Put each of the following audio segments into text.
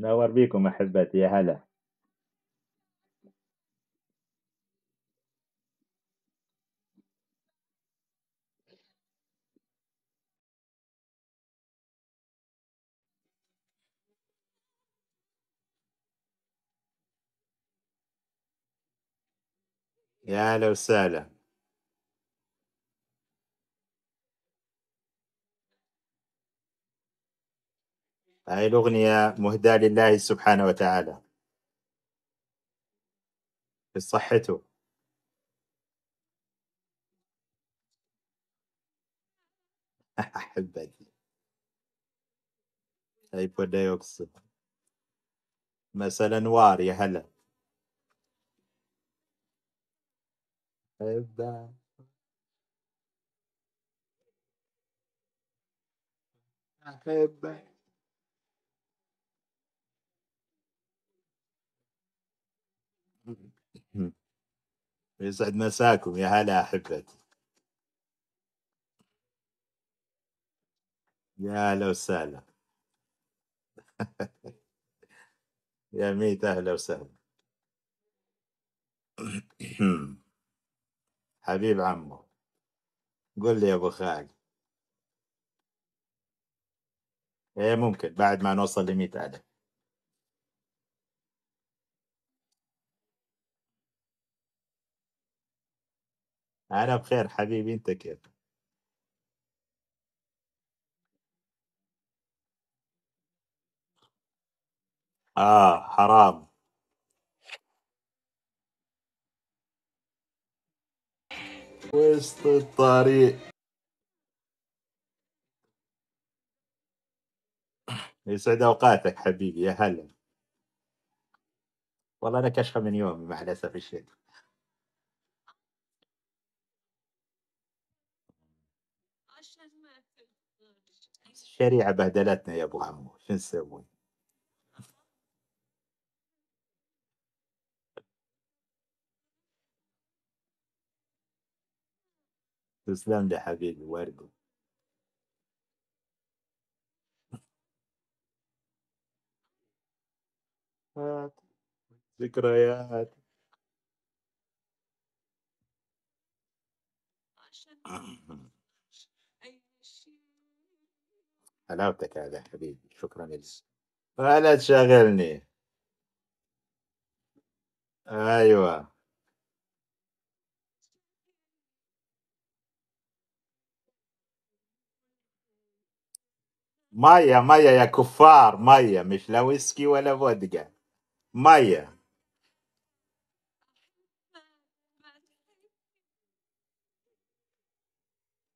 نور بيكم أحبتي يا هلا يا هلا وسهلا هاي الأغنية مهداة لله سبحانه وتعالى في صحته أحبتي هاي ولا يقصد مثلا أنوار يا هلا أحب أحبك يسعد مساكم يا هلا احبتي يا هلا وسهلا يا ميت اهلا وسهلا حبيب عمو قل لي يا ابو خالد ايه ممكن بعد ما نوصل ل 100000 أنا بخير حبيبي أنت كيف؟ آه حرام وسط الطريق يسعد أوقاتك حبيبي يا هلا والله أنا كشخة من يومي مع الأسف الشديد الشريعة بهدلتنا يا أبو عمو شو نسوي تسلم لي حبيبي ورده ذكريات حلاوتك هذا حبيبي شكرا إلز ولا تشغلني أيوة مية مية يا كفار مية مش لا ويسكي ولا فودكا مية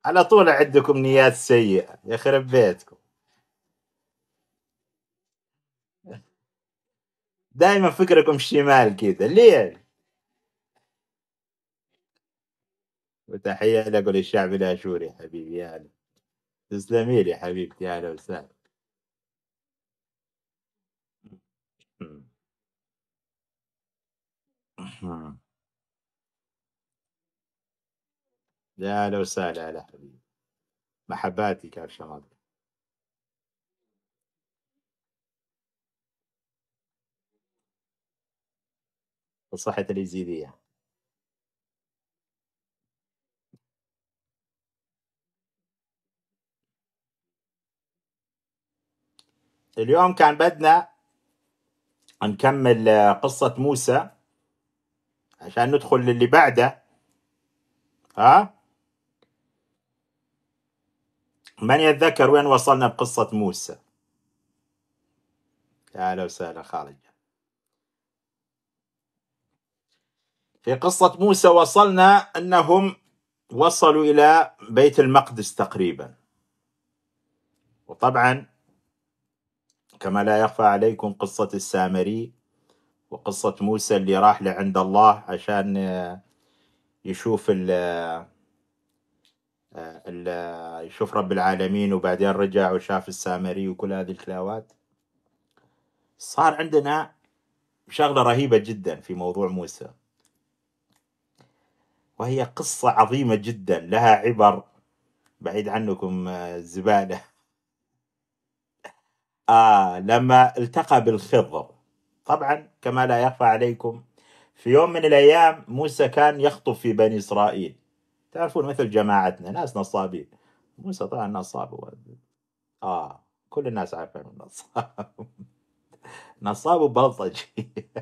على طول عندكم نيات سيئة يخرب بيتكم دايما فكركم شمال كذا ليه وتحية لك وللشعب الاشوري حبيبي يا تسلمي لي حبيبتي يا وسهلا يا اهلا وسهلا يا حبيبي محباتي كاب شمال الصحة اليزيدية اليوم كان بدنا نكمل آه، قصة موسى عشان ندخل للي بعده ها من يتذكر وين وصلنا بقصة موسى يا اهلا وسهلا خالد في قصة موسى وصلنا أنهم وصلوا إلى بيت المقدس تقريبا وطبعا كما لا يخفى عليكم قصة السامري وقصة موسى اللي راح لعند الله عشان آه، يشوف آه، ال يشوف رب العالمين وبعدين رجع وشاف السامري وكل هذه الكلاوات صار عندنا شغلة رهيبة جدا في موضوع موسى وهي قصة عظيمة جدا لها عبر بعيد عنكم آه، الزبالة آه لما التقى بالخضر طبعا كما لا يخفى عليكم في يوم من الأيام موسى كان يخطب في بني إسرائيل تعرفون مثل جماعتنا ناس نصابين موسى طبعا نصاب آه كل الناس عارفين النصاب نصاب نصاب وبلطجي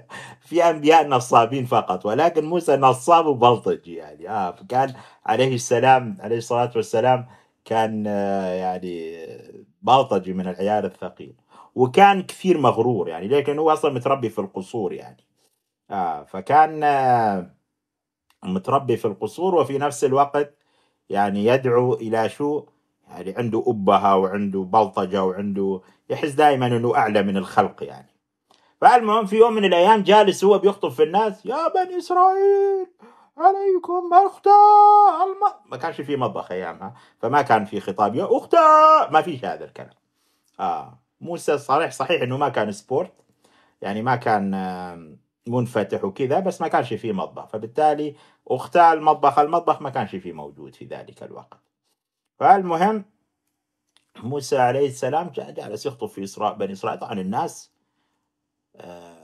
في انبياء نصابين فقط ولكن موسى نصاب وبلطجي يعني اه فكان عليه السلام عليه الصلاه والسلام كان آه، يعني بلطجي من العيال الثقيل وكان كثير مغرور يعني لكن هو اصلا متربي في القصور يعني آه فكان آه، متربي في القصور وفي نفس الوقت يعني يدعو الى شو يعني عنده ابهه وعنده بلطجه وعنده يحس دائما انه اعلى من الخلق يعني فالمهم في يوم من الايام جالس هو بيخطب في الناس يا بني اسرائيل عليكم اختاء الم... ما كانش في مطبخ ايامها فما كان في خطاب يا اختاء ما فيش هذا الكلام اه موسى صحيح صحيح انه ما كان سبورت يعني ما كان منفتح وكذا بس ما كانش في مطبخ فبالتالي اختاء المطبخ المطبخ ما كانش في موجود في ذلك الوقت فالمهم موسى عليه السلام جالس يخطب في إسراء بني إسرائيل طبعا الناس آه،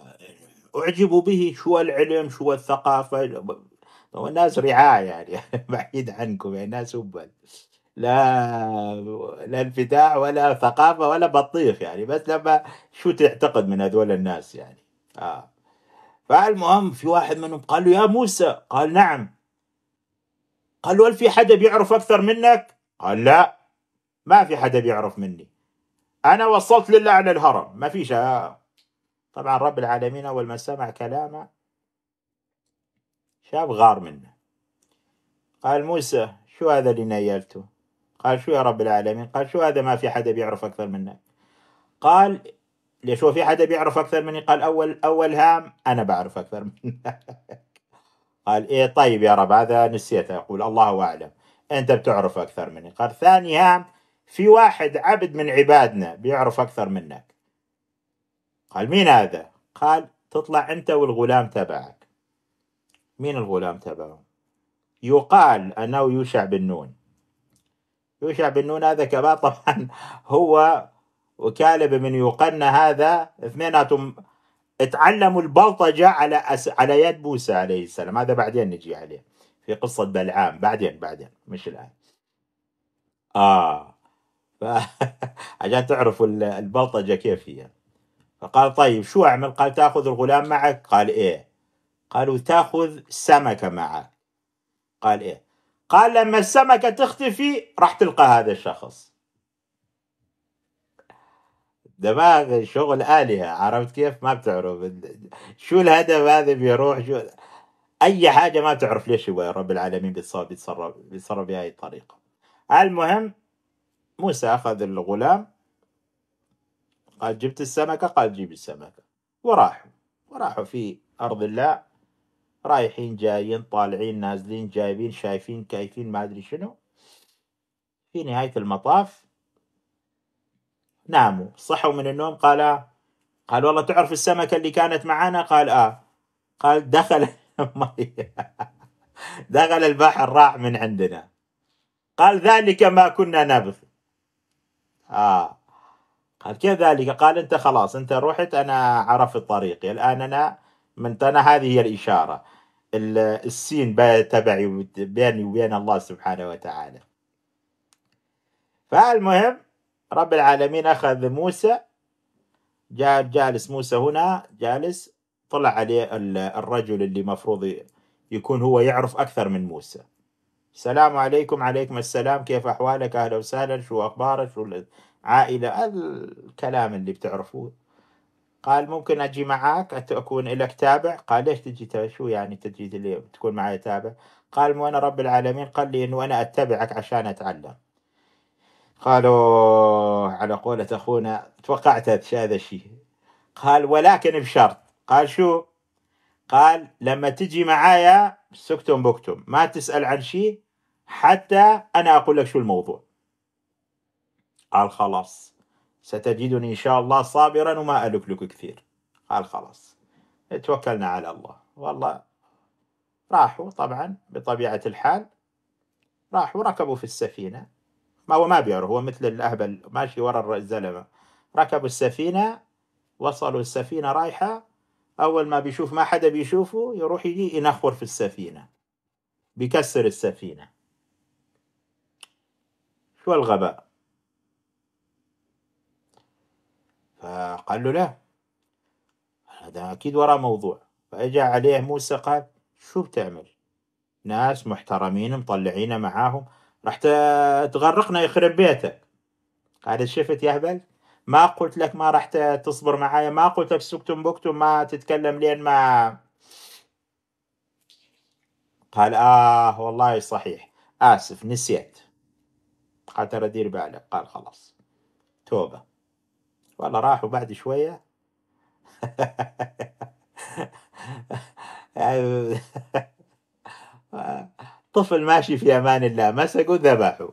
أعجبوا به شو العلم شو الثقافة هو ناس رعاة يعني بعيد عنكم يعني ناس هبل لا لا انفتاح ولا ثقافة ولا بطيخ يعني بس لما شو تعتقد من هذول الناس يعني آه. فالمهم في واحد منهم قال له يا موسى قال نعم قال له هل في حدا بيعرف أكثر منك قال لا ما في حدا بيعرف مني أنا وصلت لله على الهرم ما فيش آه. طبعا رب العالمين أول ما سمع كلامه شاب غار منه قال موسى شو هذا اللي نيلته قال شو يا رب العالمين قال شو هذا ما في حدا بيعرف أكثر منك قال ليش هو في حدا بيعرف أكثر مني قال أول أول هام أنا بعرف أكثر منك قال إيه طيب يا رب هذا نسيته يقول الله أعلم أنت بتعرف أكثر مني قال ثاني هام في واحد عبد من عبادنا بيعرف أكثر منك قال مين هذا قال تطلع أنت والغلام تبعك مين الغلام تبعه يقال أنه يوشع بن نون يوشع بن نون هذا كمان طبعا هو وكالب من يقن هذا اثنيناتهم اتعلموا البلطجة على أس... على يد موسى عليه السلام هذا بعدين نجي عليه في قصة بلعام بعدين بعدين مش الآن آه ف... عشان تعرفوا البلطجة كيف هي فقال طيب شو أعمل قال تأخذ الغلام معك قال إيه قالوا تأخذ سمكة معك قال إيه قال لما السمكة تختفي راح تلقى هذا الشخص دماغ شغل آلهة عرفت كيف ما بتعرف شو الهدف هذا بيروح شو أي حاجة ما تعرف ليش هو رب العالمين بيتصرف بيتصرف بهذه الطريقة المهم موسى أخذ الغلام قال جبت السمكة قال جيب السمكة وراحوا وراحوا في أرض الله رايحين جايين طالعين نازلين جايبين شايفين كايفين ما أدري شنو في نهاية المطاف ناموا صحوا من النوم قال آه. قال والله تعرف السمكة اللي كانت معانا قال آه قال دخل دخل البحر راح من عندنا قال ذلك ما كنا نبغي آه قال كيف ذلك قال أنت خلاص أنت رحت أنا عرفت طريقي الآن أنا من أنا هذه هي الإشارة السين تبعي بيني وبين الله سبحانه وتعالى فالمهم رب العالمين أخذ موسى جاء جالس موسى هنا جالس طلع عليه الرجل اللي مفروض يكون هو يعرف أكثر من موسى السلام عليكم عليكم السلام كيف أحوالك أهلا وسهلا شو أخبارك شو عائلة الكلام اللي بتعرفوه قال ممكن أجي معاك أكون لك تابع قال ليش تجي شو يعني تجي لي تكون معي تابع قال وأنا رب العالمين قال لي أنه أنا أتبعك عشان أتعلم قالوا على قولة أخونا توقعت هذا الشيء قال ولكن بشرط قال شو قال لما تجي معايا سكتم بكتم ما تسأل عن شيء حتى أنا أقول لك شو الموضوع قال خلاص ستجدني إن شاء الله صابرا وما لك كثير قال خلاص توكلنا على الله والله راحوا طبعا بطبيعة الحال راحوا ركبوا في السفينة ما هو ما بيعرف هو مثل الأهبل ماشي ورا الزلمة ركبوا السفينة وصلوا السفينة رايحة أول ما بيشوف ما حدا بيشوفه يروح يجي ينخور في السفينة بيكسر السفينة شو الغباء فقال له لا هذا أكيد وراه موضوع فأجا عليه موسى قال شو بتعمل ناس محترمين مطلعين معاهم راح تغرقنا يخرب بيتك قال شفت يا هبل ما قلت لك ما راح تصبر معايا ما قلت لك سكتم بكتم ما تتكلم لين ما قال آه والله صحيح آسف نسيت قال ترى دير بالك قال خلاص توبة ولا راحوا بعد شوية طفل ماشي في أمان الله مسكوا ذبحوا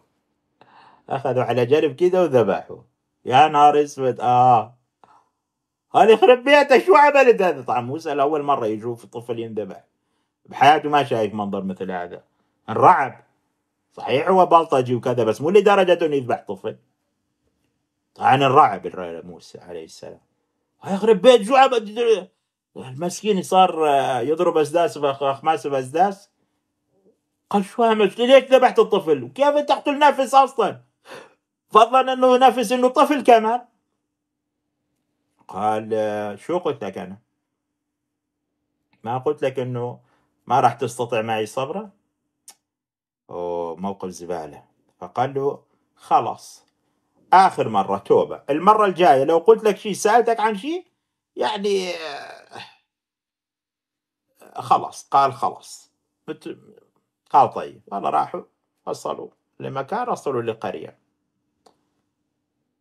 أخذوا على جنب كده وذبحوا يا نار اسود آه هذا يخرب بيته شو عملت هذا طبعا موسى لأول مرة يشوف طفل ينذبح بحياته ما شايف منظر مثل هذا الرعب صحيح هو بلطجي وكذا بس مو لدرجة انه يذبح طفل عن الرعب موسى عليه السلام يخرب بيت جوع المسكين صار آه، يضرب اسداس باخماس باسداس قال شو عملت ليش ذبحت الطفل وكيف تقتل نفس اصلا فضلا انه نفس انه طفل كمان قال آه، شو قلت لك انا ما قلت لك انه ما راح تستطيع معي صبرا وموقف زبالة فقال له خلاص اخر مره توبه المره الجايه لو قلت لك شيء سالتك عن شيء يعني آه، خلاص قال خلاص قال طيب والله راحوا وصلوا لمكان وصلوا لقريه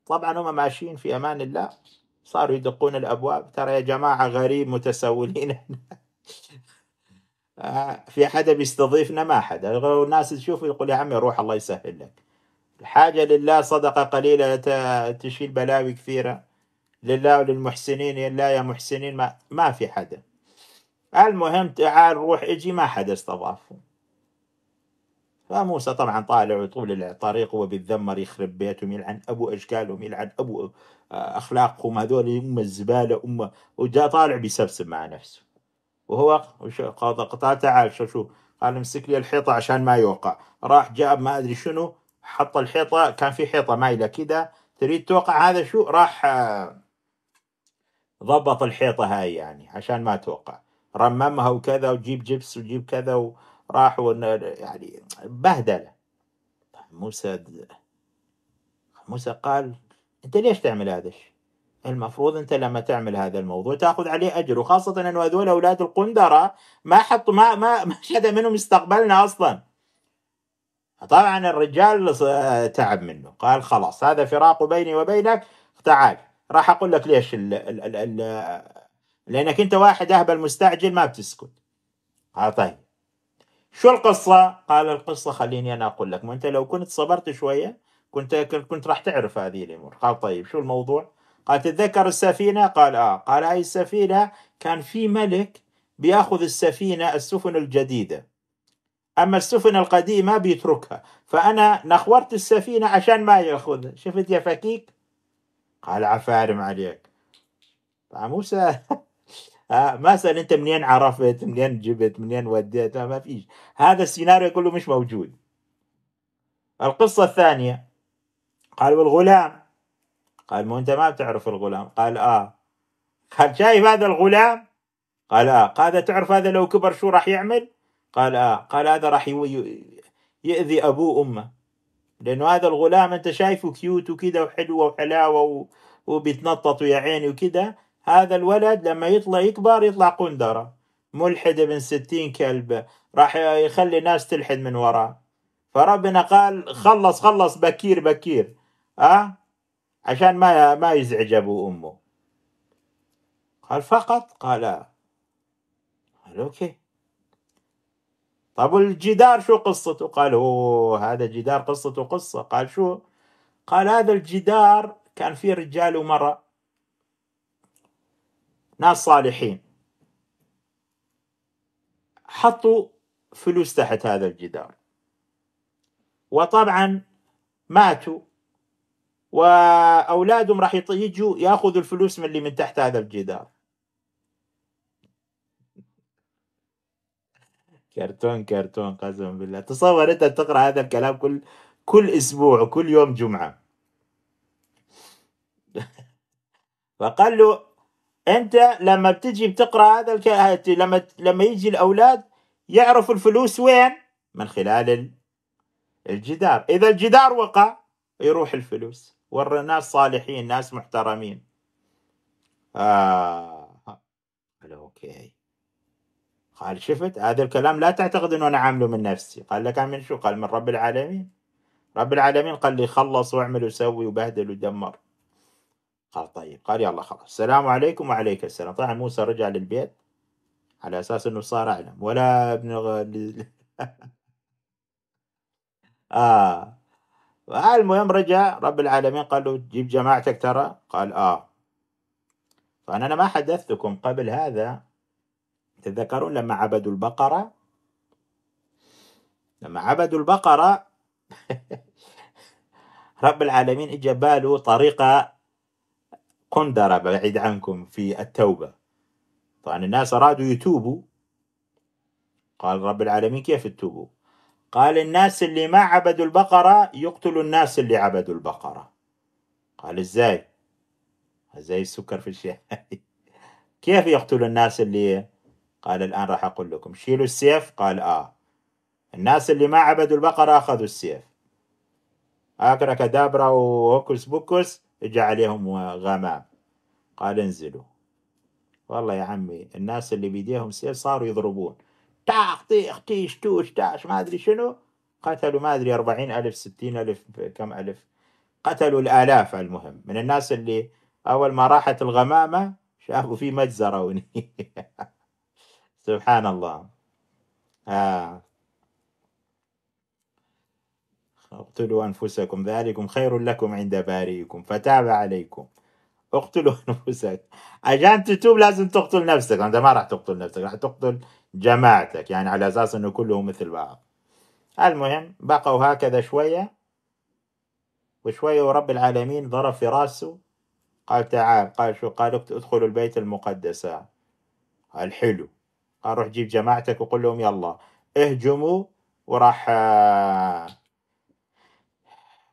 طبعا هم ماشيين في امان الله صاروا يدقون الابواب ترى يا جماعه غريب متسولين آه، في حدا بيستضيفنا ما حدا الناس تشوفه يقول يا عمي روح الله يسهل لك الحاجة لله صدقة قليلة تشيل بلاوي كثيرة لله وللمحسنين يا الله يا محسنين ما, ما في حدا المهم تعال روح اجي ما حدا استضافه فموسى طبعا طالع طول الطريق هو يخرب بيتهم يلعن ابو اشكالهم يلعن ابو آه، اخلاقهم هذول ام الزباله ام وجاء طالع بيسبسب مع نفسه وهو قال تعال شو شو قال امسك لي الحيطه عشان ما يوقع راح جاب ما ادري شنو حط الحيطه كان في حيطه مايله كده تريد توقع هذا شو راح آه، ضبط الحيطه هاي يعني عشان ما توقع رممها وكذا وجيب جبس وجيب كذا وراح يعني بهدله طيب، موسى موسى قال انت ليش تعمل هذا الشيء؟ المفروض انت لما تعمل هذا الموضوع تاخذ عليه اجر وخاصه ان هذول اولاد القندره ما حطوا ما ما ما شهد منهم استقبلنا اصلا طبعا الرجال تعب منه قال خلاص هذا فراق بيني وبينك تعال راح اقول لك ليش الـ الـ الـ الـ لانك انت واحد اهبل مستعجل ما بتسكت قال طيب شو القصة؟ قال القصة خليني أنا أقول لك ما أنت لو كنت صبرت شوية كنت كنت راح تعرف هذه الأمور قال طيب شو الموضوع؟ قال تتذكر السفينة؟ قال آه قال هاي السفينة كان في ملك بياخذ السفينة السفن الجديدة اما السفن القديمه بيتركها فانا نخورت السفينه عشان ما ياخذها شفت يا فكيك قال عفارم عليك طيب، موسى آه ما سأل انت منين عرفت منين جبت منين وديت ما فيش هذا السيناريو كله مش موجود القصة الثانية قال والغلام قال ما انت ما بتعرف الغلام قال اه قال شايف هذا الغلام قال اه قال تعرف هذا لو كبر شو راح يعمل قال آه قال هذا راح يؤذي أبوه وأمه لأنه هذا الغلام أنت شايفه كيوت وكده وحلوة وحلاوة وبيتنطط ويا عيني وكده هذا الولد لما يطلع يكبر يطلع قندرة ملحد ابن ستين كلب راح يخلي الناس تلحد من وراه فربنا قال خلص خلص بكير بكير أه عشان ما ما يزعج أبوه وأمه قال فقط قال آه. قال أوكي طب الجدار شو قصته قال اوه هذا جدار قصته قصة قال شو قال هذا الجدار كان فيه رجال ومرأة ناس صالحين حطوا فلوس تحت هذا الجدار وطبعا ماتوا واولادهم راح يجوا ياخذوا الفلوس من اللي من تحت هذا الجدار كرتون كرتون قسما بالله تصور انت بتقرا هذا الكلام كل كل اسبوع وكل يوم جمعه فقال له انت لما بتجي بتقرا هذا الك... لما لما يجي الاولاد يعرفوا الفلوس وين من خلال الجدار اذا الجدار وقع يروح الفلوس والناس صالحين ناس محترمين آه اوكي قال شفت هذا الكلام لا تعتقد انه انا عامله من نفسي قال لك من شو قال من رب العالمين رب العالمين قال لي خلص واعمل وسوي وبهدل ودمر قال طيب قال يلا خلاص السلام عليكم وعليك السلام طبعا موسى رجع للبيت على اساس انه صار اعلم ولا ابن اه المهم رجع رب العالمين قال له جيب جماعتك ترى قال اه طبعا انا ما حدثتكم قبل هذا تتذكرون لما عبدوا البقرة لما عبدوا البقرة رب العالمين إجا باله طريقة قندرة بعيد عنكم في التوبة طبعا الناس أرادوا يتوبوا قال رب العالمين كيف تتوبوا قال الناس اللي ما عبدوا البقرة يقتلوا الناس اللي عبدوا البقرة قال ازاي زي السكر في الشاي كيف يقتلوا الناس اللي قال الآن راح أقول لكم شيلوا السيف قال آه الناس اللي ما عبدوا البقرة أخذوا السيف أكرا كدابرا وهوكس بوكس اجى عليهم غمام قال انزلوا والله يا عمي الناس اللي بيديهم سيف صاروا يضربون تاخ طيخ تيش توش تاش ما أدري شنو قتلوا ما أدري أربعين ألف ستين ألف كم ألف قتلوا الآلاف المهم من الناس اللي أول ما راحت الغمامة شافوا في مجزرة ونية سبحان الله آه. اقتلوا أنفسكم ذلكم خير لكم عند بارئكم فتاب عليكم اقتلوا أنفسك عشان تتوب لازم تقتل نفسك أنت ما راح تقتل نفسك راح تقتل جماعتك يعني على أساس أنه كلهم مثل بعض المهم بقوا هكذا شوية وشوية ورب العالمين ضرب في راسه قال تعال قال شو قال ادخلوا البيت المقدس الحلو روح جيب جماعتك وقول لهم يلا اهجموا وراح آه،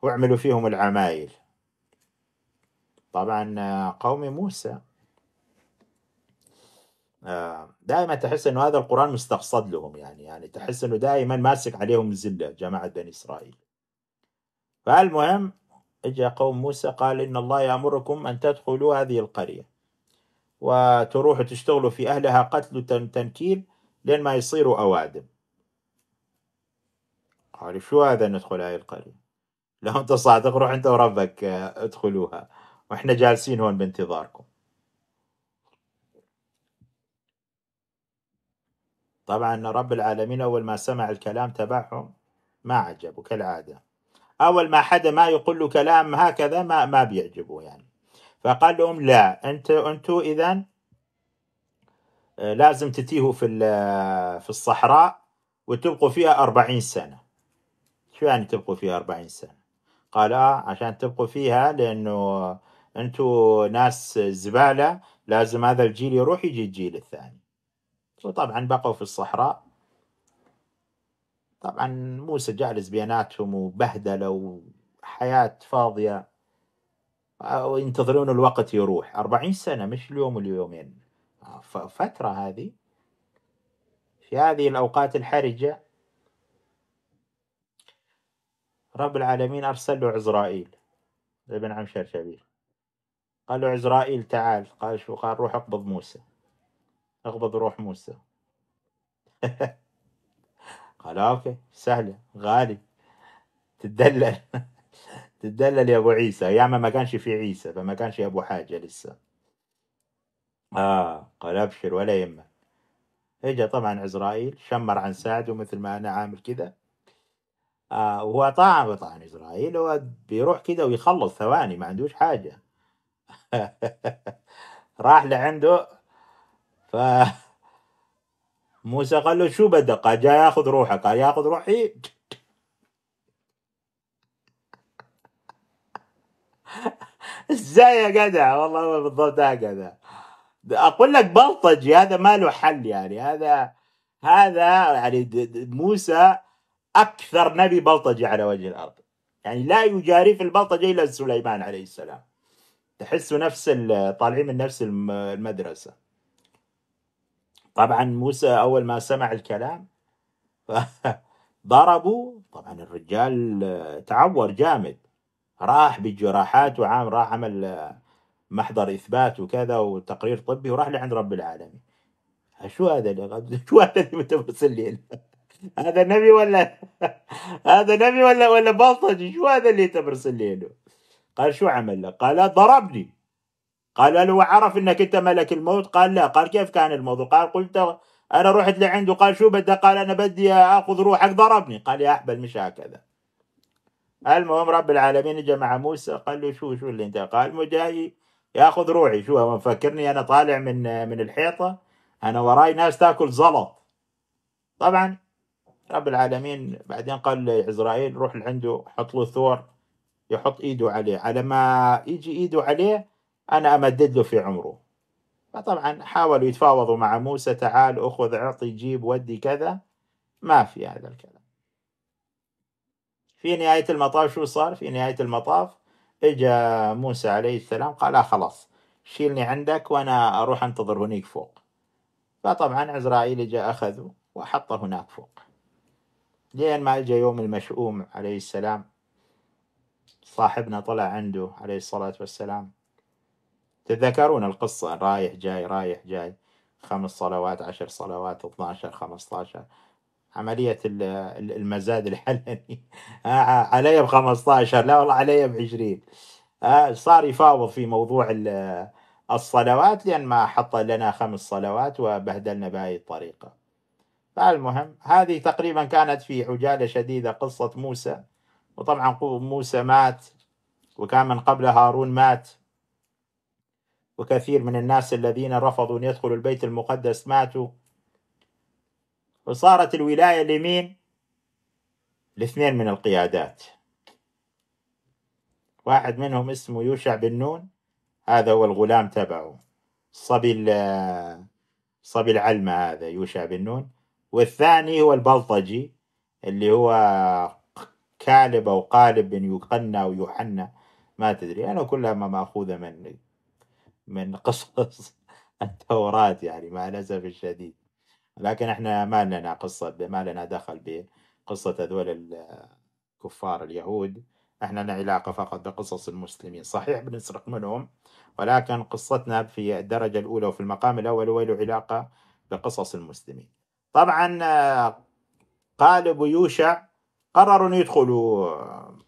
واعملوا فيهم العمايل طبعا آه، قوم موسى آه، دائما تحس انه هذا القران مستقصد لهم يعني يعني تحس انه دائما ماسك عليهم الزله جماعه بني اسرائيل فالمهم اجى قوم موسى قال ان الله يامركم ان تدخلوا هذه القريه وتروحوا تشتغلوا في أهلها قتل وتنكيل لين ما يصيروا أوادم قالوا شو هذا ندخل هاي القرية لو أنت صادق روح أنت وربك آه، ادخلوها وإحنا جالسين هون بانتظاركم طبعا رب العالمين أول ما سمع الكلام تبعهم ما عجبه كالعادة أول ما حدا ما يقول له كلام هكذا ما ما بيعجبه يعني فقال لهم لا انت انتو اذا آه، لازم تتيهوا في آه، في الصحراء وتبقوا فيها أربعين سنة شو يعني تبقوا فيها أربعين سنة قال آه عشان تبقوا فيها لأنه أنتوا ناس زبالة لازم هذا الجيل يروح يجي الجيل الثاني وطبعا بقوا في الصحراء طبعا موسى جالس بيناتهم وبهدلة وحياة فاضية وينتظرون الوقت يروح أربعين سنة مش اليوم واليومين آه، فترة هذه في هذه الأوقات الحرجة رب العالمين أرسل له عزرائيل ابن عم شرشبيل قال له عزرائيل تعال قال شو قال روح اقبض موسى اقبض روح موسى قال اوكي سهلة غالي تدلل تدلل يا ابو عيسى ايام ما كانش في عيسى فما كانش ابو حاجه لسه اه قال ابشر ولا يهمك اجى طبعا عزرائيل شمر عن ساعده مثل ما انا عامل كذا آه وهو طعن طعن عزرائيل هو بيروح كذا ويخلص ثواني ما عندوش حاجه راح لعنده ف موسى قال له شو بدك؟ قال جاي ياخذ روحك، قال ياخذ روحي ازاي يا جدع والله بالضبط هكذا يا جدع اقول لك بلطجي هذا ما له حل يعني هذا هذا يعني موسى اكثر نبي بلطجي على وجه الارض يعني لا يجاري في البلطجه الا سليمان عليه السلام تحسه نفس طالعين من نفس المدرسه طبعا موسى اول ما سمع الكلام ضربوا طبعا الرجال آه، تعور جامد راح بالجراحات وعام راح عمل آه، محضر اثبات وكذا وتقرير طبي وراح لعند رب العالمين شو هذا اللي شو هذا اللي انت مرسل لي هذا نبي ولا هذا نبي ولا ولا بلطجي شو هذا اللي انت مرسل لي قال شو عمل له قال ضربني قال له عرف انك انت ملك الموت قال لا قال كيف كان الموضوع قال قلت انا رحت لعنده قال شو بدك قال انا بدي اخذ روحك ضربني قال يا احبل مش هكذا المهم رب العالمين جمع مع موسى قال له شو شو اللي انت قال جاي ياخذ روحي شو مفكرني انا طالع من من الحيطه انا وراي ناس تاكل زلط طبعا رب العالمين بعدين قال لعزرائيل روح لعنده حط له ثور يحط ايده عليه على ما يجي ايده عليه انا امدد له في عمره فطبعا حاولوا يتفاوضوا مع موسى تعال اخذ اعطي جيب ودي كذا ما في هذا الكلام في نهاية المطاف شو صار في نهاية المطاف اجا موسى عليه السلام قال لا آه، خلاص شيلني عندك وانا اروح انتظر هناك فوق فطبعا عزرائيل جاء اخذه وحطه هناك فوق لين ما اجى يوم المشؤوم عليه السلام صاحبنا طلع عنده عليه الصلاة والسلام تذكرون القصة رايح جاي رايح جاي خمس صلوات عشر صلوات اثناشر عشر عملية المزاد العلني آه، آه، علي ب 15 لا والله علي ب 20 آه، صار يفاوض في موضوع الصلوات لأن ما حط لنا خمس صلوات وبهدلنا بهذه الطريقة فالمهم هذه تقريبا كانت في عجالة شديدة قصة موسى وطبعا موسى مات وكان من قبل هارون مات وكثير من الناس الذين رفضوا أن يدخلوا البيت المقدس ماتوا وصارت الولاية لمين؟ لاثنين من القيادات واحد منهم اسمه يوشع بن نون هذا هو الغلام تبعه صبي صبي العلمة هذا يوشع بن نون والثاني هو البلطجي اللي هو كالب أو قالب بن يقنى يوحنا ما تدري أنا كلها ما مأخوذة من من قصص التوراة يعني مع الأسف الشديد لكن احنا ما لنا قصة ما لنا دخل بقصة هذول الكفار اليهود احنا لنا علاقة فقط بقصص المسلمين صحيح بنسرق منهم ولكن قصتنا في الدرجة الأولى وفي المقام الأول هو له علاقة بقصص المسلمين طبعا قالب ويوشع قرروا أن يدخلوا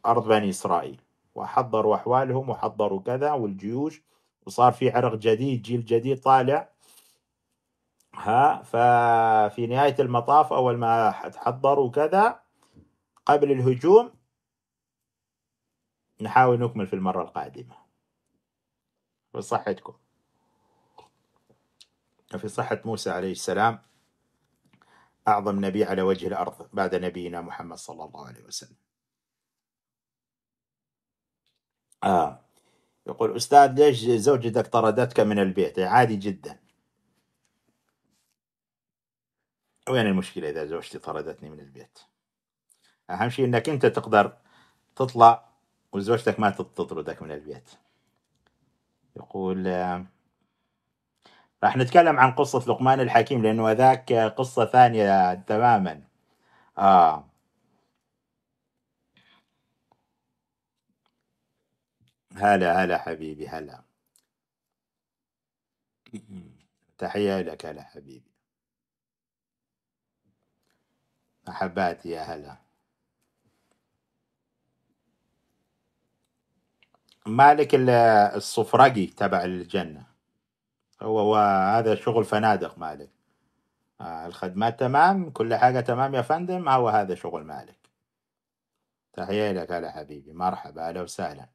أرض بني إسرائيل وحضروا أحوالهم وحضروا كذا والجيوش وصار في عرق جديد جيل جديد طالع ها ففي نهاية المطاف أول ما تحضر كذا قبل الهجوم نحاول نكمل في المرة القادمة صحتكم في صحة موسى عليه السلام أعظم نبي على وجه الأرض بعد نبينا محمد صلى الله عليه وسلم آه. يقول أستاذ ليش زوجتك طردتك من البيت عادي جدا وين المشكلة إذا زوجتي طردتني من البيت أهم شيء إنك أنت تقدر تطلع وزوجتك ما تطردك من البيت يقول راح نتكلم عن قصة لقمان الحكيم لأنه ذاك قصة ثانية تماما آه هلا هلا حبيبي هلا تحية لك هلا حبيبي مرحبات يا هلا مالك الصفرقي تبع الجنة هو هو هذا شغل فنادق مالك آه، الخدمات تمام كل حاجة تمام يا فندم هو هذا شغل مالك تحية لك هلا حبيبي مرحبا أهلا وسهلا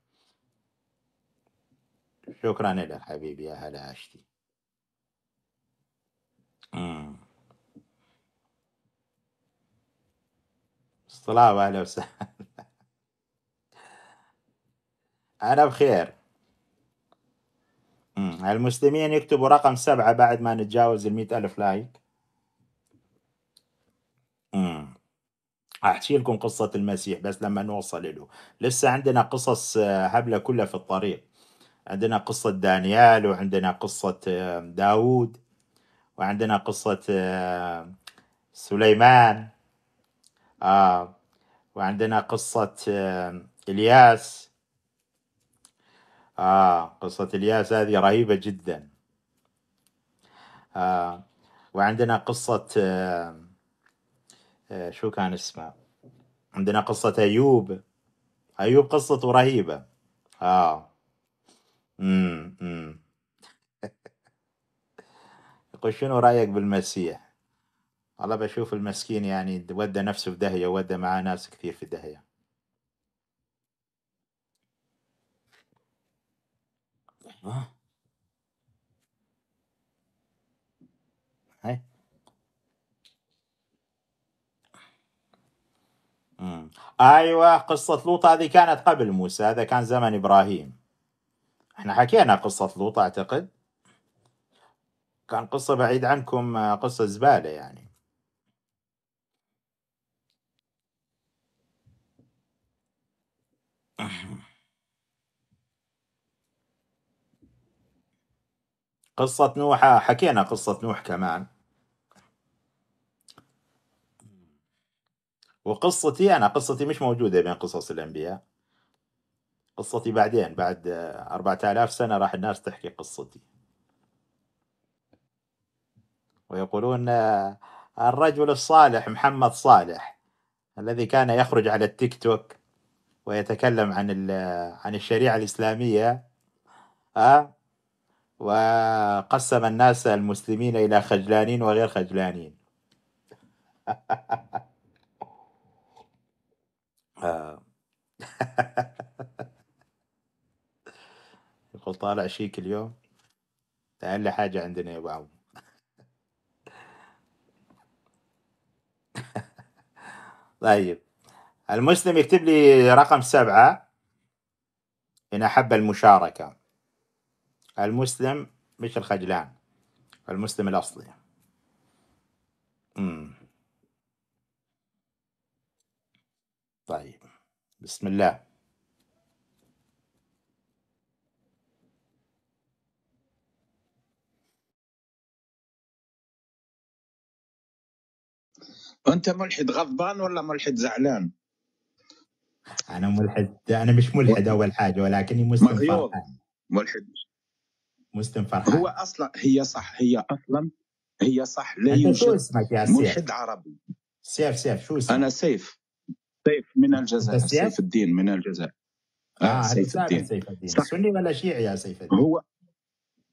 شكرا لك حبيبي يا هلا عشتي السلام اهلا وسهلا انا بخير المسلمين يكتبوا رقم سبعة بعد ما نتجاوز المئة ألف لايك أحكي لكم قصة المسيح بس لما نوصل له لسه عندنا قصص آه، هبلة كلها في الطريق عندنا قصة دانيال وعندنا قصة داود آه، داوود وعندنا قصة آه، سليمان آه وعندنا قصة إلياس آه قصة إلياس هذه رهيبة جدا آه وعندنا قصة آه شو كان اسمه عندنا قصة أيوب أيوب قصته رهيبة آه امم يقول شنو رأيك بالمسيح والله بشوف المسكين يعني ودى نفسه في دهية ودى معاه ناس كثير في دهية هاي ايوه قصة لوط هذه كانت قبل موسى هذا كان زمن ابراهيم احنا حكينا قصة لوط اعتقد كان قصة بعيد عنكم قصة زبالة يعني قصة نوح حكينا قصة نوح كمان وقصتي أنا قصتي مش موجودة بين قصص الأنبياء قصتي بعدين بعد أربعة آلاف سنة راح الناس تحكي قصتي ويقولون الرجل الصالح محمد صالح الذي كان يخرج على التيك توك ويتكلم عن عن الشريعة الإسلامية أه؟ وقسم الناس المسلمين إلى خجلانين وغير خجلانين آه. يقول طالع شيك اليوم لأقل حاجة عندنا يا أبو طيب المسلم يكتب لي رقم سبعة إن أحب المشاركة المسلم مش الخجلان المسلم الأصلي مم. طيب بسم الله أنت ملحد غضبان ولا ملحد زعلان؟ انا ملحد انا مش ملحد اول حاجه ولكني مسلم فرحان ملحد مسلم فرحان هو اصلا هي صح هي اصلا هي صح لا يوجد شو اسمك يا سيف؟ ملحد عربي سيف سيف شو اسمك؟ انا سيف سيف من الجزائر سيف, سيف الدين من الجزائر اه, آه، سيف, الدين. سيف الدين سني ولا شيعي يا سيف الدين؟ هو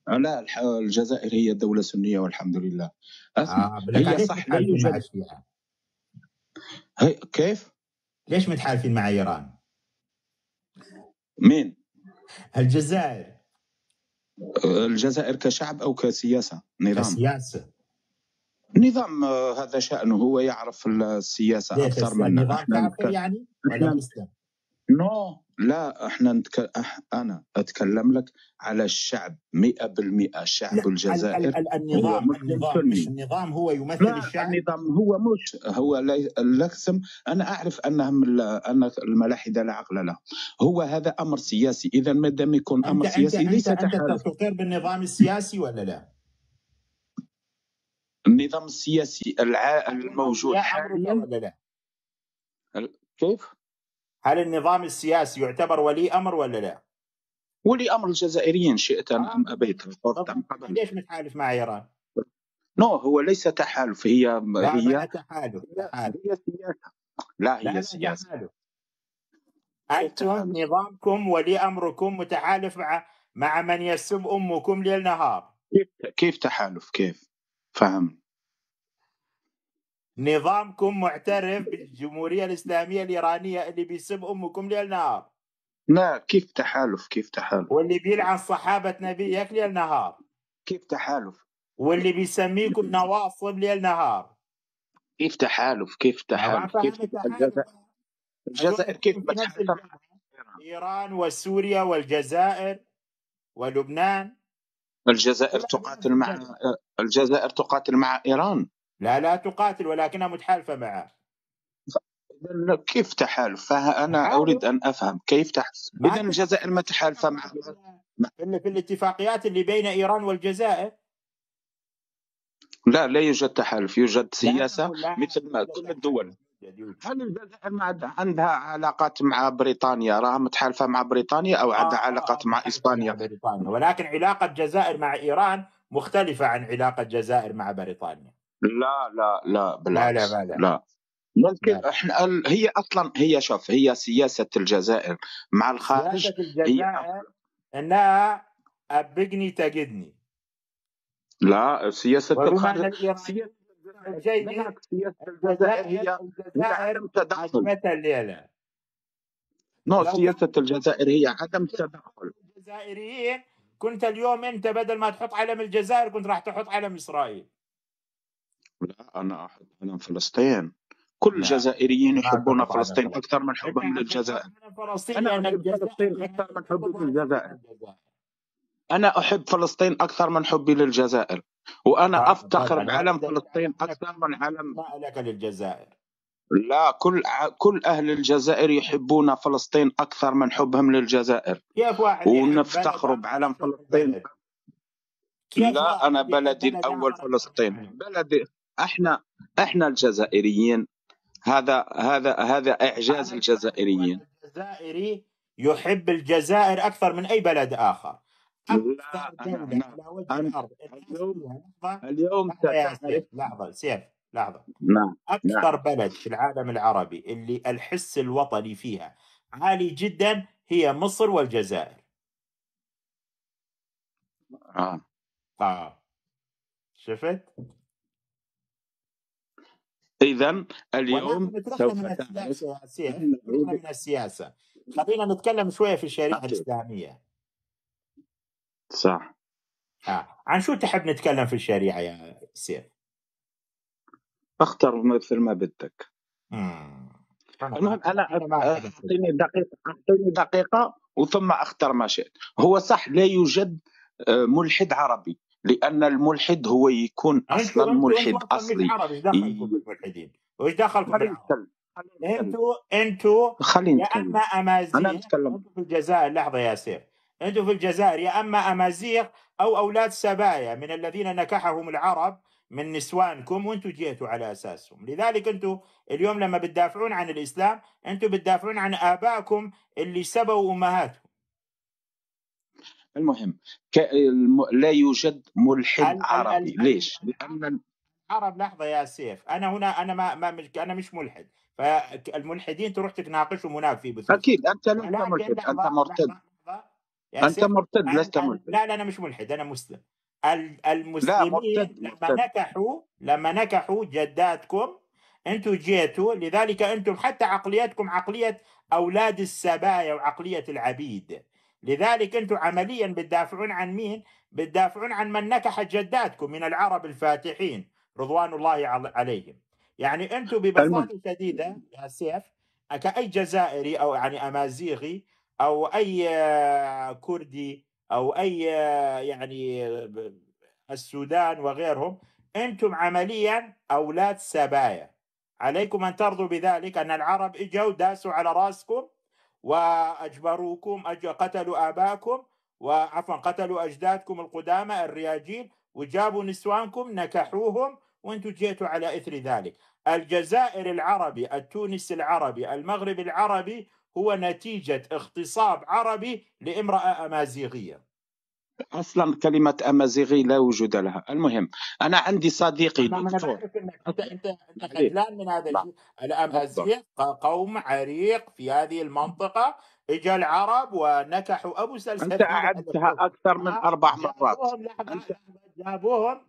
لا الجزائر هي دولة سنية والحمد لله أسمع. آه هي صح لا يوجد هي كيف؟ ليش متحالفين مع ايران؟ مين؟ الجزائر الجزائر كشعب او كسياسه نظام كسياسه نظام آه، هذا شأنه هو يعرف السياسة أكثر منا نظام كافر يعني ولا مسلم؟ نو لا احنا نتك... أح... انا اتكلم لك على الشعب 100% شعب الجزائر ال... ال... النظام النظام مش النظام هو يمثل لا الشعب النظام هو مش هو لي... لكسم انا اعرف انهم ال... ان الملاحده لا عقل له هو هذا امر سياسي اذا ما دام يكون امر أنت سياسي أنت ليس انت, أنت تقر بالنظام السياسي ولا لا؟ النظام السياسي الع... الموجود لا ولا لا كيف؟ هل النظام السياسي يعتبر ولي امر ولا لا؟ ولي امر الجزائريين شئت ام آه. ابيت ليش متحالف مع ايران؟ نو no, هو ليس تحالف هي لا هي تحالف هي سياسه لا هي سياسه انتم نظامكم ولي امركم متحالف مع مع من يسب امكم ليل نهار كيف كيف تحالف كيف؟ فهمت نظامكم معترف بالجمهورية الإسلامية الإيرانية اللي بيسب أمكم ليل نهار لا كيف تحالف كيف تحالف واللي بيلعن صحابة نبيك ليل نهار كيف تحالف واللي بيسميكم نواصب ليل نهار كيف تحالف كيف تحالف كيف الجزائر الجزائر كيف إيران وسوريا والجزائر ولبنان الجزائر تقاتل مع الجزائر تقاتل مع إيران لا لا تقاتل ولكنها متحالفه معه كيف تحالف؟ فأنا أريد أن أفهم كيف تحالف؟ إذا الجزائر متحالفة مع في الاتفاقيات اللي بين إيران والجزائر لا لا يوجد تحالف يوجد سياسة مثل ما كل الدول هل الجزائر عندها علاقات مع بريطانيا راها متحالفة مع بريطانيا أو آه، عندها آه، علاقات آه مع إسبانيا بريطانيا ولكن علاقة الجزائر مع إيران مختلفة عن علاقة الجزائر مع بريطانيا لا لا لا بالعكس لا لا, لا. لا. ممكن لا. احنا ال... هي اصلا هي شوف هي سياسه الجزائر مع الخارج سياسه الجزائر هي... انها ابقني تجدني لا سياسه الخارج سياسه الجزائر هي عدم تدخل نو سياسه الجزائر هي عدم التدخل الجزائريين كنت اليوم انت بدل ما تحط علم الجزائر كنت راح تحط علم اسرائيل لا أنا أحب فعلًا فلسطين. كل الجزائريين يحبّون يعني فلسطين أكثر من يعني حبّهم للجزائر. أنا أحب فلسطين الجزائر أكثر من حبّي للجزائر. أنا أحب فلسطين أكثر من حبّي للجزائر، وأنا أفتخر بعلم فلسطين أكثر من علم ما لك للجزائر؟ لا كل ع... كل أهل الجزائر يحبّون فلسطين أكثر من حبّهم للجزائر. كيف واحد ونفتخر بلد بعلم فلسطين. بلد. كيف لا أنا بلدي الأول فلسطين. بلدي احنا احنا الجزائريين هذا هذا هذا اعجاز الجزائريين الجزائري يحب الجزائر اكثر من اي بلد اخر اليوم اليوم لحظه سيف لحظه نعم اكثر نعم. بلد في العالم العربي اللي الحس الوطني فيها عالي جدا هي مصر والجزائر اه اه شفت؟ إذا اليوم سوف من السياسة, من السياسة خلينا نتكلم شوية في الشريعة الإسلامية صح آه. عن شو تحب نتكلم في الشريعة يا سيف؟ اختر مثل ما بدك المهم انا اعطيني دقيقه اعطيني دقيقه وثم اختر ما شئت هو صح لا يوجد آه، ملحد عربي لان الملحد هو يكون اصلا ملحد اصلي وش دخل انتوا انتوا انتو يا اما امازيغ انا اتكلم انتوا في الجزائر لحظه يا سير انتوا في الجزائر يا اما امازيغ او اولاد سبايا من الذين نكحهم العرب من نسوانكم وانتم جيتوا على اساسهم لذلك انتم اليوم لما بتدافعون عن الاسلام انتم بتدافعون عن ابائكم اللي سبوا امهاتهم المهم لا يوجد ملحد عربي ليش؟ لان العرب لحظه يا سيف انا هنا انا ما, ما مش انا مش ملحد فالملحدين تروح تناقشهم هناك في بث اكيد انت لست ملحد انت مرتد انت مرتد لست ملحد لا لا انا مش ملحد انا مسلم المسلمين مرتد لما مرتد. نكحوا لما نكحوا جداتكم انتم جيتوا لذلك انتم حتى عقليتكم عقليه اولاد السبايا وعقليه العبيد لذلك أنتم عمليا بتدافعون عن مين؟ بتدافعون عن من نكح جداتكم من العرب الفاتحين رضوان الله عليهم يعني أنتم ببساطة شديدة يا سيف كأي جزائري أو يعني أمازيغي أو أي كردي أو أي يعني السودان وغيرهم أنتم عمليا أولاد سبايا عليكم أن ترضوا بذلك أن العرب إجوا داسوا على راسكم وأجبروكم قتلوا اباكم وعفوا قتلوا أجدادكم القدامى الرياجيل وجابوا نسوانكم نكحوهم وانتم جيتوا على إثر ذلك الجزائر العربي التونس العربي المغرب العربي هو نتيجة اغتصاب عربي لامرأة أمازيغية اصلا كلمه امازيغي لا وجود لها المهم انا عندي صديقي أنا دكتور انت انت انت خجلان من هذا نعم. الشيء الامازيغ قوم عريق في هذه المنطقه اجا العرب ونكحوا ابو سلسله انت اعدتها اكثر من اربع مرات انت جابوهم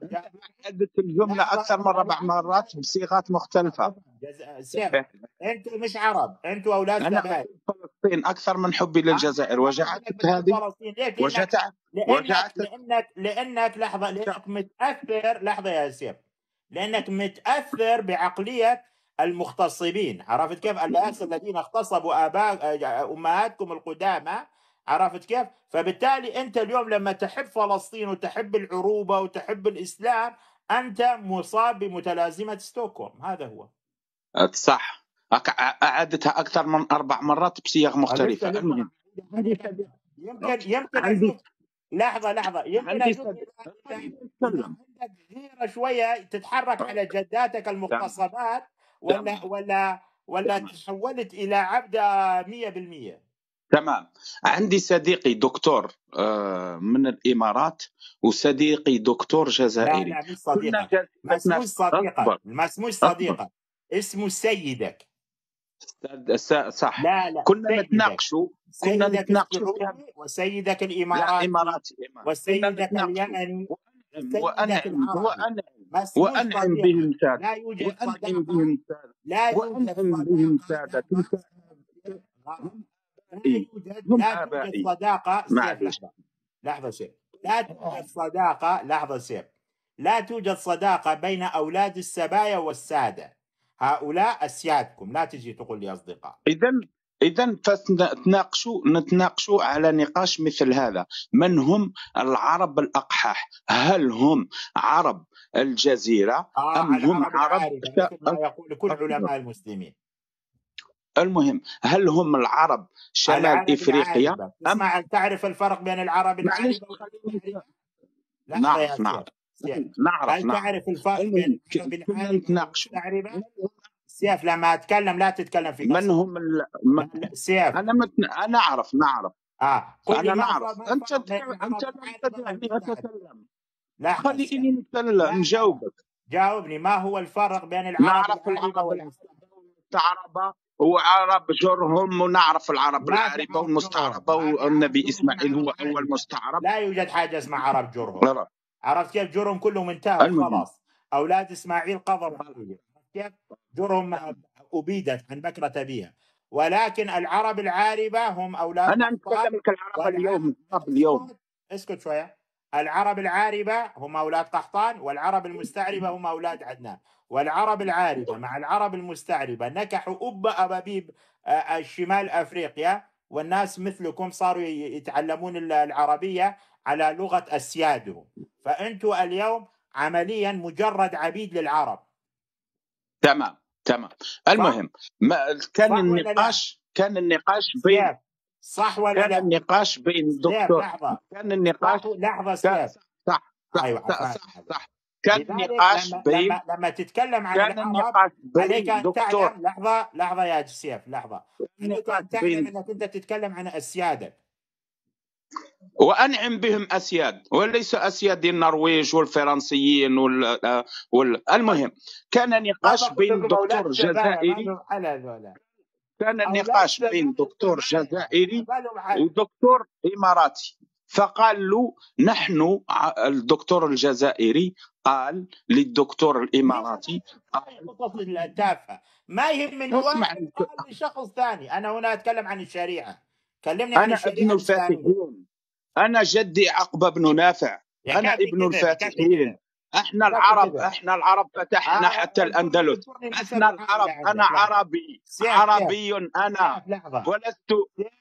حددت إيه؟ الجمله اكثر من اربع مرات بصيغات مختلفه إيه. انتم مش عرب انتم اولاد أنا فلسطين اكثر من حبي آه، للجزائر وجعت هذه وجعت لانك لانك لحظه لانك متاثر لحظه يا سير لانك متاثر بعقليه المغتصبين عرفت كيف الناس الذين اغتصبوا اباء آه، امهاتكم القدامى عرفت كيف؟ فبالتالي انت اليوم لما تحب فلسطين وتحب العروبه وتحب الاسلام انت مصاب بمتلازمه ستوكهولم هذا هو صح اعدتها اكثر من اربع مرات بصيغ مختلفه يمكن يمكن لحظة لحظة يمكن طيب، عندك غيرة شوية تتحرك على طيب. جداتك المغتصبات ولا ولا ولا تحولت إلى عبدة 100% تمام عندي صديقي دكتور آه، من الامارات وصديقي دكتور جزائري لا لا مش ما اسموش صديقه ما اسموش صديقه اسمه سيدك صح لا لا كنا نتناقشوا كنا نتناقشوا وسيدك الاماراتي اماراتي وسيدك اليمني وانا وانا وانا بهم ساده لا يوجد وانا بهم ساده وانا بهم ساده لا توجد لا آه. توجد صداقه لحظه لحظه سيف لا توجد صداقه بين اولاد السبايا والساده هؤلاء اسيادكم لا تجي تقول لي اصدقاء اذا اذا فتناقشوا نتناقشوا على نقاش مثل هذا من هم العرب الاقحاح هل هم عرب الجزيره آه، ام آه هم عرب, عرب, عرب, عرب يقول كل علماء المسلمين المهم هل هم العرب شمال افريقيا هل تعرف الفرق بين العرب العرب نعم نعم نعرف هل تعرف الفرق بين العرب نتناقش سياف لما اتكلم لا تتكلم في من هم ال... من... سياف انا متن... انا اعرف نعرف اه انا نعرف انت انت تتكلم خليني نتكلم نجاوبك جاوبني ما هو الفرق بين العرب نعرف العرب والعرب وعرب جرهم ونعرف العرب العاربة والمستعربة والنبي إسماعيل هو أول مستعرب لا يوجد حاجة اسمها عرب جرهم عرفت كيف جرهم كلهم انتهوا خلاص أولاد إسماعيل قضوا كيف جرهم أبيدت عن بكرة أبيها ولكن العرب العاربة هم أولاد أنا أتكلمك العرب اليوم العرب اليوم اسكت شوية العرب العاربة هم أولاد قحطان والعرب المستعربة هم أولاد عدنان والعرب العاربة نعم. مع العرب المستعربة نكحوا أب أبابيب آه، آه، شمال أفريقيا والناس مثلكم صاروا يتعلمون العربية على لغة اسيادهم فأنتم اليوم عمليا مجرد عبيد للعرب تمام تمام المهم ما كان النقاش كان النقاش بين صح ولا كان لا؟ النقاش بين دكتور لحظة. كان النقاش لحظة صح صح أيوة، صح, صح, صح, صح, صح, صح, صح, صح, صح كان النقاش لما, بين لما, لما تتكلم عن كان النقاش بين عليك ان دكتور. تعلم لحظه لحظه يا سيف لحظه عليك ان تعلم انك انت تتكلم عن اسيادك وانعم بهم اسياد وليس اسياد النرويج والفرنسيين وال... وال... المهم كان نقاش بين دكتور جزائري كان النقاش بين دكتور جزائري ودكتور اماراتي فقال له نحن الدكتور الجزائري قال للدكتور الاماراتي قال تافهه ما يهمني هو شخص ثاني انا هنا اتكلم عن الشريعه كلمني عن انا ابن الفاتحين انا جدي عقبه بن نافع انا ابن الفاتحين احنا العرب احنا العرب فتحنا آه، حتى الاندلس احنا العرب انا عربي عربي انا ولست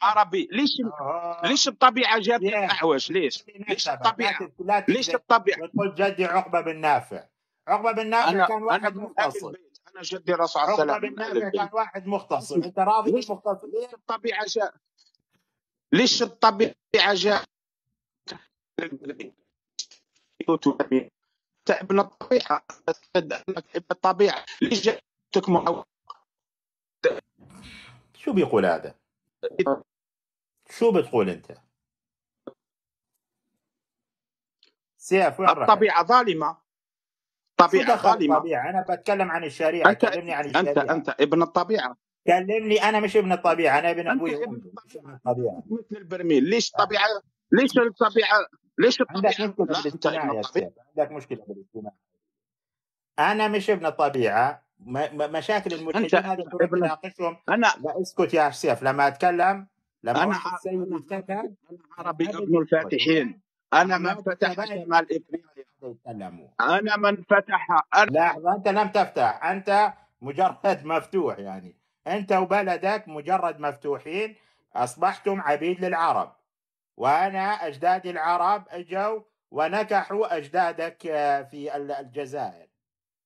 عربي ليش ليش الطبيعه جابت الاحوش ليش ليش الطبيعه ليش الطبيعه وتقول جدي عقبه بن نافع عقبه بن نافع كان واحد مختصر انا جدي رسول الله السلام عقبه بن كان واحد مختصر انت راضي ليش مختصر ليش الطبيعه جاء ليش الطبيعه جاء من الطبيعه الطبيعه ليش تكمل شو بيقول هذا؟ شو بتقول انت؟ سيف وين الطبيعه ظالمه طبيعه ظالمه انا بتكلم عن الشريعه انت كلمني عن الشريعه انت انت ابن الطبيعه كلمني انا مش ابن الطبيعه انا ابن ابوي ابن الطبيعه مثل البرميل ليش آه. طبيعه ليش الطبيعه ليش عندك مشكله بالاجتماع يا استاذ عندك مشكله بالاجتماع انا مش ابن الطبيعه مشاكل المجتمع هذه تناقشهم انا اسكت يا سيف لما اتكلم لما انا انا عربي ابن الفاتحين انا من فتح شمال افريقيا انا من فتح لحظه انت لم تفتح انت مجرد مفتوح يعني انت وبلدك مجرد مفتوحين اصبحتم عبيد للعرب وأنا أجداد العرب أجوا ونكحوا أجدادك آه، في الجزائر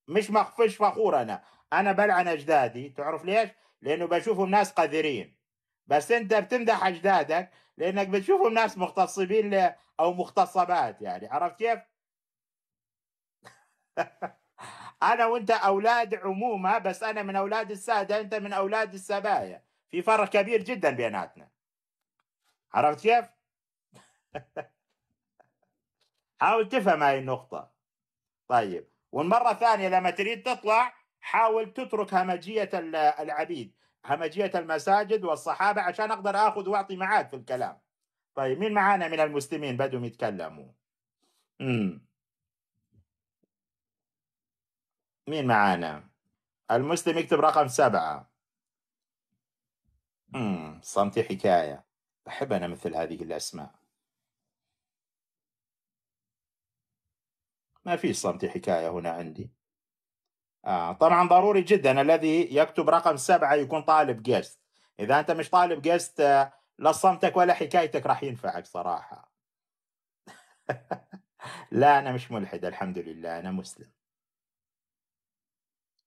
مش مخفش فخور أنا أنا بلعن أجدادي تعرف ليش؟ لأنه بشوفهم ناس قذرين بس أنت بتمدح أجدادك لأنك بتشوفهم ناس مغتصبين أو مختصبات يعني عرفت كيف؟ أنا وأنت أولاد عمومة بس أنا من أولاد السادة أنت من أولاد السبايا في فرق كبير جدا بيناتنا عرفت كيف؟ حاول تفهم هاي النقطة طيب والمرة الثانية لما تريد تطلع حاول تترك همجية العبيد همجية المساجد والصحابة عشان أقدر أخذ وأعطي معاد في الكلام طيب مين معانا من المسلمين بدهم يتكلموا مم. مين معانا المسلم يكتب رقم سبعة امم صمتي حكاية بحب أنا مثل هذه الأسماء ما في صمت حكاية هنا عندي آه طبعا ضروري جدا الذي يكتب رقم سبعة يكون طالب جيست إذا أنت مش طالب جيست آه لا صمتك ولا حكايتك راح ينفعك صراحة لا أنا مش ملحد الحمد لله أنا مسلم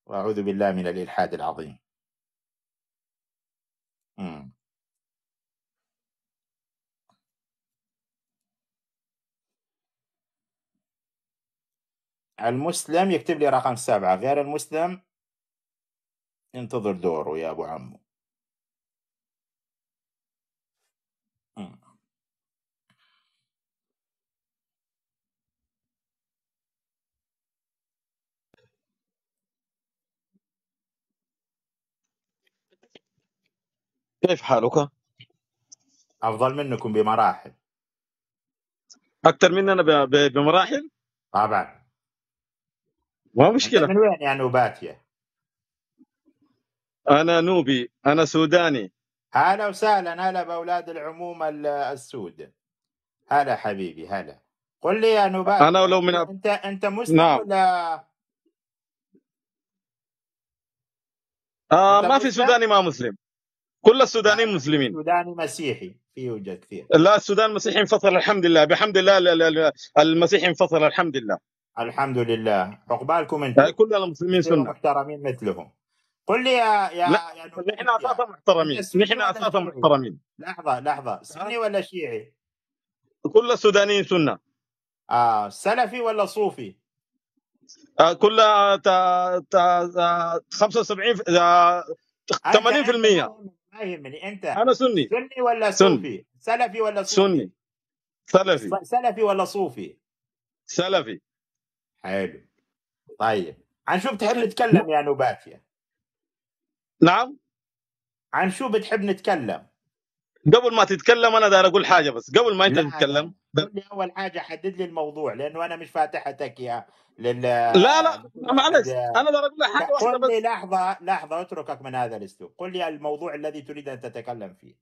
وأعوذ بالله من الإلحاد العظيم مم. المسلم يكتب لي رقم سبعة غير المسلم انتظر دوره يا أبو عمو كيف حالك؟ أفضل منكم بمراحل أكثر مننا بمراحل؟ طبعا ما يعني مشكله من وين يا يعني نوباتيا؟ انا نوبي انا سوداني هلا وسهلا هلا باولاد العموم السود هلا حبيبي هلا قل لي يا نوباتيا انا ولو من أب... انت انت مسلم نعم. ولا آه ما في سوداني ما مسلم كل السودانيين نعم، مسلمين سوداني مسيحي في يوجد كثير لا السودان المسيحي انفصل الحمد لله بحمد الله المسيحي انفصل الحمد لله الحمد لله عقبالكم انتم يعني كلنا مسلمين سنه محترمين مثلهم قل لي يا يا نحن اساسا محترمين نحن اساسا محترمين لحظه لحظه سني ولا شيعي؟ كل السودانيين سنه اه سلفي ولا صوفي؟ آه كل تا تا تا 75 80% آه، ما يهمني انت انا سني سني ولا صوفي؟ سلفي ولا صوفي؟ سني سلفي سلفي ولا صوفي؟ سلفي حلو طيب عن شو بتحب نتكلم يا نوباتيا؟ نعم عن شو بتحب نتكلم؟ قبل ما تتكلم انا دار اقول حاجه بس قبل ما انت تتكلم قول لي اول حاجه حدد لي الموضوع لانه انا مش فاتحتك يا لل لا لا آه، معلش انا دار اقول حاجه واحده بس قول لي لحظه لحظه اتركك من هذا الاسلوب قل لي الموضوع الذي تريد ان تتكلم فيه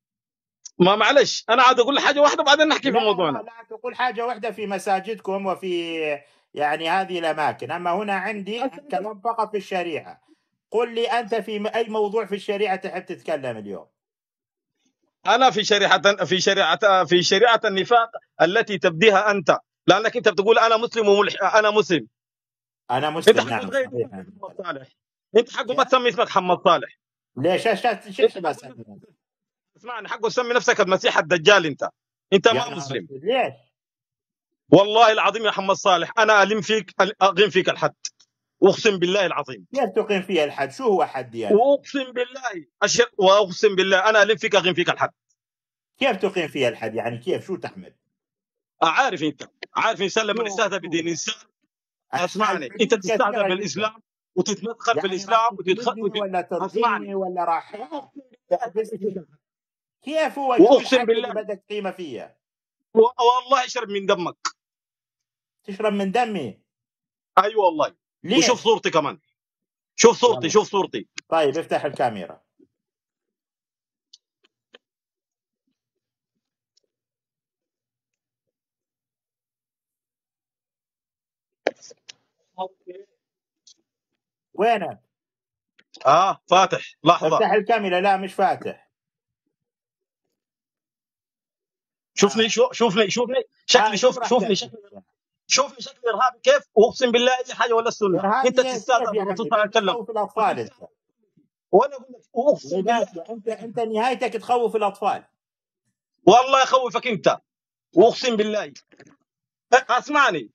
ما معلش انا عاد اقول حاجه واحده وبعدين نحكي في موضوعنا لا تقول حاجه واحده في مساجدكم وفي يعني هذه الأماكن أما هنا عندي كمان فقط في الشريعة قل لي أنت في أي موضوع في الشريعة تحب تتكلم اليوم أنا في شريعة في شريعة في شريعة النفاق التي تبديها أنت لأنك أنت بتقول أنا مسلم وملح أنا مسلم أنا مسلم نعم. أنت حق نعم. صالح أنت حقه ما تسمي اسمك محمد صالح ليش ايش بس اسمعني حقه تسمي نفسك المسيح الدجال أنت أنت ما مسلم ليش والله العظيم يا محمد صالح انا الم فيك اقيم فيك الحد اقسم بالله العظيم يا تقيم فيها الحد شو هو حد يعني واقسم بالله أش... واقسم بالله انا الم فيك اقيم فيك الحد كيف تقيم فيها الحد يعني كيف شو تحمل عارف انت عارف انسان لما يستهدف بدين انسان اسمعني انت تستهدف بالاسلام وتتمدخل يعني الاسلام وتتخل ولا ترضيني ولا راح كيف هو اقسم بالله بدك قيمه فيها والله اشرب من دمك تشرب من دمي ايوه والله ليه؟ وشوف صورتي كمان شوف صورتي شوف صورتي طيب افتح الكاميرا وينك؟ اه فاتح لحظه افتح الكاميرا لا مش فاتح شوفني آه. شو شوفني شوفني شكلي آه، شوف شوفني شكلي شوف شكل الارهابي كيف واقسم بالله دي حاجه ولا السنه انت تستاهل تتكلم في الاطفال انت وانا اقول لك اقسم بالله انت انت نهايتك تخوف الاطفال والله يخوفك انت واقسم بالله اسمعني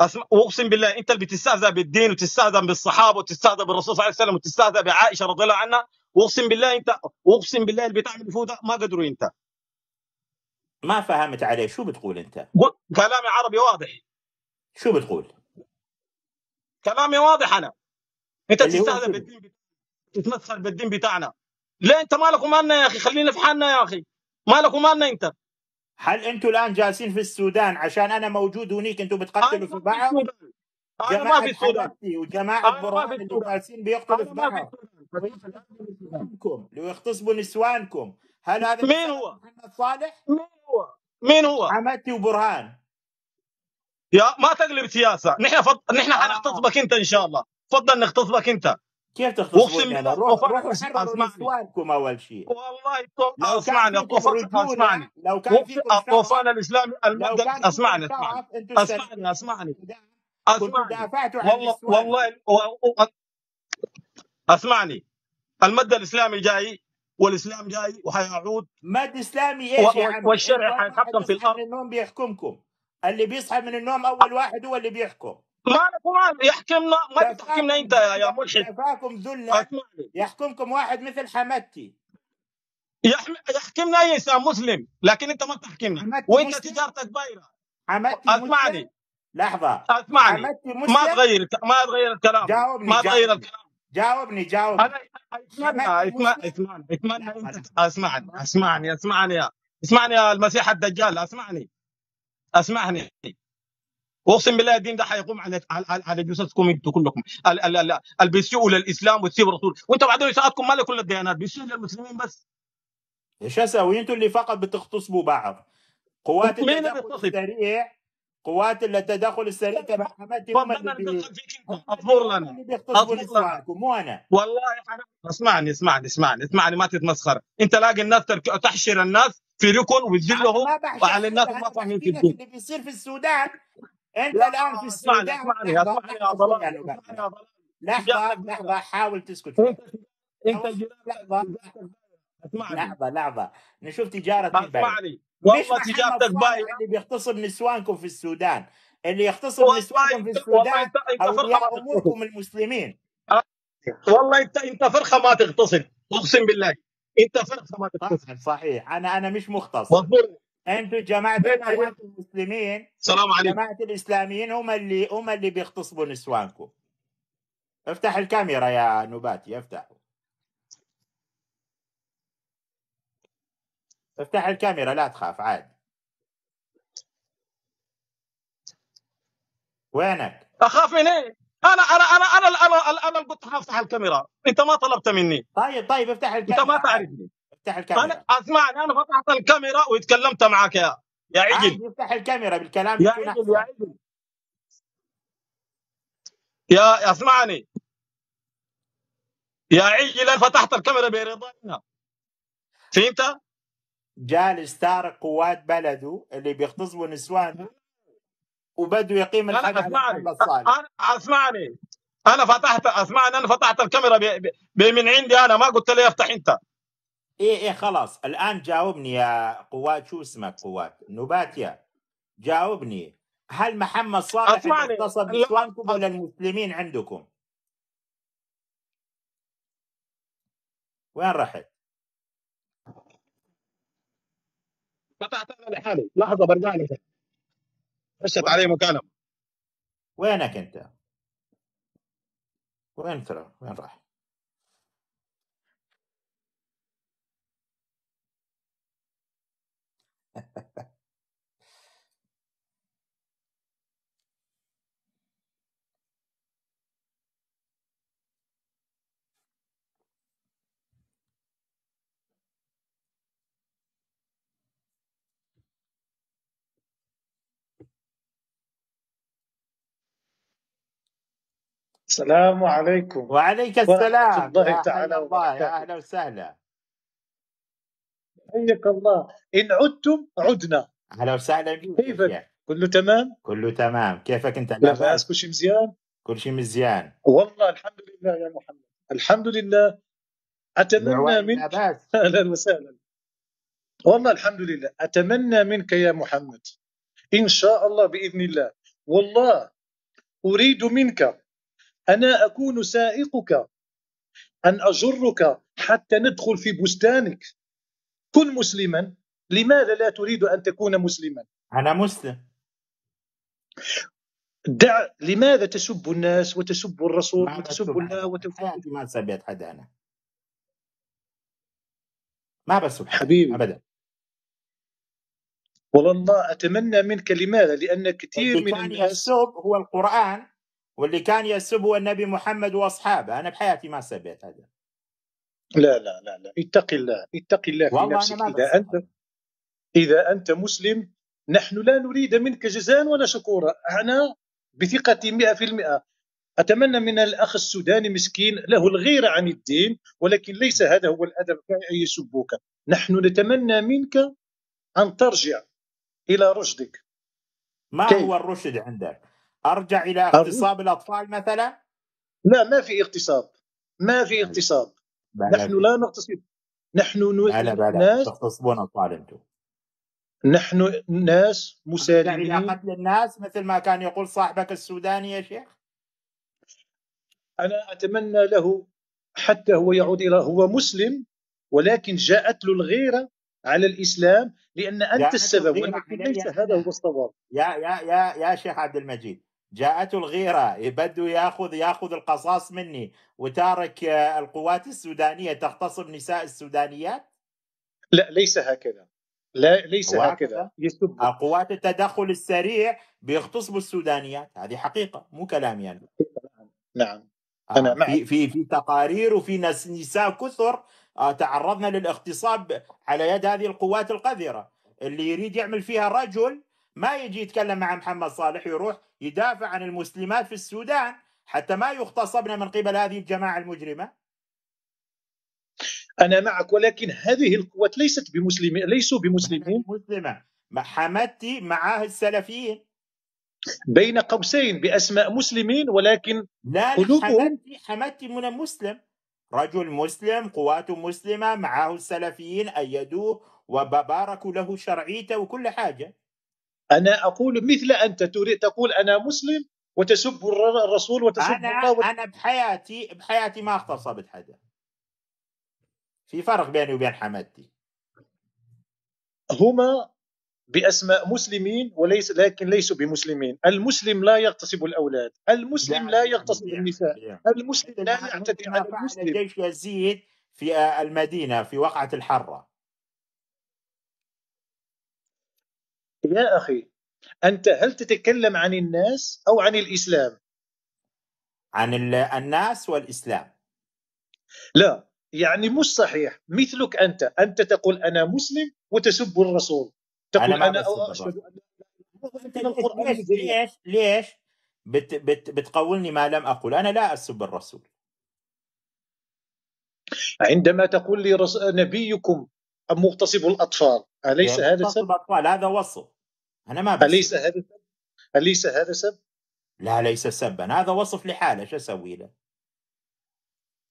أسمع... واقسم بالله انت اللي بتستهزأ بالدين وتستهزأ بالصحابه وتستهزأ بالرسول صلى الله عليه وسلم وتستهزأ بعائشه رضي الله عنها واقسم بالله انت واقسم بالله اللي بتعمل فوضى ما قدروا انت ما فهمت عليه شو بتقول انت؟ كلامي عربي واضح شو بتقول؟ كلامي واضح انا انت تستهزئ بالدين تتمثل بالدين بتاعنا ليه انت مالك ومالنا يا اخي خلينا في حالنا يا اخي مالك ومالنا انت هل انتم الان جالسين في السودان عشان انا موجود هنيك انتم بتقتلوا في بعض؟ جماعة ما في السودان وجماعه برهان انتم جالسين بيقتلوا في بعض ويغتصبوا نسوانكم هل هذا مين هو؟ محمد صالح؟ مين هو؟ مين هو؟ حمدتي وبرهان يا ما تقلب سياسه نحن فض... نحن حنغتصبك انت ان شاء الله تفضل نغتصبك انت كيف تغتصبون يعني؟ روحوا روح اسمعكم اول شيء والله لو اسمعني اسمعني لو كان في الطوفان الاسلامي المبدا اسمعني اسمعني اسمعني اسمعني والله والله اسمعني المد الاسلامي جاي والاسلام جاي وحيعود مد اسلامي ايش يا عم والشرع حيتحكم في الارض النوم بيحكمكم اللي بيصحى من النوم اول واحد هو اللي بيحكم ما كمان يحكمنا ما تحكمنا انت يا ملحد شفاكم ذله يحكمكم واحد مثل حمدتي يحكمنا اي انسان مسلم لكن انت ما تحكمنا وانت تجارتك بايره حمدتي اسمعني لحظه اسمعني ما تغير ما تغير الكلام جاوبني ما تغير الكلام جاوبني جاوبني انا اسمعني اسمعني اسمعني اسمعني اسمعني اسمعني يا اسمعني يا المسيح الدجال اسمعني اسمعني اقسم بالله الدين ده حيقوم على على على جثثكم انتم كلكم ال بيسيئوا للاسلام ويسيئوا الرسول وانتم بعدين اساءتكم ما كل الديانات بيسيئوا للمسلمين بس ايش اسوي انتم اللي فقط بتغتصبوا بعض قوات التدخل السريع قوات التدخل السريع تبع حماتي هم اللي اصبر لنا اصبر لنا مو انا والله اسمعني اسمعني اسمعني اسمعني ما تتمسخر انت لاقي الناس تحشر الناس فريقهم وذلهم وعلى الناس ما فاهمين في الدنيا اللي بيصير في السودان انت الان في السودان اسمعني اسمعني يا ضلال لحظه لحظه حاول تسكت انت انت لحظه لحظه لحظه نشوف تجاره اسمعني والله تجارتك بايع اللي بيغتصب نسوانكم في السودان اللي يغتصب نسوانكم في السودان اولياء اموركم المسلمين أه؟ والله انت انت فرخه ما تغتصب اقسم بالله انت فرخه ما تتصل صحيح انا انا مش مختص مظبوط جماعه المسلمين سلام عليكم جماعه الاسلاميين هم اللي هم اللي بيغتصبوا نسوانكم افتح الكاميرا يا نباتي افتح افتح الكاميرا لا تخاف عادي وينك؟ اخاف من ايه؟ انا انا انا انا انا انا اللي قلت الكاميرا انت ما طلبت مني طيب طيب افتح الكاميرا انت ما تعرفني افتح الكاميرا انا اسمعني انا فتحت الكاميرا وتكلمت معك يا يا طيب، عجل افتح الكاميرا بالكلام يا عجل يا عجل يا اسمعني يا عجل انا فتحت الكاميرا برضانا فهمت؟ جالس تارك قوات بلده اللي بيغتصبوا نسوانه وبدوا يقيم الحد على انا اسمعني انا فتحت اسمعني انا فتحت الكاميرا بي بي من عندي انا ما قلت لي افتح انت ايه ايه خلاص الان جاوبني يا قوات شو اسمك قوات نباتيا جاوبني هل محمد صالح اسمعني اتصل باخوانكم ولا المسلمين عندكم؟ وين رحت؟ قطعت انا لحالي لحظه برجع لك مشت علي مكالمه وينك انت؟ وين ترى؟ وين راح؟ Ha ha. السلام عليكم وعليك السلام الله تعالى الله اهلا وسهلا حياك الله ان عدتم عدنا اهلا وسهلا بك كيفك؟ كله تمام؟ كله تمام كيفك انت؟ لا بأس كل شيء مزيان؟ كل شيء مزيان والله الحمد لله يا محمد الحمد لله اتمنى منك اهلا وسهلا والله الحمد لله اتمنى منك يا محمد ان شاء الله باذن الله والله اريد منك أنا أكون سائقك أن أجرك حتى ندخل في بستانك كن مسلما لماذا لا تريد أن تكون مسلما أنا مسلم دع لماذا تسب الناس وتسب الرسول وتسب الله وتسب ما سبيت حد أنا ما بسب حبيبي أبدا والله أتمنى منك لماذا لأن كثير من الناس السب هو القرآن واللي كان يسب هو النبي محمد واصحابه انا بحياتي ما سبيت هذا لا لا لا لا اتق الله اتق الله في نفسك اذا انت اذا انت مسلم نحن لا نريد منك جزاء ولا شكورا انا بثقتي 100% اتمنى من الاخ السوداني مسكين له الغيره عن الدين ولكن ليس هذا هو الادب يسبوك نحن نتمنى منك ان ترجع الى رشدك ما كيف؟ هو الرشد عندك ارجع الى اغتصاب الاطفال مثلا لا ما في اغتصاب ما في يعني اغتصاب نحن لا نغتصب نحن بلا ناس تغتصبون اطفال انتم نحن ناس مسالمين الى قتل الناس مثل ما كان يقول صاحبك السوداني يا شيخ انا اتمنى له حتى هو يعود الى هو مسلم ولكن جاءت له الغيره على الاسلام لان انت السبب وليس هذا هو الصواب يا يا يا يا شيخ عبد المجيد جاءته الغيرة يبدو ياخذ ياخذ القصاص مني وتارك آه، القوات السودانية تغتصب نساء السودانيات لا ليس هكذا لا ليس هكذا يسب قوات التدخل السريع بيغتصبوا السودانيات هذه حقيقة مو كلامي يعني. أنا نعم آه، أنا معك. في في في تقارير وفي نساء كثر آه، تعرضنا للاغتصاب على يد هذه القوات القذرة اللي يريد يعمل فيها رجل ما يجي يتكلم مع محمد صالح يروح يدافع عن المسلمات في السودان حتى ما يغتصبنا من قبل هذه الجماعة المجرمة أنا معك ولكن هذه القوات ليست بمسلمين ليسوا بمسلمين مسلمة حمدتي معاه السلفيين بين قوسين بأسماء مسلمين ولكن لا قلوبهم حمدتي حمدتي من مسلم رجل مسلم قواته مسلمة معه السلفيين أيدوه وباركوا له شرعيته وكل حاجة انا اقول مثل انت تريد تقول انا مسلم وتسب الرسول وتسب أنا الله وت... انا بحياتي بحياتي ما اغتصبت حدا في فرق بيني وبين حمادتي هما باسماء مسلمين وليس لكن ليسوا بمسلمين المسلم لا يغتصب الاولاد المسلم لا, لا يغتصب يعني النساء يعني المسلم لا يعتدي على المسلم الجيش يزيد في المدينه في وقعه الحره يا أخي أنت هل تتكلم عن الناس أو عن الإسلام؟ عن الناس والإسلام لا يعني مش صحيح مثلك أنت أنت تقول أنا مسلم وتسب الرسول تقول أنا, أنا أو أشهد أن ليش ليش, بت بت بتقولني ما لم أقول أنا لا أسب الرسول عندما تقول لي رس... نبيكم مغتصب الأطفال أليس هذا سب؟ الأطفال هذا وصف انا ما بس. اليس هذا سب؟ اليس هذا سب؟ لا ليس سبا هذا وصف لحاله شو اسوي له؟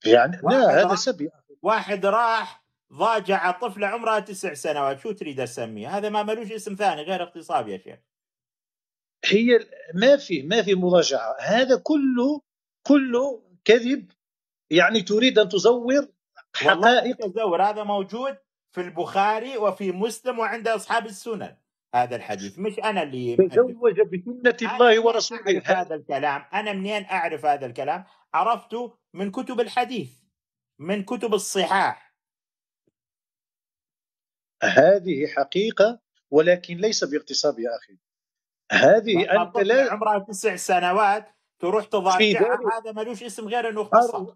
يعني لا هذا سب يا اخي واحد راح ضاجع طفله عمرها تسع سنوات شو تريد اسميه؟ هذا ما ملوش اسم ثاني غير اغتصاب يا شيخ هي ما في ما في مضاجعة هذا كله كله كذب يعني تريد ان تزور حقائق تزور هذا موجود في البخاري وفي مسلم وعند اصحاب السنن هذا الحديث مش انا اللي تزوج بسنه الله ورسوله هذا الكلام انا منين اعرف هذا الكلام عرفته من كتب الحديث من كتب الصحاح هذه حقيقه ولكن ليس باغتصاب يا اخي هذه انت لا يعني عمرها تسع سنوات تروح تضارع هذا ملوش اسم غير انه اغتصاب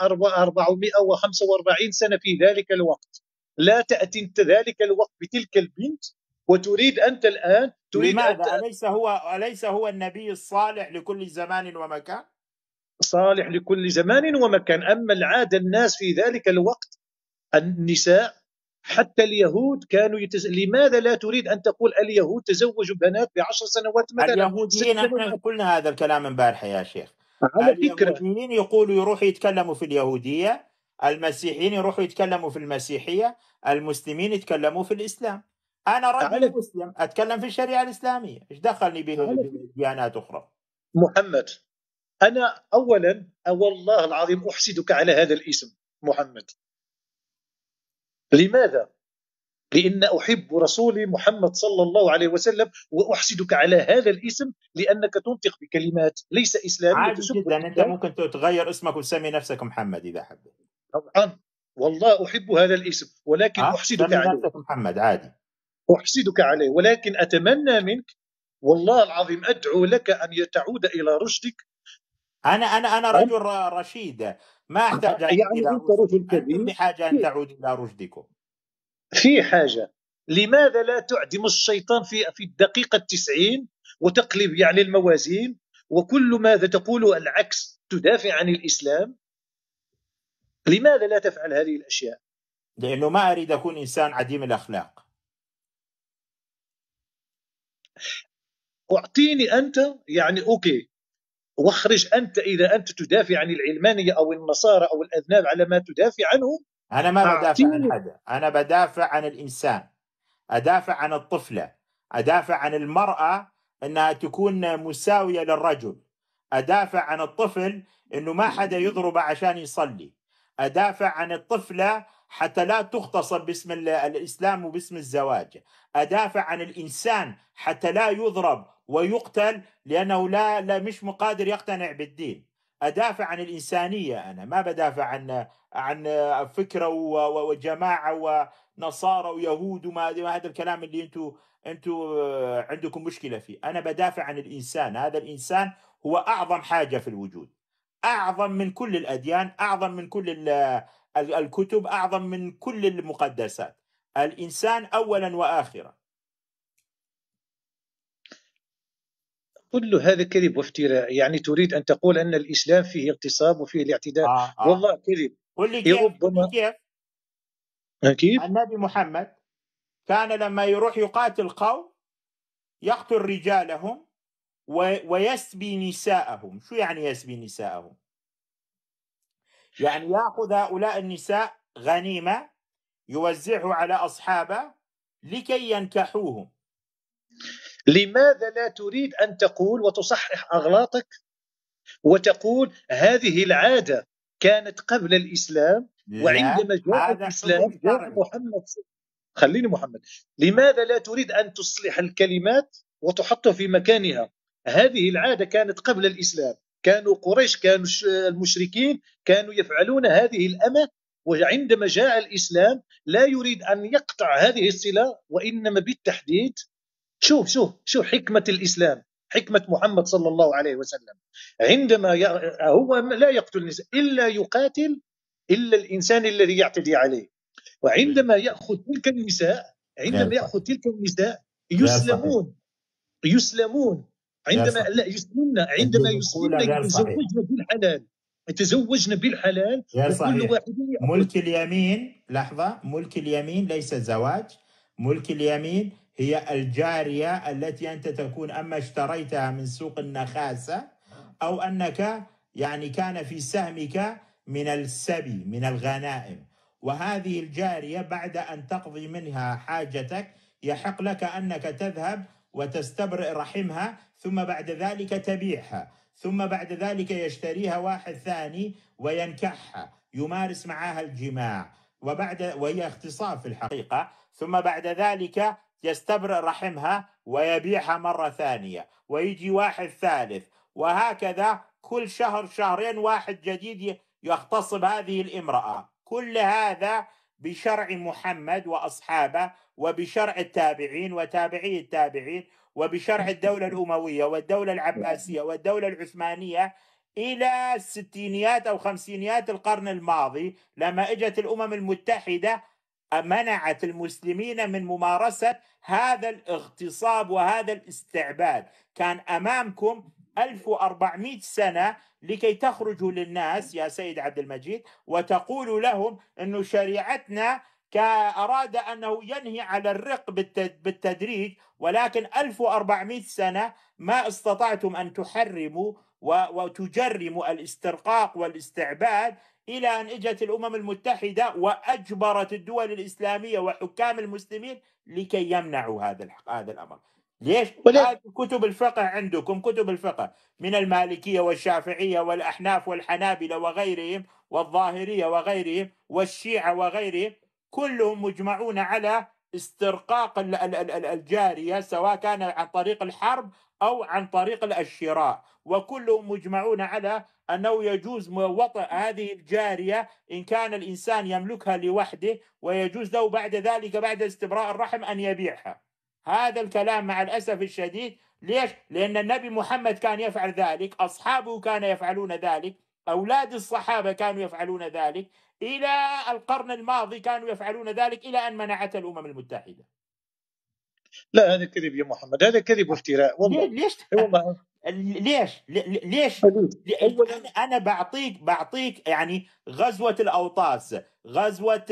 1445 سنه في ذلك الوقت لا تأتي أنت ذلك الوقت بتلك البنت وتريد أنت الآن تريد لماذا أنت أليس هو أليس هو النبي الصالح لكل زمان ومكان؟ صالح لكل زمان ومكان أما العادة الناس في ذلك الوقت النساء حتى اليهود كانوا يتز... لماذا لا تريد ان تقول اليهود تزوجوا بنات بعشر سنوات مثلا اليهوديين احنا قلنا هذا الكلام امبارح يا شيخ على فكره اليهوديين يقولوا يروحوا يتكلموا في اليهوديه المسيحيين يروحوا يتكلموا في المسيحيه المسلمين يتكلموا في الاسلام انا رجل مسلم اتكلم في الشريعه الاسلاميه ايش دخلني به ديانات اخرى محمد انا اولا والله العظيم احسدك على هذا الاسم محمد لماذا لان احب رسولي محمد صلى الله عليه وسلم واحسدك على هذا الاسم لانك تنطق بكلمات ليس اسلاميه عادي جدا انت ممكن تغير اسمك وتسمي نفسك محمد اذا حبيت طبعا والله احب هذا الاسم ولكن احسدك عليه محمد عادي احسدك عليه ولكن اتمنى منك والله العظيم ادعو لك ان تعود الى رشدك انا انا انا رجل رشيد ما احتاج يعني الى انت رجل كبير بحاجه ان تعود الى رشدكم في حاجه لماذا لا تعدم الشيطان في في الدقيقه 90 وتقلب يعني الموازين وكل ماذا تقول العكس تدافع عن الاسلام لماذا لا تفعل هذه الأشياء؟ لأنه ما أريد أكون إنسان عديم الأخلاق أعطيني أنت يعني أوكي واخرج أنت إذا أنت تدافع عن العلمانية أو النصارى أو الأذناب على ما تدافع عنه أنا ما بدافع عن حدا أنا بدافع عن الإنسان أدافع عن الطفلة أدافع عن المرأة أنها تكون مساوية للرجل أدافع عن الطفل أنه ما حدا يضربه عشان يصلي أدافع عن الطفلة حتى لا تختصر باسم الإسلام وباسم الزواج أدافع عن الإنسان حتى لا يضرب ويقتل لأنه لا, لا مش مقادر يقتنع بالدين أدافع عن الإنسانية أنا ما بدافع عن عن فكرة وجماعة ونصارى ويهود وما هذا الكلام اللي أنتوا أنتوا آه، عندكم مشكلة فيه أنا بدافع عن الإنسان هذا الإنسان هو أعظم حاجة في الوجود اعظم من كل الاديان اعظم من كل الكتب اعظم من كل المقدسات الانسان اولا واخرا كل هذا كذب وافتراء يعني تريد ان تقول ان الاسلام فيه اغتصاب وفيه الاعتداء آه آه. والله كذب قل لي كيف ربما كيف آه، كيف النبي محمد كان لما يروح يقاتل قوم يقتل رجالهم ويسبي نساءهم شو يعني يسبي نساءهم يعني ياخذ هؤلاء النساء غنيمه يوزعه على اصحابه لكي ينكحوهم لماذا لا تريد ان تقول وتصحح اغلاطك وتقول هذه العاده كانت قبل الاسلام وعندما جاء الاسلام جاء محمد خليني محمد لماذا لا تريد ان تصلح الكلمات وتحطها في مكانها هذه العاده كانت قبل الاسلام كانوا قريش كانوا المشركين كانوا يفعلون هذه الامه وعندما جاء الاسلام لا يريد ان يقطع هذه الصله وانما بالتحديد شوف شوف شوف حكمه الاسلام حكمه محمد صلى الله عليه وسلم عندما هو لا يقتل النساء الا يقاتل الا الانسان الذي يعتدي عليه وعندما ياخذ تلك النساء عندما ياخذ تلك النساء يسلمون يسلمون عندما لا يسلمنا عندما يسلمنا يتزوجنا بالحلال يتزوجنا بالحلال وكل واحد ملك اليمين لحظه ملك اليمين ليس زواج ملك اليمين هي الجاريه التي انت تكون اما اشتريتها من سوق النخاسه او انك يعني كان في سهمك من السبي من الغنائم وهذه الجاريه بعد ان تقضي منها حاجتك يحق لك انك تذهب وتستبرئ رحمها ثم بعد ذلك تبيعها ثم بعد ذلك يشتريها واحد ثاني وينكحها يمارس معها الجماع وبعد وهي اختصاب في الحقيقة ثم بعد ذلك يستبرئ رحمها ويبيعها مرة ثانية ويجي واحد ثالث وهكذا كل شهر شهرين واحد جديد يغتصب هذه الامرأة كل هذا بشرع محمد وأصحابه وبشرع التابعين وتابعي التابعين وبشرع الدولة الأموية والدولة العباسية والدولة العثمانية إلى ستينيات أو خمسينيات القرن الماضي لما إجت الأمم المتحدة منعت المسلمين من ممارسة هذا الاغتصاب وهذا الاستعباد كان أمامكم 1400 سنة لكي تخرجوا للناس يا سيد عبد المجيد وتقولوا لهم أن شريعتنا أراد أنه ينهي على الرق بالتدريج ولكن 1400 سنة ما استطعتم أن تحرموا وتجرموا الاسترقاق والاستعباد إلى أن إجت الأمم المتحدة وأجبرت الدول الإسلامية وحكام المسلمين لكي يمنعوا هذا هذا الأمر ليش؟ كتب الفقه عندكم كتب الفقه من المالكية والشافعية والأحناف والحنابلة وغيرهم والظاهرية وغيرهم والشيعة وغيرهم كلهم مجمعون على استرقاق الجارية سواء كان عن طريق الحرب أو عن طريق الشراء وكلهم مجمعون على أنه يجوز وطئ هذه الجارية إن كان الإنسان يملكها لوحده ويجوز له بعد ذلك بعد استبراء الرحم أن يبيعها هذا الكلام مع الأسف الشديد ليش؟ لأن النبي محمد كان يفعل ذلك أصحابه كان يفعلون ذلك أولاد الصحابة كانوا يفعلون ذلك إلى القرن الماضي كانوا يفعلون ذلك إلى أن منعت الأمم المتحدة لا هذا كذب يا محمد هذا كذب وافتراء والله ليش والله ليش ليش يعني انا انا بعطيك بعطيك يعني غزوه الاوطاس غزوه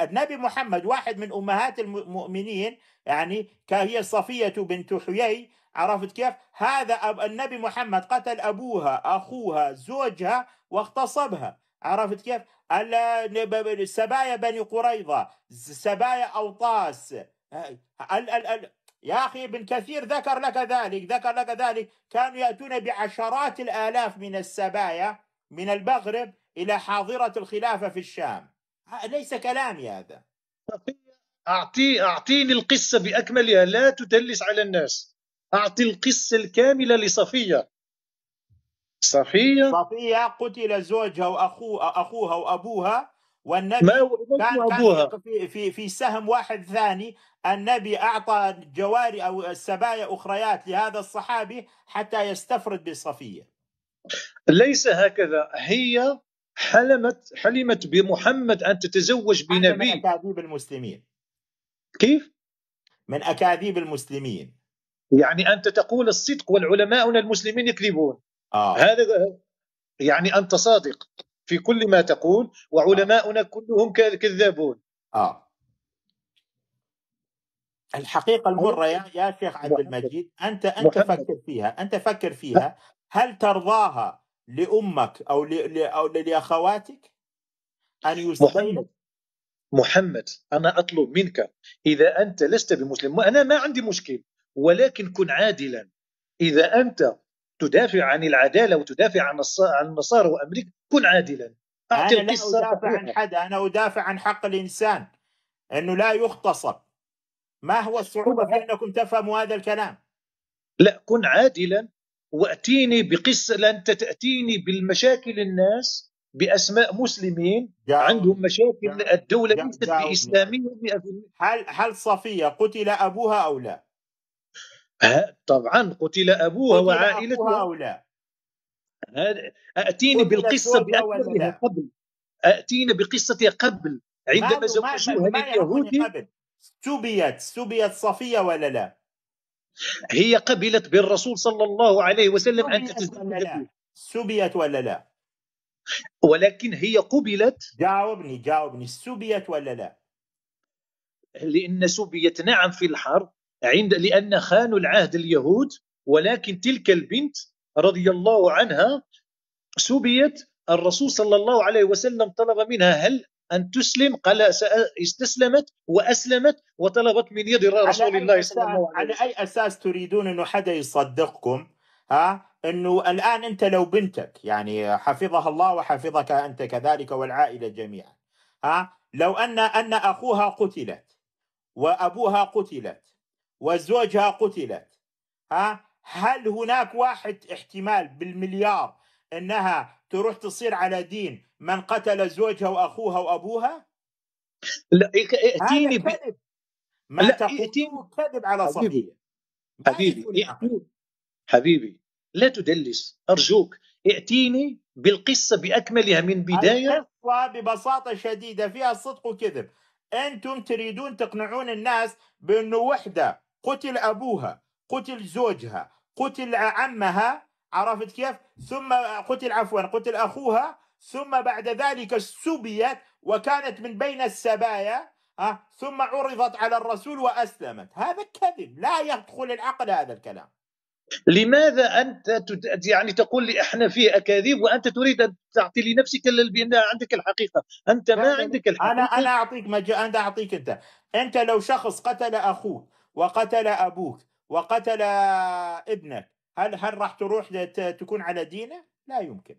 النبي محمد واحد من امهات المؤمنين يعني هي صفيه بنت حيي عرفت كيف هذا النبي محمد قتل ابوها اخوها زوجها واغتصبها عرفت كيف سبايا بني قريظه سبايا اوطاس يا أخي ابن كثير ذكر لك ذلك ذكر لك ذلك كانوا يأتون بعشرات الآلاف من السبايا من المغرب إلى حاضرة الخلافة في الشام ليس كلامي هذا أعطي أعطيني القصة بأكملها لا تدلس على الناس أعطي القصة الكاملة لصفية صفية صفية قتل زوجها وأخوها وأبوها والنبي ما كان, أبوها. في, في في سهم واحد ثاني النبي اعطى جواري او سبايا اخريات لهذا الصحابي حتى يستفرد بصفيه ليس هكذا هي حلمت حلمت بمحمد ان تتزوج بنبي من اكاذيب المسلمين كيف؟ من اكاذيب المسلمين يعني انت تقول الصدق والعلماء المسلمين يكذبون آه. هذا يعني انت صادق في كل ما تقول وعلماؤنا آه. كلهم كذابون آه. الحقيقة المرة يا, يا شيخ عبد المجيد أنت أنت فكر فيها أنت فكر فيها هل ترضاها لأمك أو أو لأخواتك أن يستحيل محمد أنا أطلب منك إذا أنت لست بمسلم أنا ما عندي مشكل ولكن كن عادلا إذا أنت تدافع عن العداله وتدافع عن عن مسار وامريكا كن عادلا انا لا ادافع عن حد انا ادافع عن حق الانسان انه لا يختصر ما هو الصعوبه في انكم تفهموا هذا الكلام لا كن عادلا واتيني بقصه لا انت تاتيني بالمشاكل الناس باسماء مسلمين جاوب. عندهم مشاكل جاوب. الدوله ليست باسلاميه هل هل صفيه قتل ابوها او لا؟ أه، طبعا قتل ابوها وعائلتها هؤلاء أه، اتيني بالقصه بأكملها قبل اتيني بقصتها قبل عندما زوجوها اليهودي سبيت سبيت صفيه ولا لا هي قبلت بالرسول صلى الله عليه وسلم ان تتزوج سبيت ولا لا ولكن هي قبلت جاوبني جاوبني سبيت ولا لا لان سبيت نعم في الحرب عند لأن خانوا العهد اليهود ولكن تلك البنت رضي الله عنها سبيت الرسول صلى الله عليه وسلم طلب منها هل أن تسلم قال استسلمت وأسلمت وطلبت من يد رسول الله صلى الله عليه وسلم على أي أساس تريدون أنه حدا يصدقكم ها أنه الآن أنت لو بنتك يعني حفظها الله وحفظك أنت كذلك والعائلة جميعا ها لو أن أن أخوها قتلت وأبوها قتلت وزوجها قتلت ها هل هناك واحد احتمال بالمليار انها تروح تصير على دين من قتل زوجها واخوها وابوها؟ لا ائتيني إيه، إيه، ب... ما لا إيه، تقول كذب على صحيح حبيبي حبيبي حبيبي لا تدلس ارجوك ائتيني بالقصه باكملها من بدايه القصه ببساطه شديده فيها صدق وكذب انتم تريدون تقنعون الناس بانه وحده قتل أبوها قتل زوجها قتل عمها عرفت كيف ثم قتل عفوا قتل أخوها ثم بعد ذلك سبيت وكانت من بين السبايا أه؟ ثم عرضت على الرسول وأسلمت هذا كذب لا يدخل العقل هذا الكلام لماذا انت يعني تقول لي احنا في اكاذيب وانت تريد ان تعطي لنفسك بان عندك الحقيقه، انت ما عندك الحقيقه انا انا اعطيك مجال انا اعطيك انت، انت لو شخص قتل اخوه وقتل ابوك وقتل ابنك هل هل راح تروح تكون على دينه؟ لا يمكن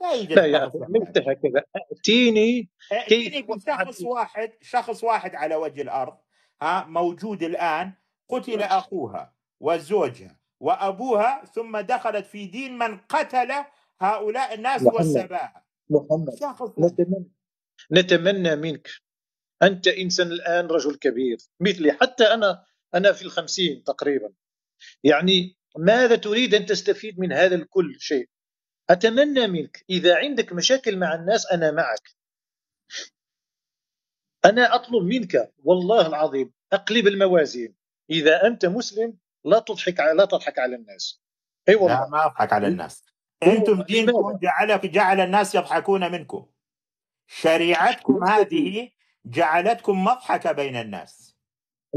لا يوجد لا يا منتهى كذا اتيني اتيني شخص واحد شخص واحد على وجه الارض ها موجود الان قتل اخوها وزوجها وابوها ثم دخلت في دين من قتل هؤلاء الناس محمد. محمد شخص نتمنى نتمنى منك انت انسان الان رجل كبير مثلي حتى انا أنا في الخمسين تقريبا يعني ماذا تريد أن تستفيد من هذا الكل شيء أتمنى منك إذا عندك مشاكل مع الناس أنا معك أنا أطلب منك والله العظيم أقلب الموازين إذا أنت مسلم لا تضحك على لا تضحك على الناس أي أيوة والله لا ما أضحك على الناس أنتم دينكم جعلك جعل الناس يضحكون منكم شريعتكم هذه جعلتكم مضحكة بين الناس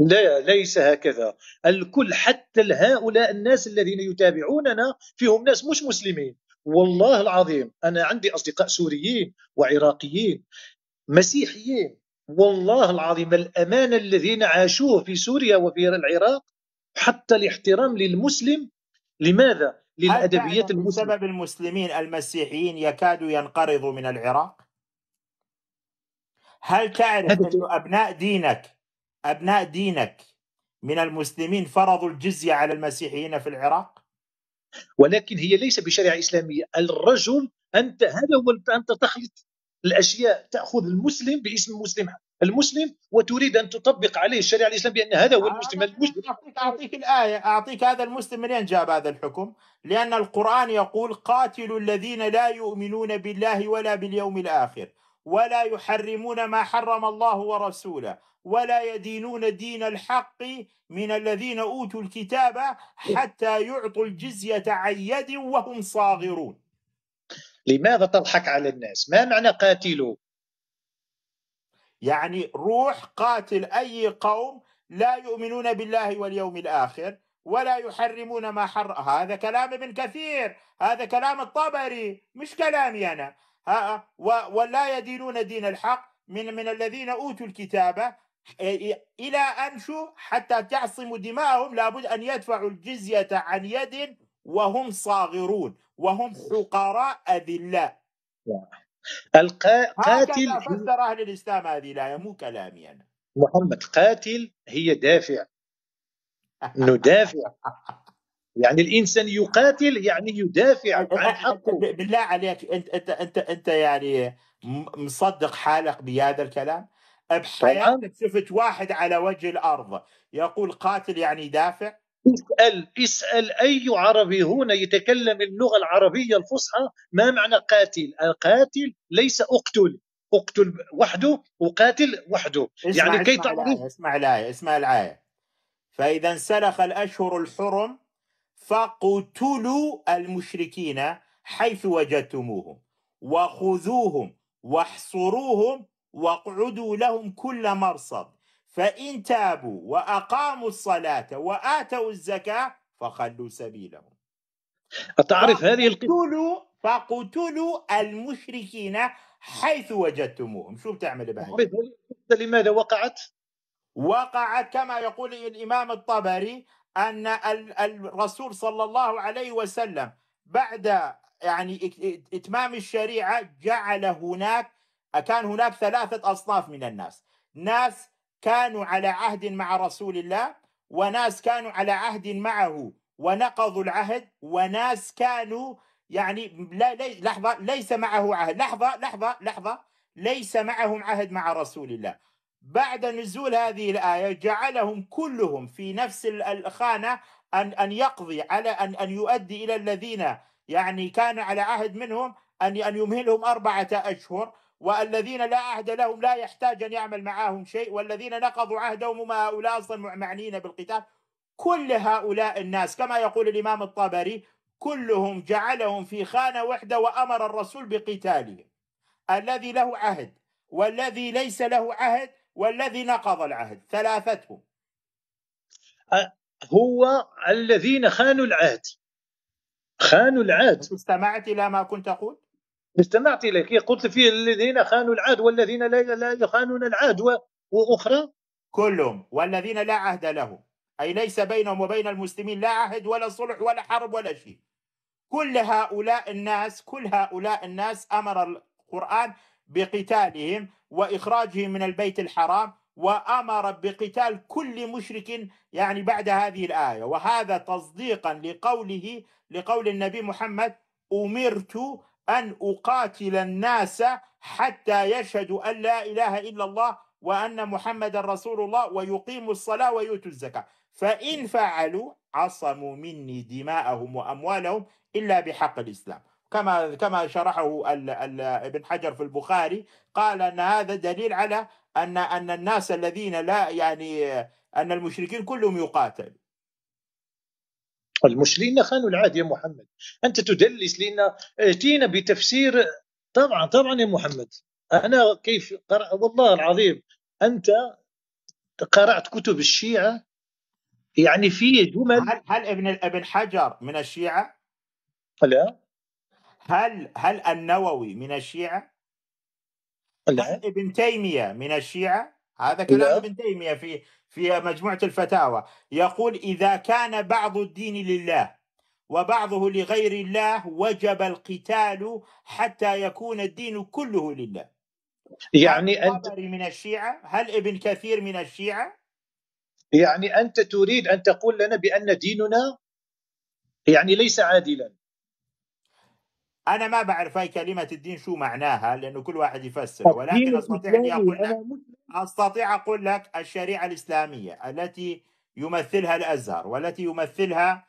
لا ليس هكذا الكل حتى هؤلاء الناس الذين يتابعوننا فيهم ناس مش مسلمين والله العظيم أنا عندي أصدقاء سوريين وعراقيين مسيحيين والله العظيم الأمان الذين عاشوه في سوريا وفي العراق حتى الاحترام للمسلم لماذا؟ للأدبيات المسلمة بسبب المسلمين المسيحيين يكادوا ينقرضوا من العراق؟ هل تعرف أن أبناء دينك أبناء دينك من المسلمين فرضوا الجزية على المسيحيين في العراق؟ ولكن هي ليس بشريعة إسلامية الرجل أنت هذا هو أنت تخلط الأشياء تأخذ المسلم باسم المسلم المسلم وتريد أن تطبق عليه الشريعة الإسلامية بأن هذا هو آه، المسلم المسلم أعطيك أعطيك الآية أعطيك هذا المسلم منين جاب هذا الحكم لأن القرآن يقول قاتلوا الذين لا يؤمنون بالله ولا باليوم الآخر ولا يحرمون ما حرم الله ورسوله ولا يدينون دين الحق من الذين اوتوا الكتاب حتى يعطوا الجزيه عن يد وهم صاغرون. لماذا تضحك على الناس؟ ما معنى قاتلوا؟ يعني روح قاتل اي قوم لا يؤمنون بالله واليوم الاخر ولا يحرمون ما حر هذا كلام ابن كثير هذا كلام الطبري مش كلامي انا ولا يدينون دين الحق من من الذين اوتوا الكتاب الى ان شو حتى تعصموا دماءهم لابد ان يدفعوا الجزيه عن يد وهم صاغرون وهم حقراء اذلاء القاتل فسر اهل الاسلام هذه الايه مو كلامي انا محمد قاتل هي دافع ندافع يعني الانسان يقاتل يعني يدافع عن حقه بالله عليك انت انت انت انت يعني مصدق حالك بهذا الكلام؟ بحياتك شفت واحد على وجه الارض يقول قاتل يعني يدافع؟ اسال اسال اي عربي هنا يتكلم اللغه العربيه الفصحى ما معنى قاتل؟ القاتل ليس اقتل اقتل وحده وقاتل وحده يعني كي تعرف اسمع اسمع الآية اسمع الآية فإذا انسلخ الأشهر الحرم فاقتلوا المشركين حيث وجدتموهم وخذوهم واحصروهم واقعدوا لهم كل مرصد فإن تابوا وأقاموا الصلاة وآتوا الزكاة فخلوا سبيلهم أتعرف هذه القتل فاقتلوا المشركين حيث وجدتموهم شو بتعمل بهذه لماذا وقعت؟ وقعت كما يقول الإمام الطبري ان الرسول صلى الله عليه وسلم بعد يعني اتمام الشريعه جعل هناك كان هناك ثلاثه اصناف من الناس ناس كانوا على عهد مع رسول الله وناس كانوا على عهد معه ونقضوا العهد وناس كانوا يعني لا لي لحظه ليس معه عهد لحظه لحظه لحظه ليس معهم عهد مع رسول الله بعد نزول هذه الآية جعلهم كلهم في نفس الخانة أن أن يقضي على أن أن يؤدي إلى الذين يعني كان على عهد منهم أن أن يمهلهم أربعة أشهر والذين لا عهد لهم لا يحتاج أن يعمل معهم شيء والذين نقضوا عهدهم هم هؤلاء أصلا معنيين بالقتال كل هؤلاء الناس كما يقول الإمام الطبري كلهم جعلهم في خانة واحدة وأمر الرسول بقتالهم الذي له عهد والذي ليس له عهد والذي نقض العهد ثلاثتهم هو الذين خانوا العهد خانوا العهد استمعت إلى ما كنت أقول استمعت إليك قلت فيه الذين خانوا العهد والذين لا يخانون العهد وأخرى كلهم والذين لا عهد لهم أي ليس بينهم وبين المسلمين لا عهد ولا صلح ولا حرب ولا شيء كل هؤلاء الناس كل هؤلاء الناس أمر القرآن بقتالهم واخراجه من البيت الحرام وامر بقتال كل مشرك يعني بعد هذه الايه وهذا تصديقا لقوله لقول النبي محمد امرت ان اقاتل الناس حتى يشهدوا ان لا اله الا الله وان محمدا رسول الله ويقيموا الصلاه ويؤتوا الزكاه فان فعلوا عصموا مني دماءهم واموالهم الا بحق الاسلام كما كما شرحه ابن حجر في البخاري قال ان هذا دليل على ان ان الناس الذين لا يعني ان المشركين كلهم يقاتل المشركين خانوا العهد يا محمد انت تدلس لنا اتينا بتفسير طبعا طبعا يا محمد انا كيف قرأ والله العظيم انت قرأت كتب الشيعة يعني في جمل هل, هل ابن ابن حجر من الشيعة؟ لا هل هل النووي من الشيعة؟ لا نعم. ابن تيمية من الشيعة؟ هذا كلام نعم. ابن تيمية في في مجموعة الفتاوى يقول إذا كان بعض الدين لله وبعضه لغير الله وجب القتال حتى يكون الدين كله لله يعني أنت من الشيعة هل ابن كثير من الشيعة يعني أنت تريد أن تقول لنا بأن ديننا يعني ليس عادلا انا ما بعرف هاي كلمه الدين شو معناها لانه كل واحد يفسر ولكن استطيع ان اقول لك استطيع اقول لك الشريعه الاسلاميه التي يمثلها الازهر والتي يمثلها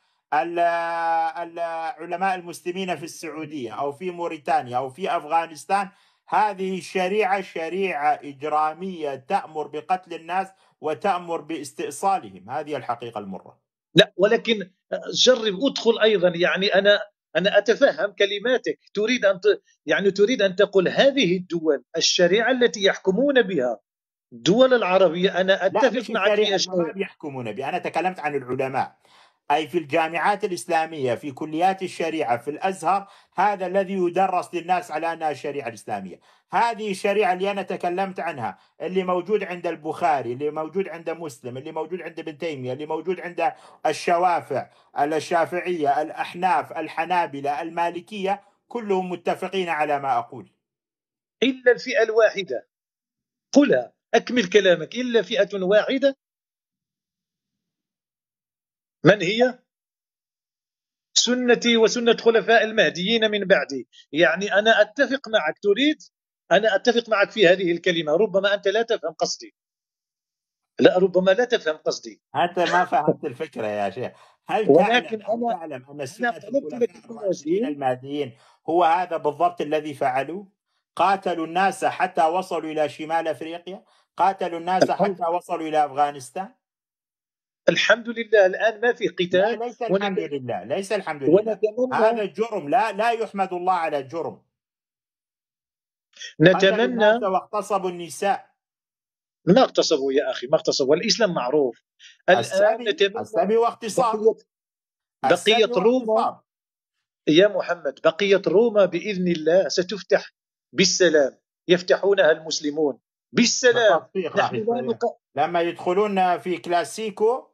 علماء المسلمين في السعوديه او في موريتانيا او في افغانستان هذه الشريعه شريعه اجراميه تامر بقتل الناس وتامر باستئصالهم هذه الحقيقه المره لا ولكن جرب ادخل ايضا يعني انا انا اتفهم كلماتك تريد ان ت... يعني تريد ان تقول هذه الدول الشريعه التي يحكمون بها الدول العربيه انا اتفق معك لا يحكمون بها انا تكلمت عن العلماء أي في الجامعات الإسلامية في كليات الشريعة في الأزهر هذا الذي يدرس للناس على أنها الشريعة الإسلامية هذه الشريعة اللي أنا تكلمت عنها اللي موجود عند البخاري اللي موجود عند مسلم اللي موجود عند ابن تيمية اللي موجود عند الشوافع الشافعية الأحناف الحنابلة المالكية كلهم متفقين على ما أقول إلا الفئة الواحدة قلها أكمل كلامك إلا فئة واحدة من هي سنتي وسنة خلفاء المهديين من بعدي يعني أنا أتفق معك تريد أنا أتفق معك في هذه الكلمة ربما أنت لا تفهم قصدي لا ربما لا تفهم قصدي أنت ما فهمت الفكرة يا شيخ هل ولكن تعلم, أنا تعلم أن سنة المهديين هو هذا بالضبط الذي فعلوه قاتلوا الناس حتى وصلوا إلى شمال أفريقيا قاتلوا الناس حتى وصلوا إلى أفغانستان الحمد لله الان ما في قتال لا ليس الحمد ونت... لله ليس الحمد لله ونتمنى... هذا جرم لا لا يحمد الله على الجرم نتمنى واغتصبوا النساء ما اغتصبوا يا اخي ما اغتصبوا الاسلام معروف الان نتمنى واغتصاب بقية روما يا محمد بقية روما بإذن الله ستفتح بالسلام يفتحونها المسلمون بالسلام نحن لا لما يدخلون في كلاسيكو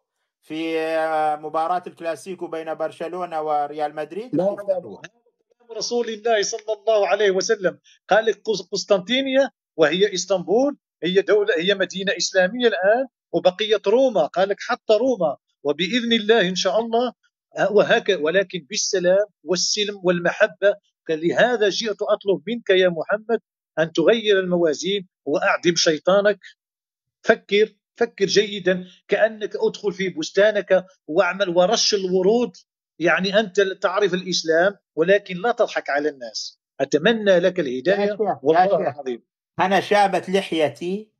في آه، مباراة الكلاسيكو بين برشلونة وريال مدريد لا لا نعم، رسول الله صلى الله عليه وسلم قال لك قسطنطينية وهي اسطنبول هي دولة هي مدينة إسلامية الآن وبقية روما قال لك حتى روما وبإذن الله إن شاء الله آه، وهكذا ولكن بالسلام والسلم والمحبة لهذا جئت أطلب منك يا محمد أن تغير الموازين وأعدم شيطانك فكر فكر جيدا كأنك أدخل في بستانك واعمل ورش الورود يعني أنت تعرف الإسلام ولكن لا تضحك على الناس أتمنى لك الهداية والله العظيم أنا شابت لحيتي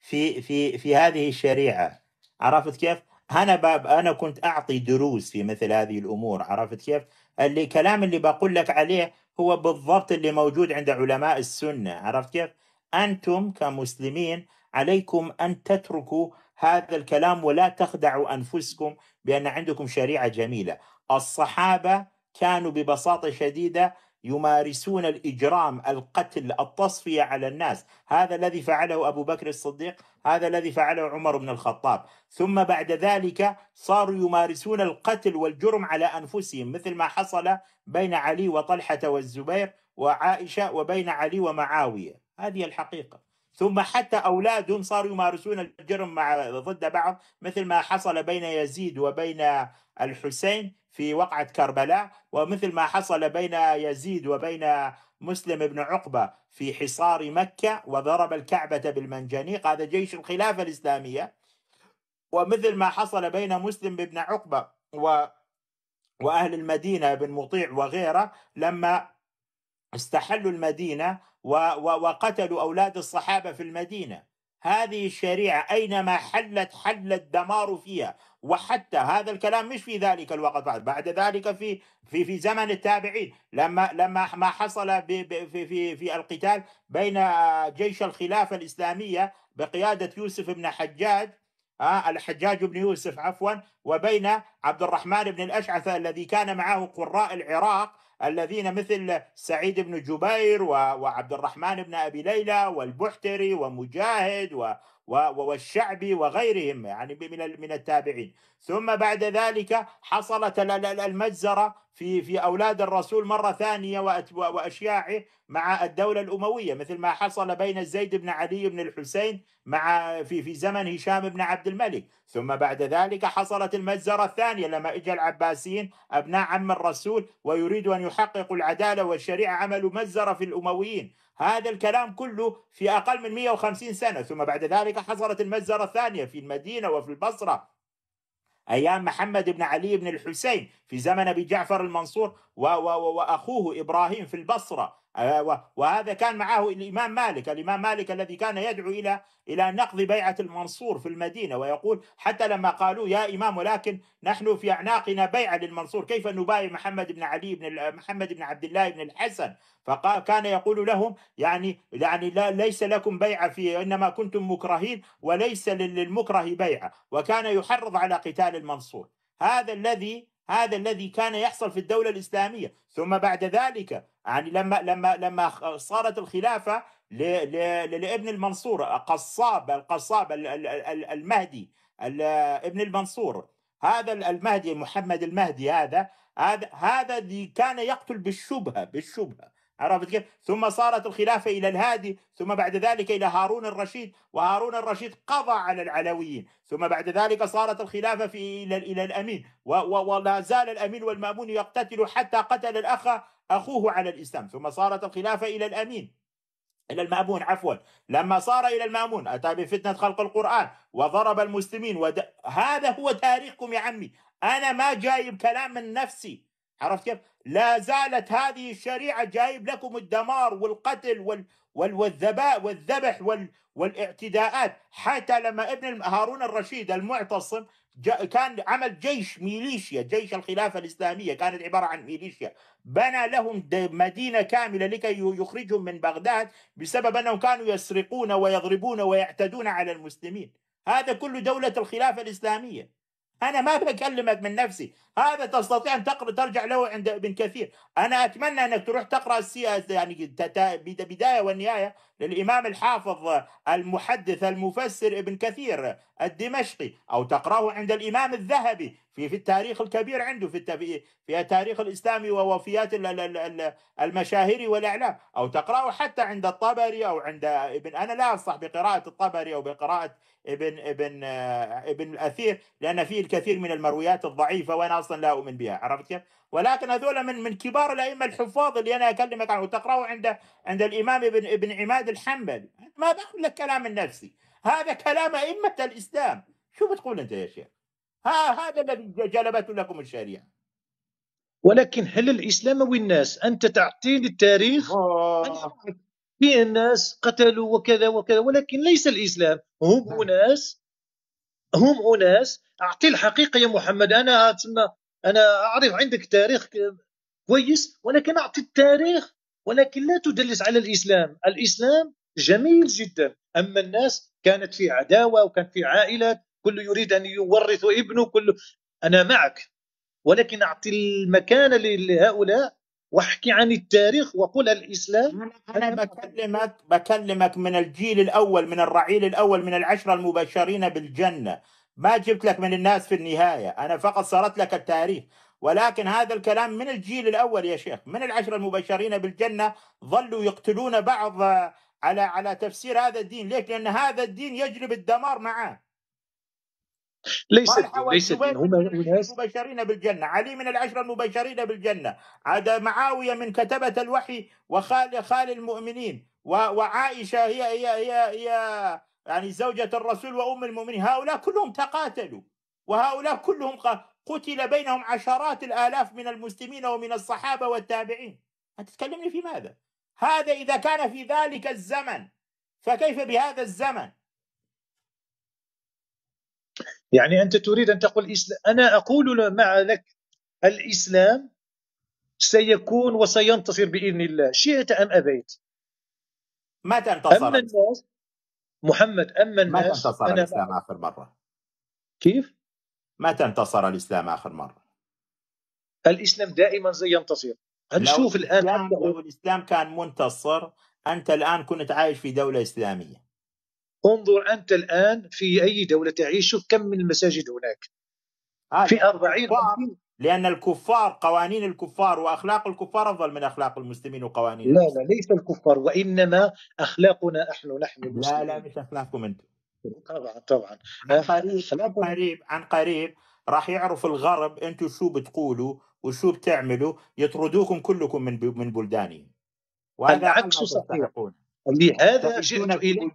في في في هذه الشريعة عرفت كيف؟ أنا باب أنا كنت أعطي دروس في مثل هذه الأمور عرفت كيف؟ اللي كلام اللي بقول لك عليه هو بالضبط اللي موجود عند علماء السنة عرفت كيف؟ أنتم كمسلمين عليكم أن تتركوا هذا الكلام ولا تخدعوا أنفسكم بأن عندكم شريعة جميلة الصحابة كانوا ببساطة شديدة يمارسون الإجرام القتل التصفية على الناس هذا الذي فعله أبو بكر الصديق هذا الذي فعله عمر بن الخطاب ثم بعد ذلك صاروا يمارسون القتل والجرم على أنفسهم مثل ما حصل بين علي وطلحة والزبير وعائشة وبين علي ومعاوية هذه الحقيقة ثم حتى أولادهم صاروا يمارسون الجرم مع ضد بعض مثل ما حصل بين يزيد وبين الحسين في وقعة كربلاء ومثل ما حصل بين يزيد وبين مسلم بن عقبة في حصار مكة وضرب الكعبة بالمنجنيق هذا جيش الخلافة الإسلامية ومثل ما حصل بين مسلم بن عقبة و وأهل المدينة بن مطيع وغيره لما استحلوا المدينة وقتلوا أولاد الصحابة في المدينة هذه الشريعة أينما حلت حل الدمار فيها وحتى هذا الكلام مش في ذلك الوقت بعد بعد ذلك في في في زمن التابعين لما لما ما حصل في في في القتال بين جيش الخلافة الإسلامية بقيادة يوسف بن حجاج آه الحجاج بن يوسف عفوا وبين عبد الرحمن بن الأشعث الذي كان معه قراء العراق الذين مثل سعيد بن جبير وعبد الرحمن بن أبي ليلى والبحتري ومجاهد والشعبي وغيرهم يعني من من التابعين ثم بعد ذلك حصلت المجزرة في في أولاد الرسول مرة ثانية وأشياعه مع الدولة الأموية مثل ما حصل بين زيد بن علي بن الحسين مع في في زمن هشام بن عبد الملك ثم بعد ذلك حصلت المجزرة الثانية لما اجى العباسيين أبناء عم الرسول ويريدوا أن يحققوا العدالة والشريعة عملوا مجزرة في الأمويين هذا الكلام كله في أقل من 150 سنة ثم بعد ذلك حصلت المجزرة الثانية في المدينة وفي البصرة أيام محمد بن علي بن الحسين في زمن أبي جعفر المنصور و و و وأخوه إبراهيم في البصرة آه، وهذا كان معه الامام مالك، الامام مالك الذي كان يدعو الى الى نقض بيعه المنصور في المدينه ويقول حتى لما قالوا يا امام ولكن نحن في اعناقنا بيعه للمنصور، كيف نبايع محمد بن علي بن محمد بن عبد الله بن الحسن؟ فقال كان يقول لهم يعني يعني لا ليس لكم بيعه في انما كنتم مكرهين وليس للمكره بيعه، وكان يحرض على قتال المنصور. هذا الذي هذا الذي كان يحصل في الدولة الإسلامية ثم بعد ذلك يعني لما لما لما صارت الخلافة لابن المنصور قصاب القصاب المهدي ابن المنصور هذا المهدي محمد المهدي هذا هذا هذا اللي كان يقتل بالشبهة بالشبهة عرفت كيف؟ ثم صارت الخلافة إلى الهادي ثم بعد ذلك إلى هارون الرشيد وهارون الرشيد قضى على العلويين ثم بعد ذلك صارت الخلافة في إلى, إلى الأمين ولا زال الأمين والمأمون يقتتل حتى قتل الأخ أخوه على الإسلام ثم صارت الخلافة إلى الأمين إلى المأمون عفوا لما صار إلى المأمون أتى بفتنة خلق القرآن وضرب المسلمين ود... هذا هو تاريخكم يا عمي أنا ما جايب كلام من نفسي عرفت كيف؟ لا زالت هذه الشريعة جايب لكم الدمار والقتل وال وال والذباء والذبح وال والاعتداءات حتى لما ابن هارون الرشيد المعتصم كان عمل جيش ميليشيا جيش الخلافة الإسلامية كانت عبارة عن ميليشيا بنى لهم مدينة كاملة لكي يخرجهم من بغداد بسبب أنهم كانوا يسرقون ويضربون ويعتدون على المسلمين هذا كل دولة الخلافة الإسلامية أنا ما بكلمك من نفسي هذا تستطيع أن تقرأ ترجع له عند ابن كثير أنا أتمنى أنك تروح تقرأ السياسة يعني بداية والنهاية للإمام الحافظ المحدث المفسر ابن كثير الدمشقي أو تقرأه عند الإمام الذهبي في في التاريخ الكبير عنده في التف... في التاريخ الاسلامي ووفيات المشاهير والاعلام او تقراه حتى عند الطبري او عند ابن انا لا انصح بقراءه الطبري او بقراءه ابن ابن ابن الاثير لان فيه الكثير من المرويات الضعيفه وانا اصلا لا اؤمن بها عرفت كيف؟ ولكن هذول من من كبار الائمه الحفاظ اللي انا اكلمك عنه وتقراه عند عند الامام ابن ابن عماد الحنبلي ما باخذ لك كلام النفسي هذا كلام ائمه الاسلام شو بتقول انت يا شيخ؟ ها هذا الذي جلبته لكم الشريعه ولكن هل الاسلام والناس انت تعطي للتاريخ آه. في الناس قتلوا وكذا وكذا ولكن ليس الاسلام هم نعم. اناس هم اناس اعطي الحقيقه يا محمد انا تسمى انا اعرف عندك تاريخ كويس ولكن اعطي التاريخ ولكن لا تدلس على الاسلام الاسلام جميل جدا اما الناس كانت في عداوه وكان في عائلات كله يريد أن يورث ابنه كله أنا معك ولكن أعطي المكان لهؤلاء واحكي عن التاريخ وقل الاسلام انا بكلمك بكلمك من الجيل الاول من الرعيل الاول من العشره المبشرين بالجنه ما جبت لك من الناس في النهايه انا فقط صارت لك التاريخ ولكن هذا الكلام من الجيل الاول يا شيخ من العشره المبشرين بالجنه ظلوا يقتلون بعض على على تفسير هذا الدين ليش؟ لان هذا الدين يجلب الدمار معه ليس الدين ليس هم اناس مبشرين بالجنه، علي من العشره المبشرين بالجنه، عاد معاويه من كتبه الوحي وخال خال المؤمنين وعائشه هي هي هي هي يعني زوجه الرسول وام المؤمنين، هؤلاء كلهم تقاتلوا وهؤلاء كلهم قتل بينهم عشرات الالاف من المسلمين ومن الصحابه والتابعين. انت في ماذا؟ هذا اذا كان في ذلك الزمن فكيف بهذا الزمن؟ يعني انت تريد ان تقول إسلام. انا اقول مع لك الاسلام سيكون وسينتصر باذن الله شئت ام ابيت متى انتصر اما الناس محمد اما الناس متى انتصر الاسلام اخر مره كيف متى انتصر الاسلام اخر مره الاسلام دائما سينتصر ينتصر هنشوف الان لو الاسلام كان منتصر انت الان كنت عايش في دوله اسلاميه انظر أنت الآن في أي دولة تعيش شوف كم من المساجد هناك في 40 لأن الكفار قوانين الكفار وأخلاق الكفار أفضل من أخلاق المسلمين وقوانين لا لا ليس الكفار وإنما أخلاقنا نحن نحن المسلمين لا لا مش أخلاقكم أنتم طبعا طبعا عن آه، قريب عن قريب, عن قريب راح يعرف الغرب انتم شو بتقولوا وشو بتعملوا يطردوكم كلكم من من بلدانهم وهذا عكس صحيح لهذا جئت إليهم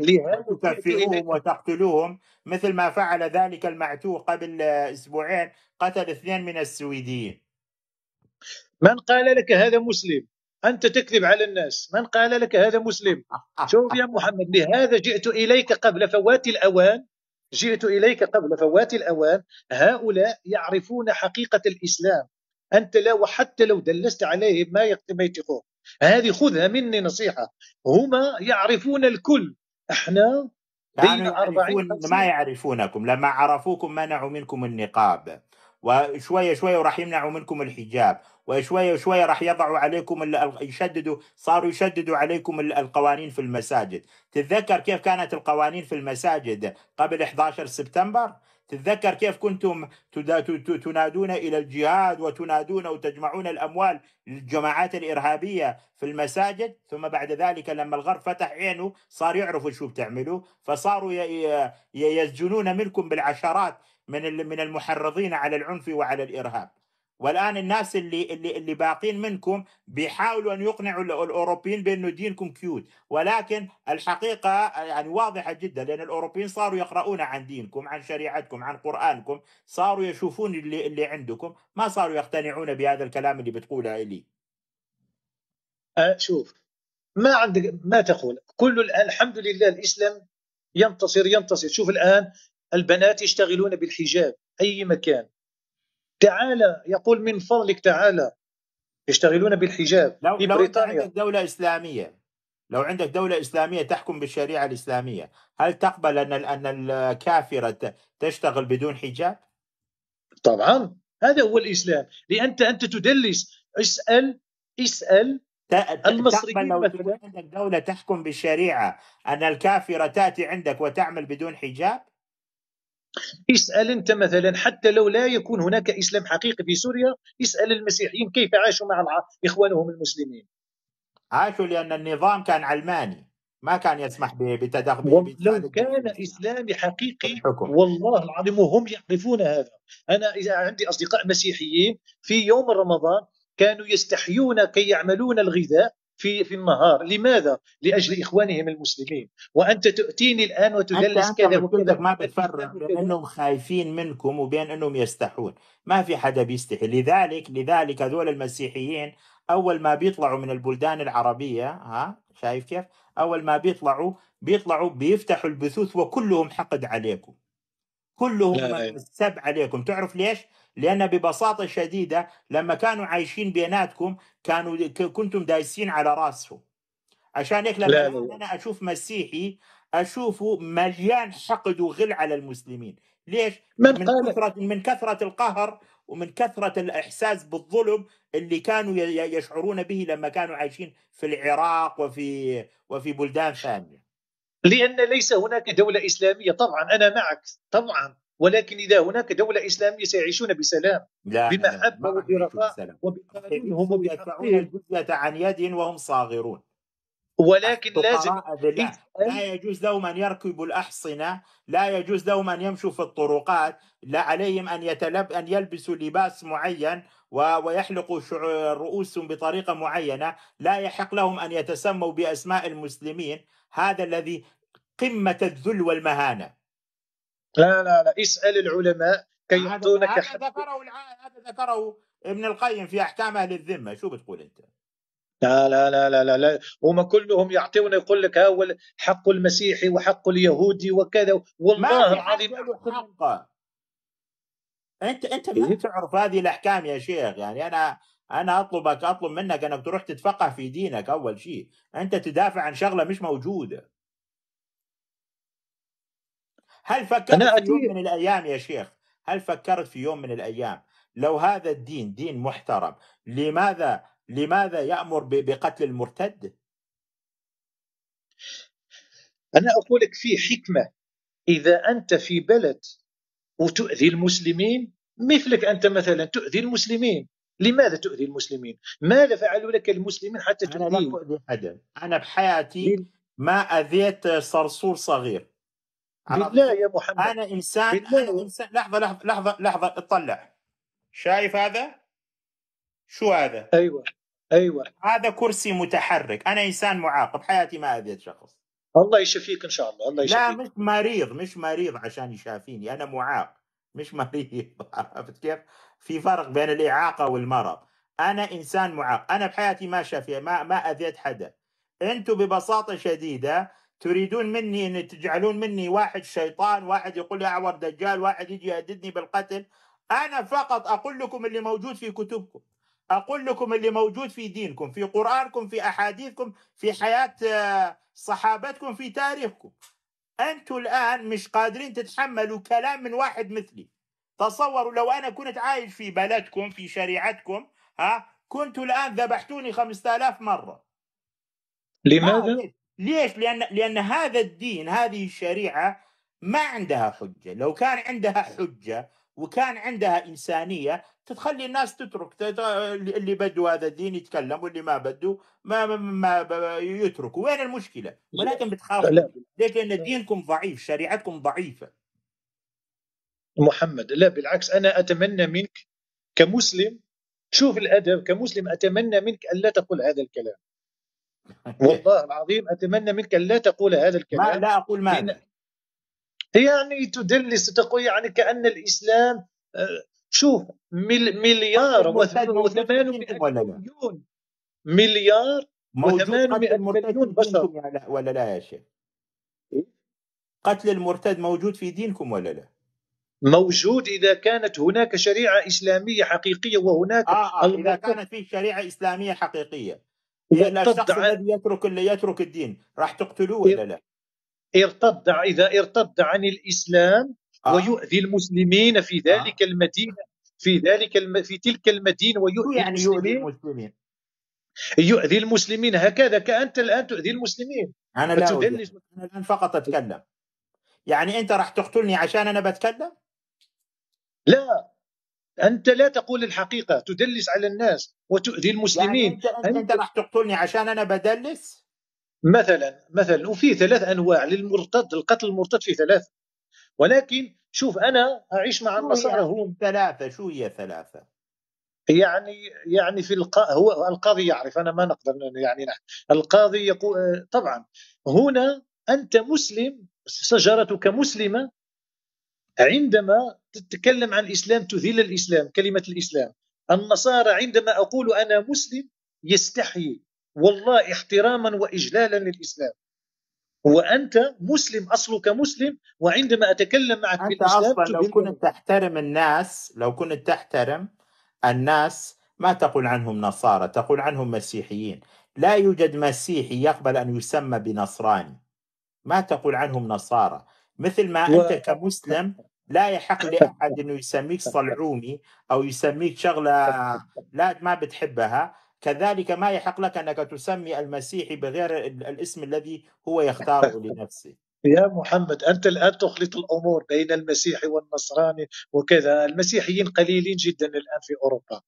لهذا تكفئوهم وتقتلوهم مثل ما فعل ذلك المعتوه قبل أسبوعين قتل اثنين من السويديين من قال لك هذا مسلم أنت تكذب على الناس من قال لك هذا مسلم شوف يا محمد لهذا جئت إليك قبل فوات الأوان جئت إليك قبل فوات الأوان هؤلاء يعرفون حقيقة الإسلام أنت لا وحتى لو دلست عليهم ما يتقون هذه خذها مني نصيحة هما يعرفون الكل احنا بين أربعين ما يعرفونكم لما عرفوكم منعوا منكم النقاب وشويه شويه وراح يمنعوا منكم الحجاب وشويه شويه راح يضعوا عليكم يشددوا صاروا يشددوا عليكم القوانين في المساجد تتذكر كيف كانت القوانين في المساجد قبل 11 سبتمبر تتذكر كيف كنتم تنادون إلى الجهاد وتنادون وتجمعون الأموال للجماعات الإرهابية في المساجد ثم بعد ذلك لما الغرب فتح عينه صار يعرفوا شو بتعملوا فصاروا يسجنون منكم بالعشرات من من المحرضين على العنف وعلى الإرهاب والان الناس اللي اللي اللي باقين منكم بيحاولوا ان يقنعوا الاوروبيين بانه دينكم كيوت ولكن الحقيقه يعني واضحه جدا لان الاوروبيين صاروا يقرؤون عن دينكم عن شريعتكم عن قرانكم صاروا يشوفون اللي اللي عندكم ما صاروا يقتنعون بهذا الكلام اللي بتقوله لي أه، شوف ما عندك ما تقول كل الان الحمد لله الاسلام ينتصر ينتصر شوف الان البنات يشتغلون بالحجاب اي مكان تعالى يقول من فضلك تعالى يشتغلون بالحجاب لو, في لو بريطانيا عندك دولة إسلامية لو عندك دولة إسلامية تحكم بالشريعة الإسلامية هل تقبل أن أن الكافرة تشتغل بدون حجاب؟ طبعا هذا هو الإسلام لأنت أنت تدلس اسأل اسأل المصريين لو مثلا عندك دولة تحكم بالشريعة أن الكافرة تأتي عندك وتعمل بدون حجاب؟ اسأل أنت مثلا حتى لو لا يكون هناك إسلام حقيقي في سوريا اسأل المسيحيين كيف عاشوا مع إخوانهم المسلمين عاشوا لأن النظام كان علماني ما كان يسمح بتدخل لو كان اسلامي حقيقي الحكم. والله العظيم وهم يعرفون هذا انا اذا عندي اصدقاء مسيحيين في يوم رمضان كانوا يستحيون كي يعملون الغذاء في في النهار لماذا لاجل اخوانهم المسلمين وانت تاتيني الان وتدلس كذا وكذا ما بتفرق بين انهم خايفين منكم وبين انهم يستحون ما في حدا بيستحي لذلك لذلك هذول المسيحيين اول ما بيطلعوا من البلدان العربيه ها شايف كيف اول ما بيطلعوا بيطلعوا بيفتحوا البثوث وكلهم حقد عليكم كلهم سب عليكم تعرف ليش لأن ببساطة شديدة لما كانوا عايشين بيناتكم كانوا كنتم دايسين على راسهم عشان هيك لما لا أنا أشوف مسيحي أشوفه مليان حقد وغل على المسلمين ليش؟ من, من كثرة من كثرة القهر ومن كثرة الإحساس بالظلم اللي كانوا يشعرون به لما كانوا عايشين في العراق وفي وفي بلدان ثانية لأن ليس هناك دولة إسلامية طبعا أنا معك طبعا ولكن إذا هناك دولة إسلامية سيعيشون بسلام بمحبة وبرخاء وبقانون هم يدفعون الجزية عن يد وهم صاغرون ولكن لازم لا. لا يجوز لهم ان يركبوا الاحصنه، لا يجوز لهم ان يمشوا في الطرقات، لا عليهم ان يتلب ان يلبسوا لباس معين و... ويحلقوا شعر... رؤوسهم بطريقه معينه، لا يحق لهم ان يتسموا باسماء المسلمين، هذا الذي قمه الذل والمهانه. لا لا لا اسال العلماء كي يعطونك هذا ذكره هذا ذكره ابن القيم في احكام اهل الذمه شو بتقول انت؟ لا لا لا لا لا, لا. هم كلهم يعطون يقول لك هو حق المسيحي وحق اليهودي وكذا والله العظيم حق انت انت ما إيه؟ تعرف هذه الاحكام يا شيخ يعني انا انا اطلبك اطلب منك انك تروح تتفقه في دينك اول شيء انت تدافع عن شغله مش موجوده هل فكرت أنا في يوم من الايام يا شيخ هل فكرت في يوم من الايام لو هذا الدين دين محترم لماذا لماذا يامر بقتل المرتد؟ انا اقول لك في حكمه اذا انت في بلد وتؤذي المسلمين مثلك انت مثلا تؤذي المسلمين لماذا تؤذي المسلمين؟ ماذا فعلوا لك المسلمين حتى تؤذي؟ انا لم اؤذي احدا انا بحياتي ما اذيت صرصور صغير بالله يا محمد انا انسان انا انسان لحظه لحظه لحظه لحظه اطلع شايف هذا؟ شو هذا؟ ايوه ايوه هذا كرسي متحرك انا انسان معاقب حياتي ما اذيت شخص الله يشفيك ان شاء الله الله يشفيك لا مش مريض مش مريض عشان يشافيني انا معاق مش مريض عرفت كيف؟ في فرق بين الاعاقه والمرض انا انسان معاق انا بحياتي ما شافي ما ما اذيت حدا انتم ببساطه شديده تريدون مني ان تجعلون مني واحد شيطان واحد يقول لي اعور دجال واحد يجي يهددني بالقتل انا فقط اقول لكم اللي موجود في كتبكم اقول لكم اللي موجود في دينكم في قرانكم في احاديثكم في حياه آه، صحابتكم في تاريخكم انتم الان مش قادرين تتحملوا كلام من واحد مثلي تصوروا لو انا كنت عايش في بلدكم في شريعتكم ها كنتوا الان ذبحتوني 5000 مره لماذا؟ ليش؟ لأن لأن هذا الدين هذه الشريعة ما عندها حجة لو كان عندها حجة وكان عندها إنسانية تتخلي الناس تترك اللي بدوا هذا الدين يتكلم واللي ما بدوا ما, ما, يتركوا وين المشكلة ولكن بتخافوا لا. ليش لأن دينكم ضعيف شريعتكم ضعيفة محمد لا بالعكس أنا أتمنى منك كمسلم شوف الأدب كمسلم أتمنى منك ألا تقول هذا الكلام إيه. والله العظيم اتمنى منك لا تقول هذا الكلام ما لا اقول ماذا يعني تدلس تقول يعني كان الاسلام آه، شوف مليار و800 مليون مليار و800 مليون بشر ولا لا يا شيخ إيه؟ قتل المرتد موجود في دينكم ولا لا؟ موجود اذا كانت هناك شريعه اسلاميه حقيقيه وهناك آه آه اذا كانت في شريعه اسلاميه حقيقيه يعني الشخص الذي يترك اللي يترك الدين راح تقتلوه ولا لا؟ ارتد اذا ارتد عن الاسلام آه. ويؤذي المسلمين في آه. ذلك آه. المدينه في ذلك الم... في تلك المدينه ويؤذي يعني المسلمين. يؤذي المسلمين يؤذي المسلمين هكذا كانت الان تؤذي المسلمين انا لا انا الان فقط اتكلم يعني انت راح تقتلني عشان انا بتكلم؟ لا انت لا تقول الحقيقه تدلس على الناس وتؤذي المسلمين يعني انت, أنت, أنت راح تقتلني عشان انا بدلس مثلا مثلا وفي ثلاث انواع للمرتد القتل المرتد في ثلاث ولكن شوف انا اعيش مع النصارى هم ثلاثه شو هي ثلاثه يعني يعني في الق... هو القاضي يعرف انا ما نقدر يعني نحن. القاضي يقول طبعا هنا انت مسلم شجرتك مسلمه عندما تتكلم عن الاسلام تذل الاسلام كلمه الاسلام النصارى عندما اقول انا مسلم يستحي والله احتراما واجلالا للاسلام وانت مسلم اصلك مسلم وعندما اتكلم معك انت اصلا لو كنت تحترم الناس لو كنت تحترم الناس ما تقول عنهم نصارى تقول عنهم مسيحيين لا يوجد مسيحي يقبل ان يسمى بنصراني ما تقول عنهم نصارى مثل ما و... انت كمسلم لا يحق لاحد انه يسميك صلعومي او يسميك شغله لا ما بتحبها كذلك ما يحق لك انك تسمي المسيحي بغير الاسم الذي هو يختاره لنفسه يا محمد انت الان تخلط الامور بين المسيحي والنصراني وكذا، المسيحيين قليلين جدا الان في اوروبا،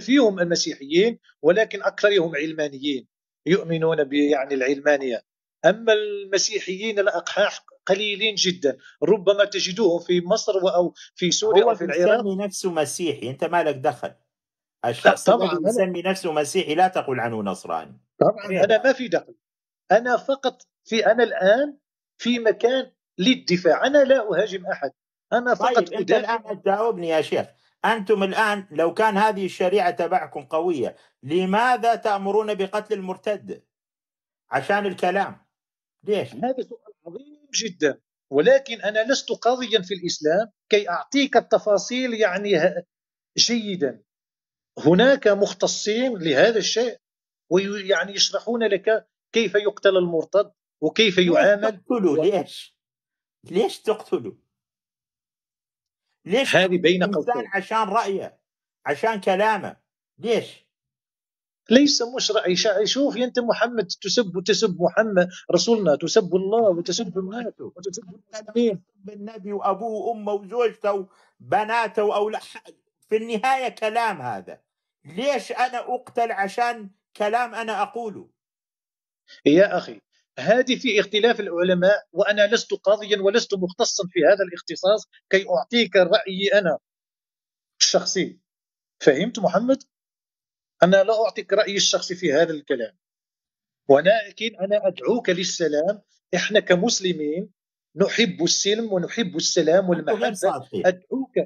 فيهم المسيحيين ولكن اكثرهم علمانيين يؤمنون بيعني العلمانيه أما المسيحيين الأقحاح قليلين جدا ربما تجدوهم في مصر أو في سوريا أو في العراق هو نفسه مسيحي أنت مالك دخل الشخص طبعا يسمي نفسه مسيحي لا تقول عنه نصراني طبعا يعني. أنا ما في دخل أنا فقط في أنا الآن في مكان للدفاع أنا لا أهاجم أحد أنا طيب، فقط طيب أنت الآن تجاوبني يا شيخ أنتم الآن لو كان هذه الشريعة تبعكم قوية لماذا تأمرون بقتل المرتد عشان الكلام ليش؟ هذا سؤال عظيم جدا ولكن انا لست قاضيا في الاسلام كي اعطيك التفاصيل يعني جيدا هناك مختصين لهذا الشيء ويعني يشرحون لك كيف يقتل المرتد وكيف يعامل تقتلوا ليش؟ ليش تقتلوا؟ ليش هذه بين قوسين عشان رايه عشان كلامه ليش؟ ليس مشرع يشوف انت محمد تسب وتسب محمد رسولنا تسب الله وتسب امهاته وتسب النبي وابوه وامه وزوجته وبناته واولاده في النهايه كلام هذا ليش انا اقتل عشان كلام انا اقوله يا اخي هذه في اختلاف العلماء وانا لست قاضيا ولست مختصا في هذا الاختصاص كي اعطيك رايي انا الشخصي فهمت محمد أنا لا أعطيك رأيي الشخصي في هذا الكلام ولكن أنا أدعوك للسلام إحنا كمسلمين نحب السلم ونحب السلام والمحبة أدعوك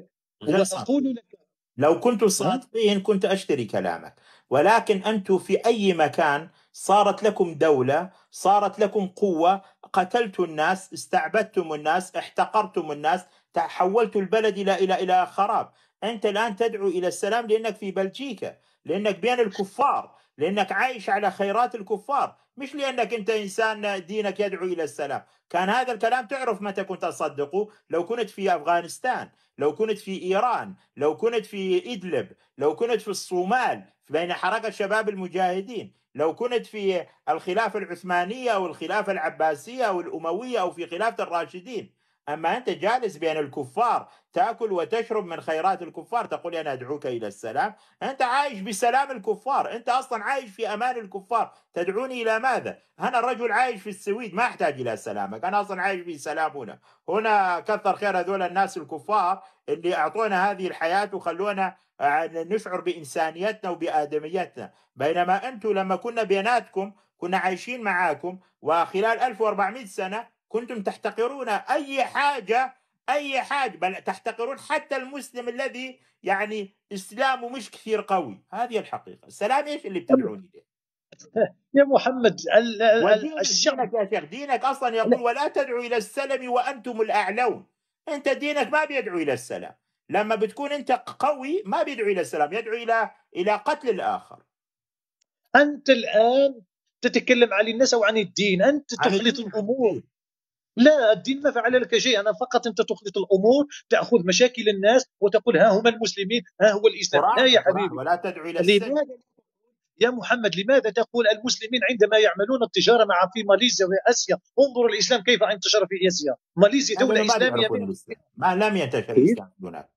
وأقول لك لو كنت صادقين كنت أشتري كلامك ولكن أنتم في أي مكان صارت لكم دولة صارت لكم قوة قتلت الناس استعبدتم الناس احتقرتم الناس تحولت البلد إلى إلى إلى خراب أنت الآن تدعو إلى السلام لأنك في بلجيكا لأنك بين الكفار لأنك عايش على خيرات الكفار مش لأنك أنت إنسان دينك يدعو إلى السلام كان هذا الكلام تعرف متى كنت اصدقه لو كنت في أفغانستان لو كنت في إيران لو كنت في إدلب لو كنت في الصومال بين حركة شباب المجاهدين لو كنت في الخلافة العثمانية أو الخلافة العباسية أو الأموية أو في خلافة الراشدين أما أنت جالس بين الكفار تأكل وتشرب من خيرات الكفار تقول أنا أدعوك إلى السلام أنت عايش بسلام الكفار أنت أصلا عايش في أمان الكفار تدعوني إلى ماذا أنا الرجل عايش في السويد ما أحتاج إلى سلامك أنا أصلا عايش في سلام هنا هنا كثر خير هذول الناس الكفار اللي أعطونا هذه الحياة وخلونا آه، نشعر بإنسانيتنا وبآدميتنا بينما أنتم لما كنا بيناتكم كنا عايشين معاكم وخلال 1400 سنة كنتم تحتقرون أي حاجة أي حاجة بل تحتقرون حتى المسلم الذي يعني إسلامه مش كثير قوي هذه الحقيقة السلام إيش اللي بتدعون إليه يا محمد ال ال الشعب دينك يا شيخ دينك اصلا يقول ولا تدعو الى السلم وانتم الاعلون انت دينك ما بيدعو الى السلام لما بتكون انت قوي ما بيدعو الى السلام يدعو الى الى قتل الاخر انت الان تتكلم عن الناس وعن الدين انت تخلط الامور لا الدين ما فعل لك شيئا فقط انت تخلط الامور تاخذ مشاكل الناس وتقول ها هما المسلمين ها هو الاسلام لا يا حبيبي ولا تدعو الى يا محمد لماذا تقول المسلمين عندما يعملون التجاره مع في ماليزيا واسيا انظر الاسلام كيف انتشر في اسيا ماليزيا دوله اسلاميه ما لم ينتشر إيه؟ الاسلام هناك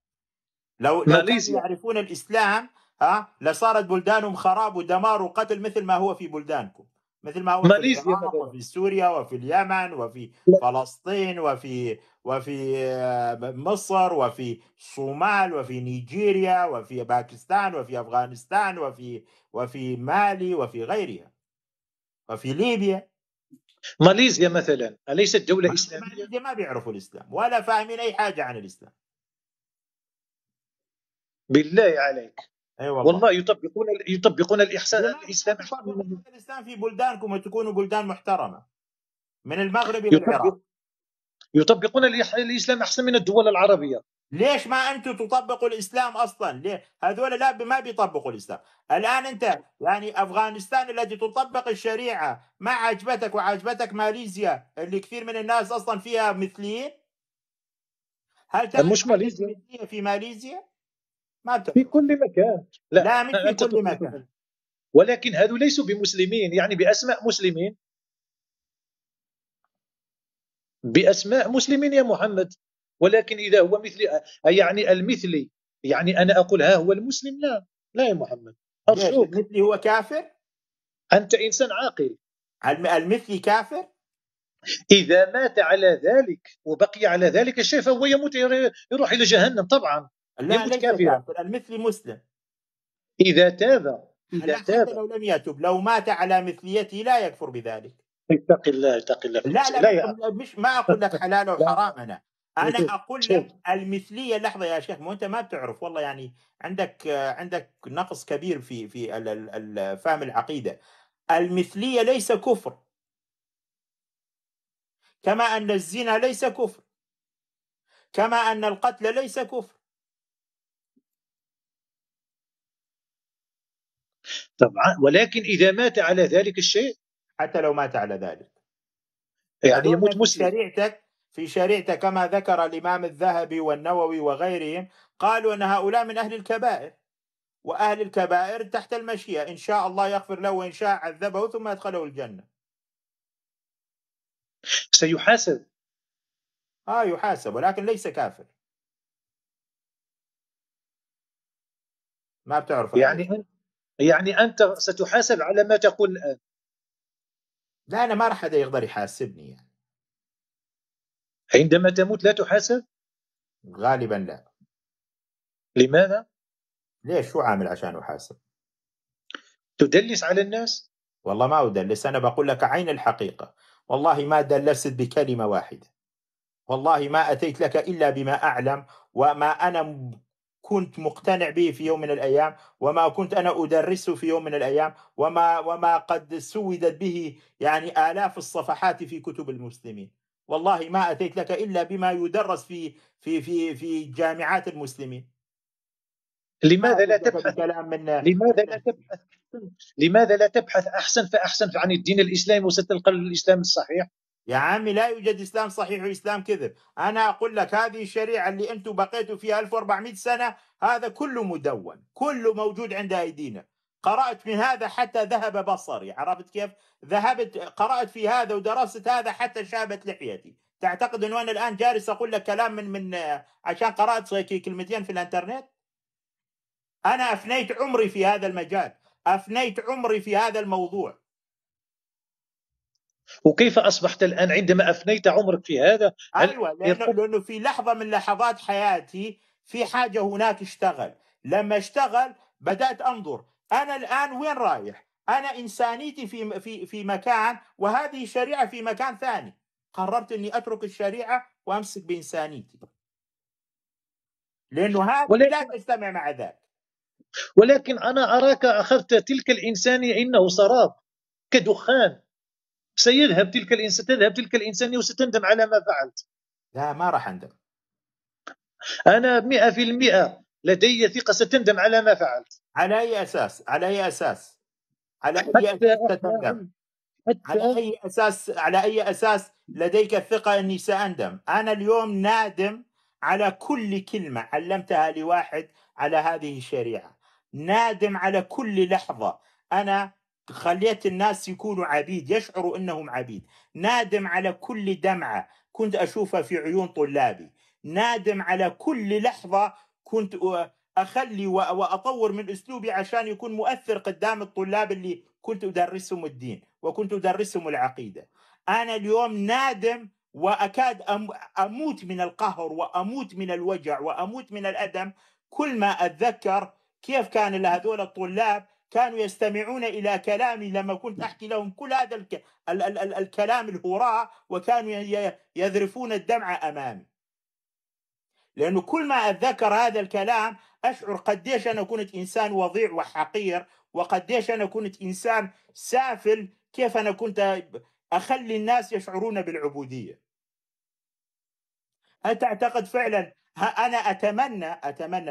لو لو يعرفون الاسلام ها لصارت بلدانهم خراب ودمار وقتل مثل ما هو في بلدانكم مثل ما هو في, في, وفي سوريا وفي اليمن وفي فلسطين وفي وفي آه، مصر وفي الصومال وفي نيجيريا وفي باكستان وفي افغانستان وفي وفي مالي وفي غيرها وفي ليبيا ماليزيا مثلا اليست دوله اسلاميه؟ ماليزيا ما بيعرفوا الاسلام ولا فاهمين اي حاجه عن الاسلام بالله عليك أيوة والله والله يطبقون يطبقون الاحسان الاسلام الاسلام في بلدانكم وتكونوا بلدان محترمه من المغرب الى العراق يطبقون الاسلام احسن من الدول العربيه ليش ما انتم تطبقوا الاسلام اصلا؟ ليه؟ هذول لا ما بيطبقوا الاسلام، الان انت يعني افغانستان التي تطبق الشريعه ما عجبتك وعجبتك ماليزيا اللي كثير من الناس اصلا فيها مثليين؟ هل مش ماليزيا في ماليزيا؟ ما في كل مكان لا, لا مش في كل مكان ولكن هذو ليسوا بمسلمين يعني باسماء مسلمين باسماء مسلمين يا محمد ولكن اذا هو مثلي يعني المثلي يعني انا اقول ها هو المسلم لا لا يا محمد ارجوك المثلي هو كافر انت انسان عاقل المثلي كافر اذا مات على ذلك وبقي على ذلك الشيء فهو يموت يروح الى جهنم طبعا اللاعب ليس كافر المثلي مسلم إذا تاب إذا تاب لو لم يتب لو مات على مثليته لا يكفر بذلك اتق الله اتق الله لا لا, لا, لا مش ما أقول لك حلال وحرام أنا أنا إيه، أقول لك المثلية لحظة يا شيخ ما أنت ما بتعرف والله يعني عندك عندك نقص كبير في في فهم العقيدة المثلية ليس كفر كما أن الزنا ليس كفر كما أن القتل ليس كفر طبعا ولكن إذا مات على ذلك الشيء حتى لو مات على ذلك إيه، يعني يموت مسلم في شريعتك في شريعتك كما ذكر الإمام الذهبي والنووي وغيرهم قالوا أن هؤلاء من أهل الكبائر وأهل الكبائر تحت المشيئة إن شاء الله يغفر له وإن شاء عذبه ثم أدخله الجنة سيحاسب آه يحاسب ولكن ليس كافر ما بتعرف يعني يعني انت ستحاسب على ما تقول الان لا انا ما راح حدا يقدر يحاسبني يعني عندما تموت لا تحاسب غالبا لا لماذا ليش شو عامل عشان احاسب تدلس على الناس والله ما ادلس انا بقول لك عين الحقيقه والله ما دلست بكلمه واحده والله ما اتيت لك الا بما اعلم وما انا كنت مقتنع به في يوم من الايام وما كنت انا ادرسه في يوم من الايام وما وما قد سودت به يعني الاف الصفحات في كتب المسلمين والله ما اتيت لك الا بما يدرس في في في في جامعات المسلمين لماذا لا تبحث من لماذا لا تبحث لماذا لا تبحث احسن فاحسن عن الدين الاسلامي وستلقى الاسلام الصحيح يا عمي لا يوجد اسلام صحيح واسلام كذب، انا اقول لك هذه الشريعه اللي انتم بقيتوا فيها 1400 سنه هذا كله مدون، كله موجود عند ايدينا. قرات من هذا حتى ذهب بصري، عرفت كيف؟ ذهبت قرات في هذا ودرست هذا حتى شابت لحيتي. تعتقد انه انا الان جالس اقول لك كلام من من عشان قرات كلمتين في الانترنت؟ انا افنيت عمري في هذا المجال، افنيت عمري في هذا الموضوع. وكيف اصبحت الان عندما افنيت عمرك في هذا ايوه لانه, لأنه في لحظه من لحظات حياتي في حاجه هناك اشتغل لما اشتغل بدات انظر انا الان وين رايح؟ انا انسانيتي في في في مكان وهذه الشريعه في مكان ثاني قررت اني اترك الشريعه وامسك بانسانيتي لانه هذا ولكن... لا تجتمع مع ذاك ولكن انا اراك اخذت تلك الانسانيه انه سراب كدخان سيذهب تلك الإنسان تذهب تلك الإنسانية وستندم على ما فعلت لا ما راح أندم أنا مئة في المئة لدي ثقة ستندم على ما فعلت على أي أساس على أي أساس على أي أساس ستندم على أي أساس على أي أساس لديك الثقة أني سأندم أنا اليوم نادم على كل كلمة علمتها لواحد على هذه الشريعة نادم على كل لحظة أنا خليت الناس يكونوا عبيد يشعروا انهم عبيد نادم على كل دمعه كنت اشوفها في عيون طلابي نادم على كل لحظه كنت اخلي واطور من اسلوبي عشان يكون مؤثر قدام الطلاب اللي كنت ادرسهم الدين وكنت ادرسهم العقيده انا اليوم نادم واكاد اموت من القهر واموت من الوجع واموت من الادم كل ما اتذكر كيف كان لهذول الطلاب كانوا يستمعون إلى كلامي لما كنت نعم. أحكي لهم كل هذا الك... ال... ال... ال... الكلام الهراء وكانوا ي... يذرفون الدمع أمامي لأنه كل ما أتذكر هذا الكلام أشعر قديش أنا كنت إنسان وضيع وحقير وقديش أنا كنت إنسان سافل كيف أنا كنت أخلي الناس يشعرون بالعبودية هل تعتقد فعلا أنا أتمنى أتمنى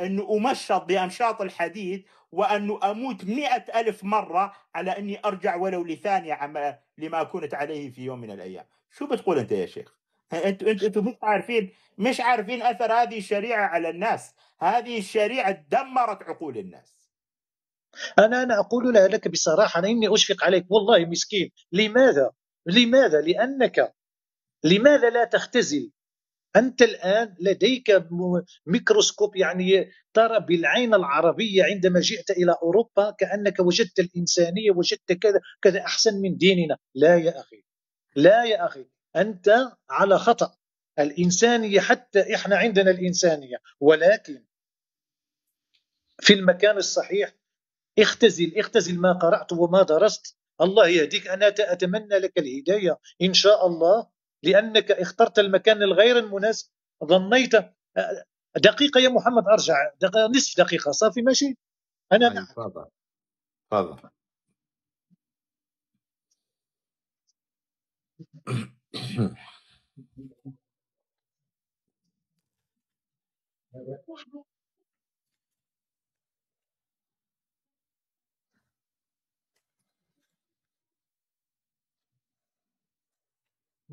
أنه أمشط بأنشاط الحديد وأنه أموت مئة ألف مرة على أني أرجع ولو لثانية عما لما كنت عليه في يوم من الأيام شو بتقول أنت يا شيخ أنت أنتوا أنت مش عارفين مش عارفين أثر هذه الشريعة على الناس هذه الشريعة دمرت عقول الناس أنا أنا أقول لك بصراحة أنا إني أشفق عليك والله مسكين لماذا لماذا لأنك لماذا لا تختزل أنت الآن لديك ميكروسكوب يعني ترى بالعين العربية عندما جئت إلى أوروبا كأنك وجدت الإنسانية وجدت كذا كذا أحسن من ديننا لا يا أخي لا يا أخي أنت على خطأ الإنسانية حتى إحنا عندنا الإنسانية ولكن في المكان الصحيح اختزل اختزل ما قرأت وما درست الله يهديك أنا أتمنى لك الهداية إن شاء الله لأنك اخترت المكان الغير المناسب ظنيت دقيقة يا محمد أرجع دقيقة نصف دقيقة صافي ماشي أنا تفضل تفضل Thank you.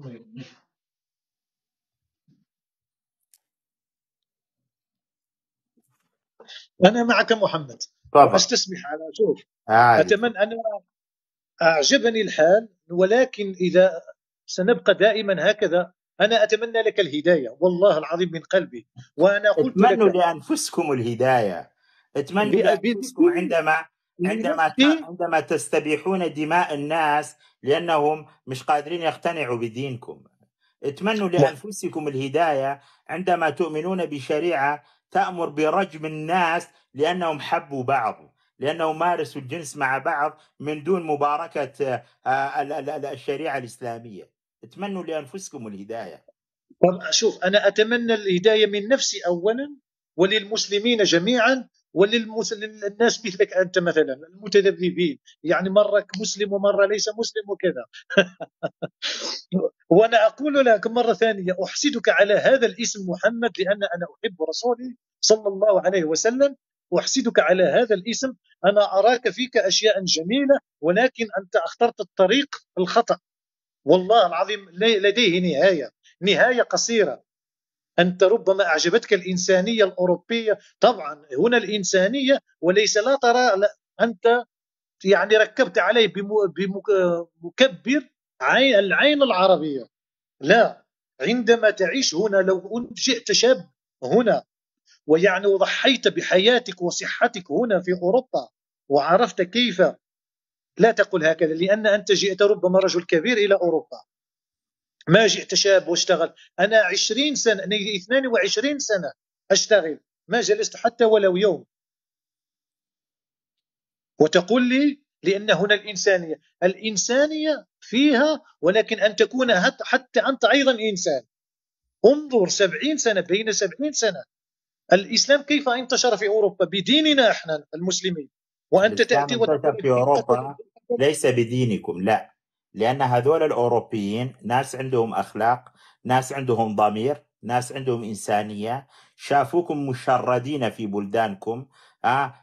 طيب. انا معك محمد طبعا استسمح على شوف عادي. اتمنى انا اعجبني الحال ولكن اذا سنبقى دائما هكذا انا اتمنى لك الهدايه والله العظيم من قلبي وانا قلت اتمنوا لك لانفسكم الهدايه اتمنوا لانفسكم عندما عندما عندما تستبيحون دماء الناس لأنهم مش قادرين يقتنعوا بدينكم اتمنوا لأنفسكم الهداية عندما تؤمنون بشريعة تأمر برجم الناس لأنهم حبوا بعض لأنهم مارسوا الجنس مع بعض من دون مباركة آه، الشريعة الإسلامية اتمنوا لأنفسكم الهداية طب شوف أنا أتمنى الهداية من نفسي أولا وللمسلمين جميعا وللناس مثلك انت مثلا المتذبذبين يعني مره مسلم ومره ليس مسلم وكذا وانا اقول لك مره ثانيه احسدك على هذا الاسم محمد لان انا احب رسولي صلى الله عليه وسلم احسدك على هذا الاسم انا اراك فيك اشياء جميله ولكن انت اخترت الطريق الخطا والله العظيم لديه نهايه نهايه قصيره أنت ربما أعجبتك الإنسانية الأوروبية طبعا هنا الإنسانية وليس لا ترى أنت يعني ركبت عليه بمكبر عين العين العربية لا عندما تعيش هنا لو أنشئت شاب هنا ويعني وضحيت بحياتك وصحتك هنا في أوروبا وعرفت كيف لا تقل هكذا لأن أنت جئت ربما رجل كبير إلى أوروبا ما جئت شاب واشتغل أنا 20 سنة أنا 22 سنة أشتغل ما جلست حتى ولو يوم وتقول لي لأن هنا الإنسانية الإنسانية فيها ولكن أن تكون حتى أنت أيضا إنسان انظر سبعين سنة بين سبعين سنة الإسلام كيف انتشر في أوروبا بديننا إحنا المسلمين وأنت تأتي وتقول في أوروبا ليس بدينكم لا لأن هذول الأوروبيين ناس عندهم أخلاق ناس عندهم ضمير ناس عندهم إنسانية شافوكم مشردين في بلدانكم آه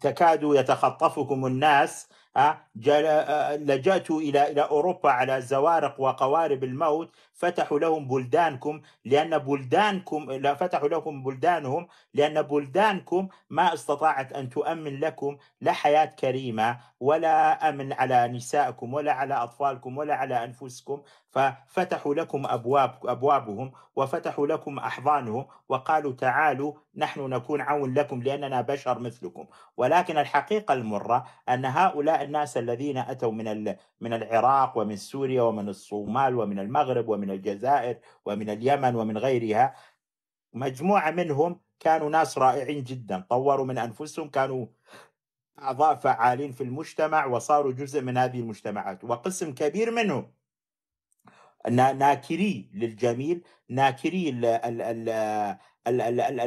تكاد يتخطفكم الناس أه، أه، لجأتوا إلى إلى أوروبا على زوارق وقوارب الموت فتحوا لهم بلدانكم لأن بلدانكم لا فتحوا لكم بلدانهم لأن بلدانكم ما استطاعت أن تؤمن لكم لا حياة كريمة ولا أمن على نسائكم ولا على أطفالكم ولا على أنفسكم ففتحوا لكم أبواب أبوابهم وفتحوا لكم أحضانهم وقالوا تعالوا نحن نكون عون لكم لأننا بشر مثلكم ولكن الحقيقة المرة أن هؤلاء الناس الذين أتوا من من العراق ومن سوريا ومن الصومال ومن المغرب ومن الجزائر ومن اليمن ومن غيرها مجموعة منهم كانوا ناس رائعين جدا طوروا من أنفسهم كانوا أعضاء فعالين في المجتمع وصاروا جزء من هذه المجتمعات وقسم كبير منهم ناكري للجميل ناكري ال ال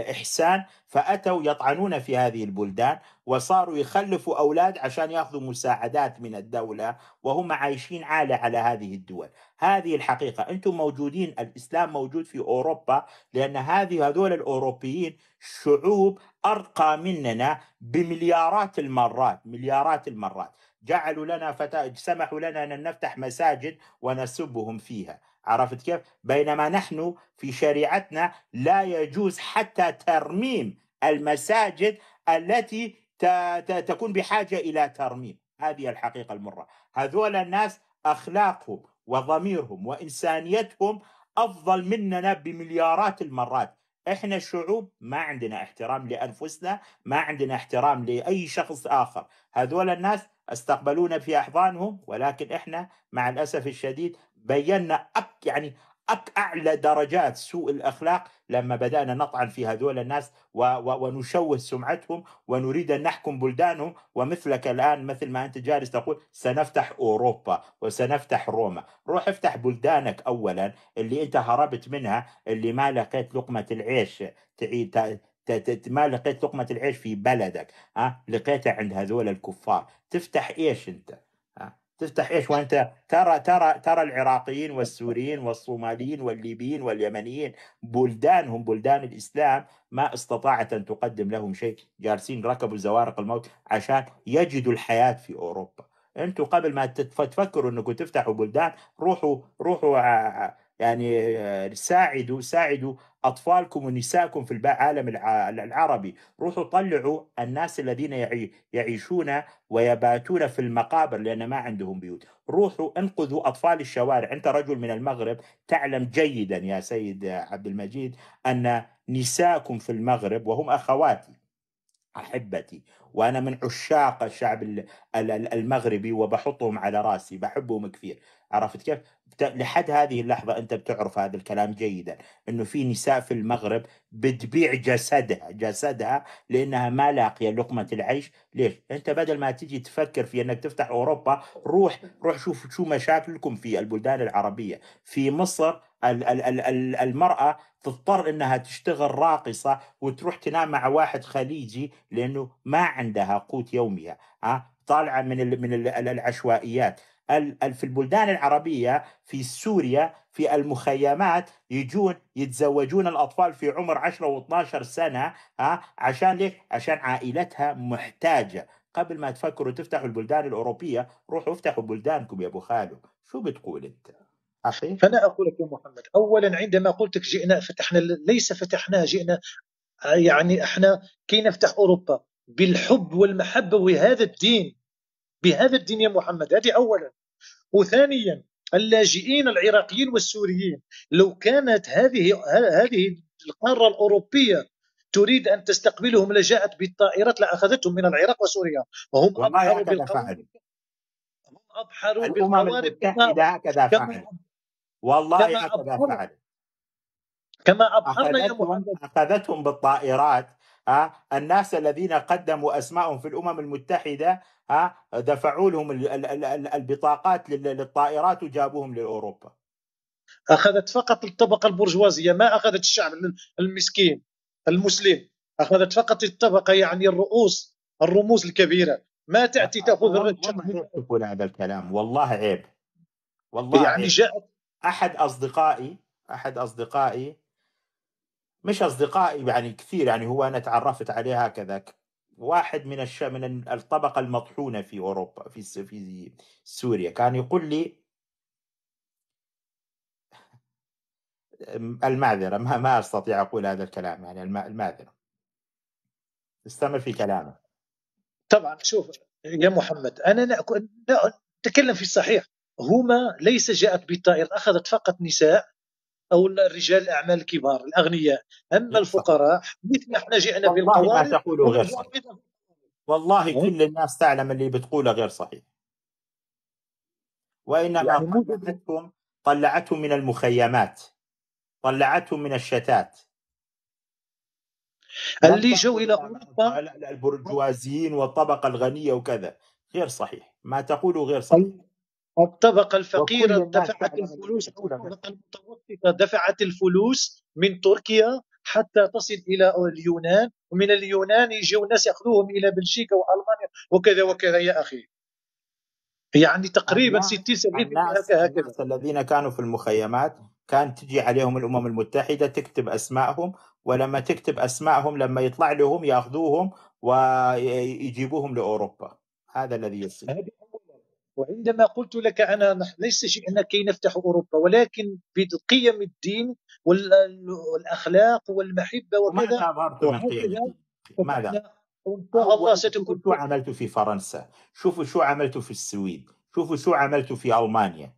الإحسان فأتوا يطعنون في هذه البلدان وصاروا يخلفوا أولاد عشان يأخذوا مساعدات من الدولة وهم عايشين عالة على هذه الدول هذه الحقيقة أنتم موجودين الإسلام موجود في أوروبا لأن هذه هذول الأوروبيين شعوب أرقى مننا بمليارات المرات مليارات المرات جعلوا لنا فتاة سمحوا لنا أن نفتح مساجد ونسبهم فيها عرفت كيف؟ بينما نحن في شريعتنا لا يجوز حتى ترميم المساجد التي تكون بحاجة إلى ترميم هذه الحقيقة المرة هذول الناس أخلاقهم وضميرهم وإنسانيتهم أفضل مننا بمليارات المرات احنا الشعوب ما عندنا احترام لانفسنا ما عندنا احترام لاي شخص اخر هذول الناس استقبلونا في احضانهم ولكن احنا مع الاسف الشديد بينا أك يعني أك اعلى درجات سوء الاخلاق لما بدانا نطعن في هذول الناس و و ونشوه سمعتهم ونريد ان نحكم بلدانهم ومثلك الان مثل ما انت جالس تقول سنفتح اوروبا وسنفتح روما، روح افتح بلدانك اولا اللي انت هربت منها اللي ما لقيت لقمه العيش تعيد ما لقيت لقمة العيش في بلدك ها لقيتها عند هذول الكفار تفتح ايش انت ها تفتح ايش وانت ترى ترى ترى العراقيين والسوريين والصوماليين والليبيين واليمنيين بلدانهم بلدان الاسلام ما استطاعت ان تقدم لهم شيء جالسين ركبوا زوارق الموت عشان يجدوا الحياه في اوروبا انتم قبل ما تفكروا انكم تفتحوا بلدان روحوا روحوا آه، آه، يعني آه، ساعدوا ساعدوا اطفالكم ونسائكم في العالم العربي، روحوا طلعوا الناس الذين يعيشون ويباتون في المقابر لان ما عندهم بيوت، روحوا انقذوا اطفال الشوارع، انت رجل من المغرب تعلم جيدا يا سيد عبد المجيد ان نساءكم في المغرب وهم اخواتي احبتي وانا من عشاق الشعب المغربي وبحطهم على راسي بحبهم كثير عرفت كيف لحد هذه اللحظه انت بتعرف هذا الكلام جيدا انه في نساء في المغرب بتبيع جسدها جسدها لانها ما لاقيه لقمه العيش ليش انت بدل ما تجي تفكر في انك تفتح اوروبا روح روح شوف شو مشاكلكم في البلدان العربيه في مصر المرأة تضطر انها تشتغل راقصة وتروح تنام مع واحد خليجي لانه ما عندها قوت يومها ها طالعة من من العشوائيات في البلدان العربية في سوريا في المخيمات يجون يتزوجون الأطفال في عمر 10 و12 سنة ها عشان ليش؟ عشان عائلتها محتاجة قبل ما تفكروا تفتحوا البلدان الأوروبية روحوا افتحوا بلدانكم يا أبو خالو شو بتقول أنت؟ عفوا فانا اقول لك يا محمد اولا عندما قلت لك جئنا فتحنا ليس فتحنا جئنا يعني احنا كي نفتح اوروبا بالحب والمحبه وهذا الدين بهذا الدين يا محمد هذه اولا وثانيا اللاجئين العراقيين والسوريين لو كانت هذه هذه القاره الاوروبيه تريد ان تستقبلهم لجاءت بالطائرات لاخذتهم من العراق وسوريا وهم ابحروا هكذا هم ابحروا الامم هكذا فعلت والله اتدافع عليه كما أبهرنا يا محمد أخذتهم بالطائرات الناس الذين قدموا أسمائهم في الأمم المتحدة ها دفعوا لهم البطاقات للطائرات وجابوهم لأوروبا أخذت فقط الطبقة البرجوازية ما أخذت الشعب المسكين المسلم أخذت فقط الطبقة يعني الرؤوس الرموز الكبيرة ما تأتي تأخذ الرجال هذا الكلام والله عيب والله يعني عيب. جاءت احد اصدقائي احد اصدقائي مش اصدقائي يعني كثير يعني هو انا تعرفت عليه هكذا واحد من الش... من الطبقه المطحونه في اوروبا في في سوريا كان يقول لي المعذره ما ما استطيع اقول هذا الكلام يعني المعذره استمر في كلامه طبعا شوف يا محمد انا نتكلم في الصحيح هما ليس جاءت بالطائرة أخذت فقط نساء أو رجال الأعمال الكبار الأغنياء أما الفقراء مثل احنا جئنا والله ما تقوله غير صحيح والله إيه؟ كل الناس تعلم اللي بتقوله غير صحيح وإنما يعني طلعتهم طلعتهم من المخيمات طلعتهم من الشتات اللي جو الى اوروبا البرجوازيين والطبقه الغنيه وكذا غير صحيح ما تقوله غير صحيح طيب. الطبقة الفقيرة دفعت الفلوس أو الطبقة المتوسطة دفعت الفلوس من تركيا حتى تصل إلى اليونان ومن اليونان يجيو الناس يأخذوهم إلى بلجيكا وألمانيا وكذا وكذا يا أخي يعني تقريبا 60 70 الناس, الناس الذين كانوا في المخيمات كان تجي عليهم الامم المتحده تكتب اسمائهم ولما تكتب اسمائهم لما يطلع لهم ياخذوهم ويجيبوهم لاوروبا هذا الذي يصير وعندما قلت لك أنا ليس شئنا كي نفتح أوروبا ولكن بقيم الدين والأخلاق والمحبة وكذا ماذا الله ستكون شو عملت في فرنسا شوفوا شو عملت في السويد شوفوا شو عملت في ألمانيا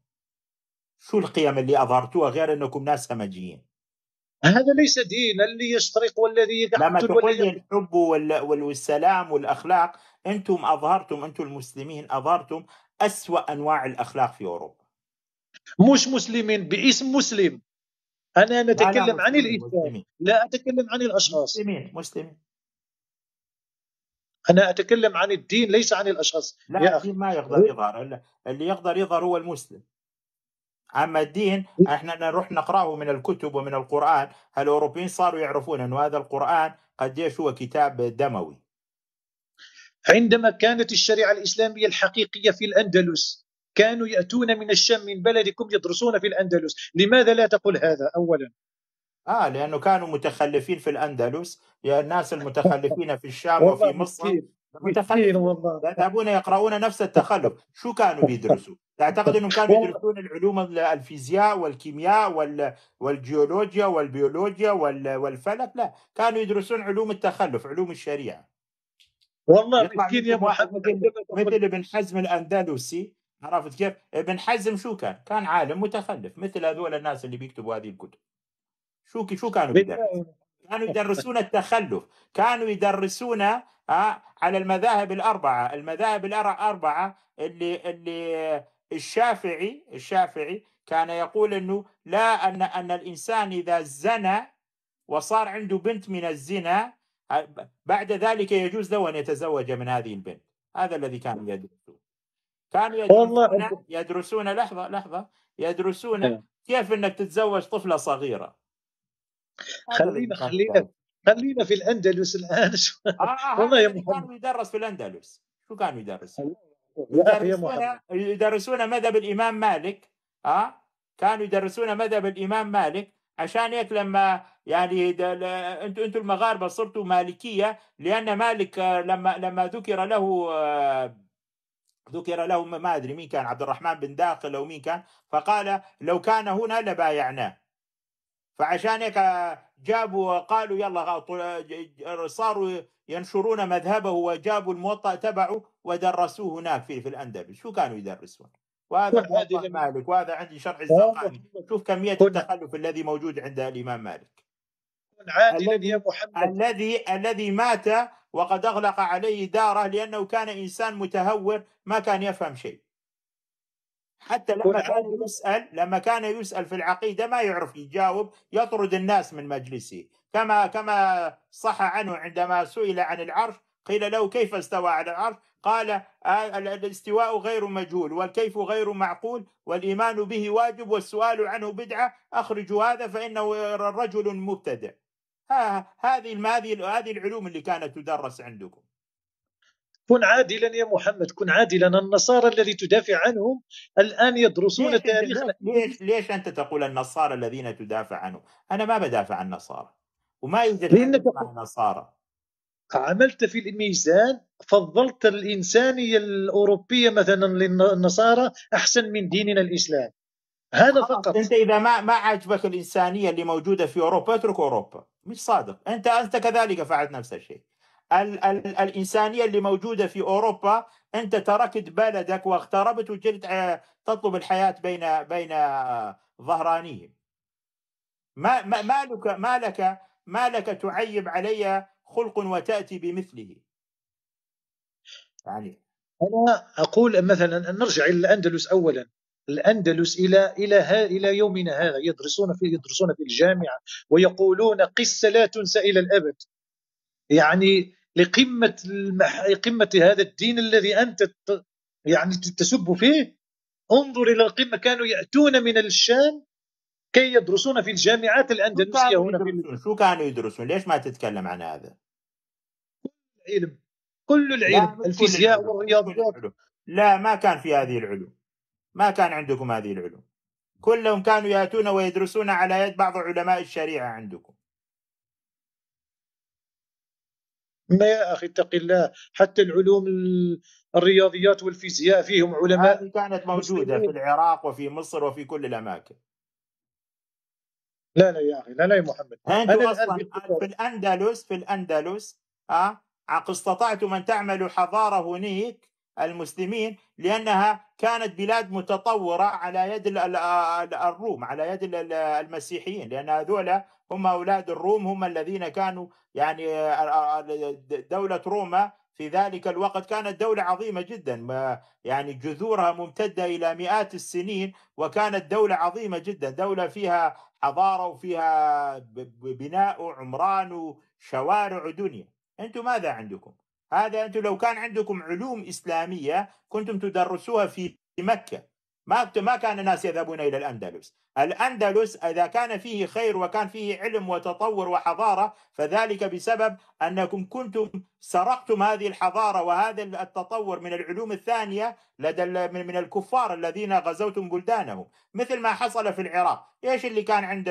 شو القيم اللي أظهرتوها غير أنكم ناس همجيين هذا ليس دين اللي يسرق والذي لما تقول الحب والسلام والاخلاق انتم اظهرتم انتم المسلمين اظهرتم أسوأ أنواع الأخلاق في أوروبا مش مسلمين باسم مسلم أنا نتكلم عن الإسلام لا أتكلم عن الأشخاص مسلمين مسلمين أنا أتكلم عن الدين ليس عن الأشخاص لا يا الدين ما يقدر يظهر اللي يقدر يظهر هو المسلم اما الدين احنا نروح نقراه من الكتب ومن القران الاوروبيين صاروا يعرفون انه هذا القران قد هو كتاب دموي عندما كانت الشريعة الإسلامية الحقيقية في الأندلس كانوا يأتون من الشام من بلدكم يدرسون في الأندلس لماذا لا تقول هذا أولا آه لأنه كانوا متخلفين في الأندلس يا الناس المتخلفين في الشام وفي مصر متخلفين والله يذهبون يقرؤون نفس التخلف شو كانوا بيدرسوا تعتقد انهم كانوا يدرسون العلوم الفيزياء والكيمياء والجيولوجيا والبيولوجيا والفلك لا كانوا يدرسون علوم التخلف علوم الشريعه والله مسكين يا حمد مثل ابن حزم الاندلسي عرفت كيف؟ ابن حزم شو كان؟ كان عالم متخلف مثل هذول الناس اللي بيكتبوا هذه الكتب. شو شو كانوا يدرسون؟ كانوا يدرسون التخلف، كانوا يدرسون آه، على المذاهب الاربعه، المذاهب الاربعه اللي اللي الشافعي الشافعي كان يقول انه لا ان ان الانسان اذا زنى وصار عنده بنت من الزنا بعد ذلك يجوز له أن يتزوج من هذه البنت هذا الذي كانوا نعم. يدرسون كانوا يدرسون, يدرسون لحظة لحظة يدرسون نعم. كيف أنك تتزوج طفلة صغيرة خلينا خلينا خلينا في الاندلس الان آه،, آه والله يا محمد كانوا يدرس في الاندلس شو كانوا يدرس؟ يدرسون يدرسون مذهب الامام مالك اه كانوا يدرسون مذهب الامام مالك عشان هيك لما يعني انتم انتم المغاربه صرتوا مالكيه لان مالك آه، لما لما ذكر له آه، ذكر له ما ادري مين كان عبد الرحمن بن داخل او مين كان فقال لو كان هنا لبايعناه فعشان هيك آه، جابوا قالوا يلا صاروا ينشرون مذهبه وجابوا الموطأ تبعه ودرسوه هناك في, في الأندلس شو كانوا يدرسون وهذا مالك وهذا عندي شرح الزرقاني شوف كمية التخلف الذي موجود عند الإمام مالك عادلا يا محمد الذي الذي مات وقد اغلق عليه داره لانه كان انسان متهور ما كان يفهم شيء حتى لما كان يسال لما كان يسال في العقيده ما يعرف يجاوب يطرد الناس من مجلسه كما كما صح عنه عندما سئل عن العرش قيل له كيف استوى على العرش قال آه، الاستواء غير مجهول والكيف غير معقول والإيمان به واجب والسؤال عنه بدعة أخرجوا هذا فإنه رجل مبتدع هذه هذه هذه العلوم اللي كانت تدرس عندكم كن عادلا يا محمد كن عادلا النصارى الذي تدافع عنهم الان يدرسون تاريخ ليش ليش انت تقول النصارى الذين تدافع عنهم انا ما بدافع عن النصارى وما يوجد لانك النصارى عملت في الميزان فضلت الإنسانية الأوروبية مثلا للنصارى أحسن من ديننا الإسلام هذا فقط انت اذا ما ما عجبك الانسانيه اللي موجوده في اوروبا اترك اوروبا مش صادق انت انت كذلك فعلت نفس الشيء ال ال الانسانيه اللي موجوده في اوروبا انت تركت بلدك واغتربت وجلت آه، تطلب الحياه بين بين ظهرانيهم ما ما مالك ما لك تعيب علي خلق وتاتي بمثله يعني انا اقول مثلا نرجع الى الاندلس اولا الاندلس الى الى الى يومنا هذا يدرسون في يدرسون في الجامعه ويقولون قصه لا تنسى الى الابد يعني لقمه المح... قمه هذا الدين الذي انت ت... يعني تسب فيه انظر الى القمه كانوا ياتون من الشام كي يدرسون في الجامعات الاندلسيه هنا في شو كانوا يدرسون؟ ليش ما تتكلم عن هذا؟ علم كل العلم الفيزياء والرياضيات لا ما كان في هذه العلوم ما كان عندكم هذه العلوم كلهم كانوا ياتون ويدرسون على يد بعض علماء الشريعه عندكم ما يا اخي اتق الله حتى العلوم الرياضيات والفيزياء فيهم علماء هذه كانت موجوده في العراق وفي مصر وفي كل الاماكن لا لا يا اخي لا لا يا محمد أنا اصلا في الاندلس في الاندلس ها أه؟ استطعتم ان تعملوا حضاره هنيك المسلمين لانها كانت بلاد متطوره على يد الروم على يد المسيحيين لان هذول هم اولاد الروم هم الذين كانوا يعني آه، آه، آه، دوله روما في ذلك الوقت كانت دولة عظيمة جدا يعني جذورها ممتدة إلى مئات السنين وكانت دولة عظيمة جدا دولة فيها حضارة وفيها بناء وعمران وشوارع ودنيا أنتم ماذا عندكم؟ هذا أنتم لو كان عندكم علوم إسلامية كنتم تدرسوها في مكة ما ما كان الناس يذهبون إلى الأندلس الأندلس إذا كان فيه خير وكان فيه علم وتطور وحضارة فذلك بسبب أنكم كنتم سرقتم هذه الحضارة وهذا التطور من العلوم الثانية لدى من الكفار الذين غزوتم بلدانهم مثل ما حصل في العراق إيش اللي كان عند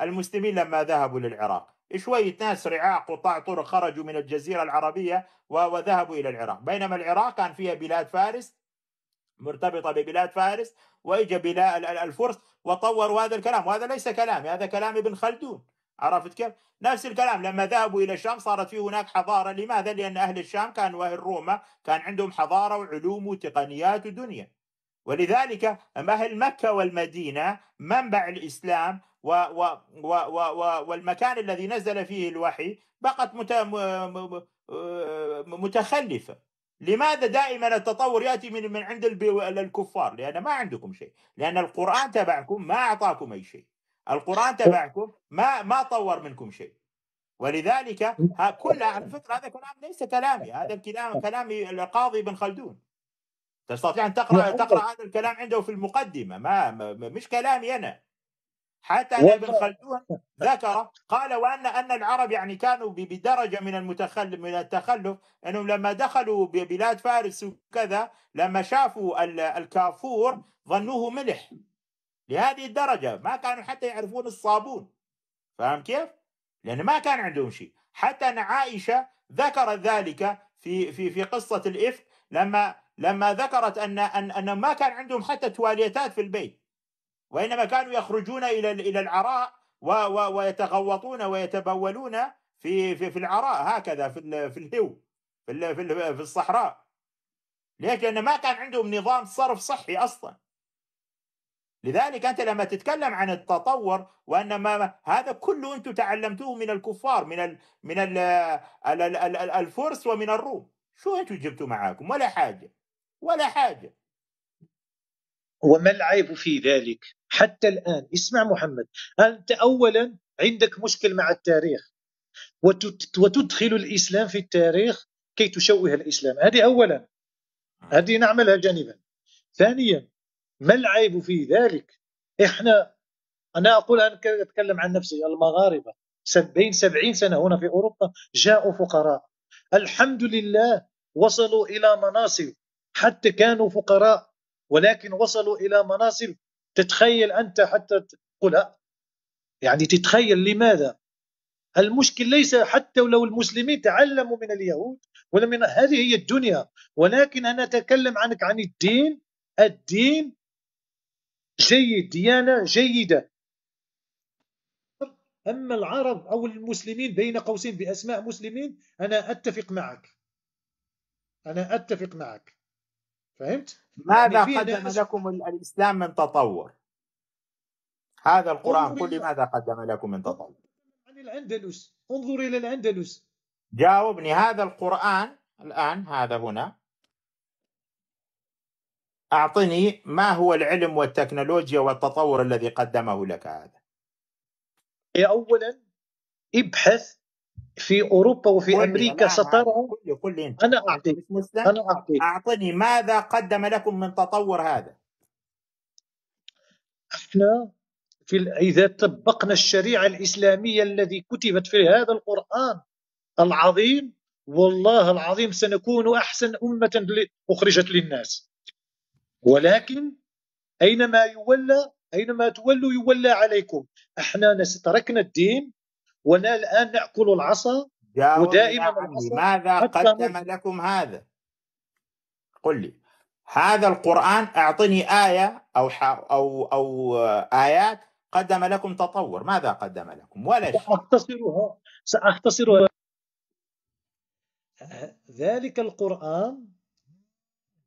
المسلمين لما ذهبوا للعراق شوية ناس رعاع قطاع طرق خرجوا من الجزيرة العربية وذهبوا إلى العراق بينما العراق كان فيها بلاد فارس مرتبطة ببلاد فارس وإجا بلاد الفرس وطوروا هذا الكلام وهذا ليس كلامي هذا كلام ابن خلدون عرفت كيف؟ نفس الكلام لما ذهبوا الى الشام صارت في هناك حضاره، لماذا؟ لان اهل الشام كانوا اهل روما، كان عندهم حضاره وعلوم وتقنيات ودنيا. ولذلك أهل مكة والمدينة منبع الإسلام و و و و والمكان الذي نزل فيه الوحي بقت آه، متخلفة لماذا دائما التطور يأتي من, من عند الكفار لأن ما عندكم شيء لأن القرآن تبعكم ما أعطاكم أي شيء القرآن تبعكم ما ما طور منكم شيء ولذلك كل على فكره هذا كلام ليس كلامي هذا الكلام كلام القاضي بن خلدون تستطيع ان تقرا تقرا هذا الكلام عنده في المقدمه ما مش كلامي انا حتى ان ابن خلدون ذكر قال وان ان العرب يعني كانوا بدرجه من المتخلف من التخلف انهم لما دخلوا ببلاد فارس وكذا لما شافوا الكافور ظنوه ملح لهذه الدرجه ما كانوا حتى يعرفون الصابون فاهم كيف؟ لان ما كان عندهم شيء حتى ان عائشه ذكرت ذلك في في في قصه الافك لما لما ذكرت أن, أن, أن ما كان عندهم حتى تواليتات في البيت وإنما كانوا يخرجون إلى إلى العراء و و ويتغوطون ويتبولون في في, في العراء هكذا في في الهو في في الصحراء ليش؟ لأن ما كان عندهم نظام صرف صحي أصلا لذلك أنت لما تتكلم عن التطور وأن ما هذا كله أنتم تعلمتوه من الكفار من الـ من الـ الفرس ومن الروم شو أنتم جبتوا معاكم ولا حاجة ولا حاجه وما العيب في ذلك حتى الان اسمع محمد انت اولا عندك مشكل مع التاريخ وتدخل الاسلام في التاريخ كي تشوه الاسلام هذه اولا هذه نعملها جانبا ثانيا ما العيب في ذلك احنا انا اقول انا اتكلم عن نفسي المغاربه 70 70 سنه هنا في اوروبا جاءوا فقراء الحمد لله وصلوا الى مناصب حتى كانوا فقراء ولكن وصلوا الى مناصب تتخيل انت حتى تقولها يعني تتخيل لماذا المشكل ليس حتى لو المسلمين تعلموا من اليهود ولا من هذه هي الدنيا ولكن انا اتكلم عنك عن الدين الدين جيد ديانه جيده اما العرب او المسلمين بين قوسين باسماء مسلمين انا اتفق معك انا اتفق معك فهمت؟ ماذا يعني قدم ناس... لكم الاسلام من تطور؟ هذا القران قل لي ماذا قدم لكم من تطور؟ عن الاندلس انظر الى الاندلس جاوبني هذا القران الان هذا هنا اعطني ما هو العلم والتكنولوجيا والتطور الذي قدمه لك هذا؟ اولا ابحث في اوروبا وفي امريكا سترى كل انت انا اعطيك انا اعطيك اعطني ماذا قدم لكم من تطور هذا؟ احنا في اذا طبقنا الشريعه الاسلاميه الذي كتبت في هذا القران العظيم والله العظيم سنكون احسن امه اخرجت للناس ولكن اينما يولى اينما تولوا يولى عليكم احنا تركنا الدين ولا الآن نأكل العصا ودائما ماذا قدم لكم هذا قل لي هذا القرآن أعطني آية أو أو أو آيات قدم لكم تطور ماذا قدم لكم ولا شيء سأختصرها سأختصرها ذلك القرآن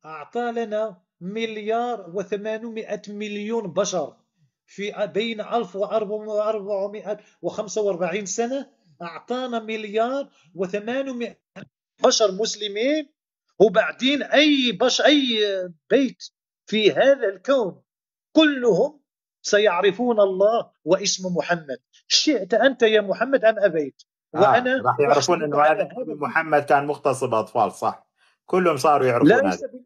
أعطى لنا مليار و800 مليون بشر في بين 1445 سنة أعطانا مليار و800 بشر مسلمين وبعدين أي بش أي بيت في هذا الكون كلهم سيعرفون الله واسم محمد شئت أنت يا محمد أم أبيت آه، وأنا آه، راح يعرفون أنه هذا محمد كان مغتصب أطفال صح كلهم صاروا يعرفون هذا بسبب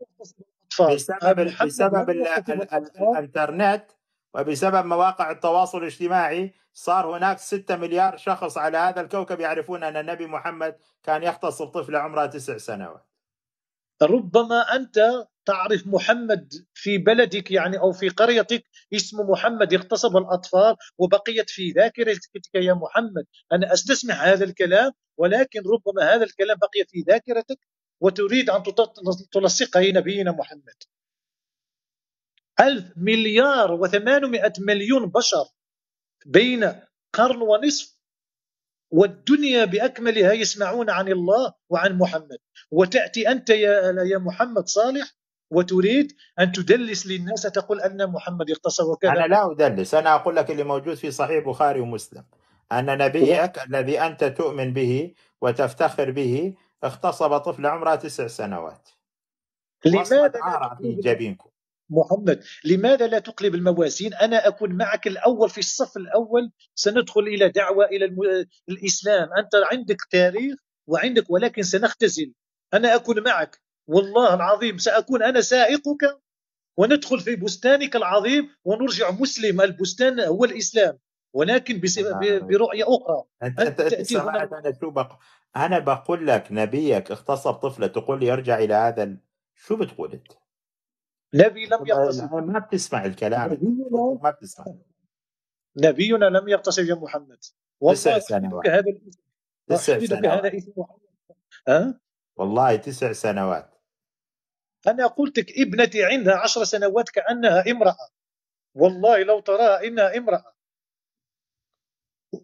بسبب, بسبب الانترنت وبسبب مواقع التواصل الاجتماعي صار هناك 6 مليار شخص على هذا الكوكب يعرفون أن النبي محمد كان يختصب طفلة عمرها تسع سنوات ربما أنت تعرف محمد في بلدك يعني أو في قريتك اسم محمد اغتصب الأطفال وبقيت في ذاكرتك يا محمد أنا أستسمع هذا الكلام ولكن ربما هذا الكلام بقي في ذاكرتك وتريد أن تلصقه نبينا محمد ألف مليار وثمانمائة مليون بشر بين قرن ونصف والدنيا بأكملها يسمعون عن الله وعن محمد وتأتي أنت يا, يا محمد صالح وتريد أن تدلس للناس تقول أن محمد اغتصب وكذا أنا لا أدلس أنا أقول لك اللي موجود في صحيح بخاري ومسلم أن نبيك الذي أنت تؤمن به وتفتخر به اغتصب طفل عمره تسع سنوات لماذا في جبينكم محمد لماذا لا تقلب الموازين أنا أكون معك الأول في الصف الأول سندخل إلى دعوة إلى الم... الإسلام أنت عندك تاريخ وعندك ولكن سنختزل أنا أكون معك والله العظيم سأكون أنا سائقك وندخل في بستانك العظيم ونرجع مسلم البستان هو الإسلام ولكن بس... برؤية أخرى أنت, أنت, أنا شو بق... أنا بقول لك نبيك اغتصب طفلة تقول يرجع إلى هذا شو بتقول أنت؟ نبي لم يغتصب يعني ما بتسمع الكلام ما بتسمع نبينا لم يغتصب يا محمد والله سنوات هذا تسع سنوات هذا والله تسع سنوات أنا قلت لك ابنتي عندها عشر سنوات كأنها امرأة والله لو تراها إنها امرأة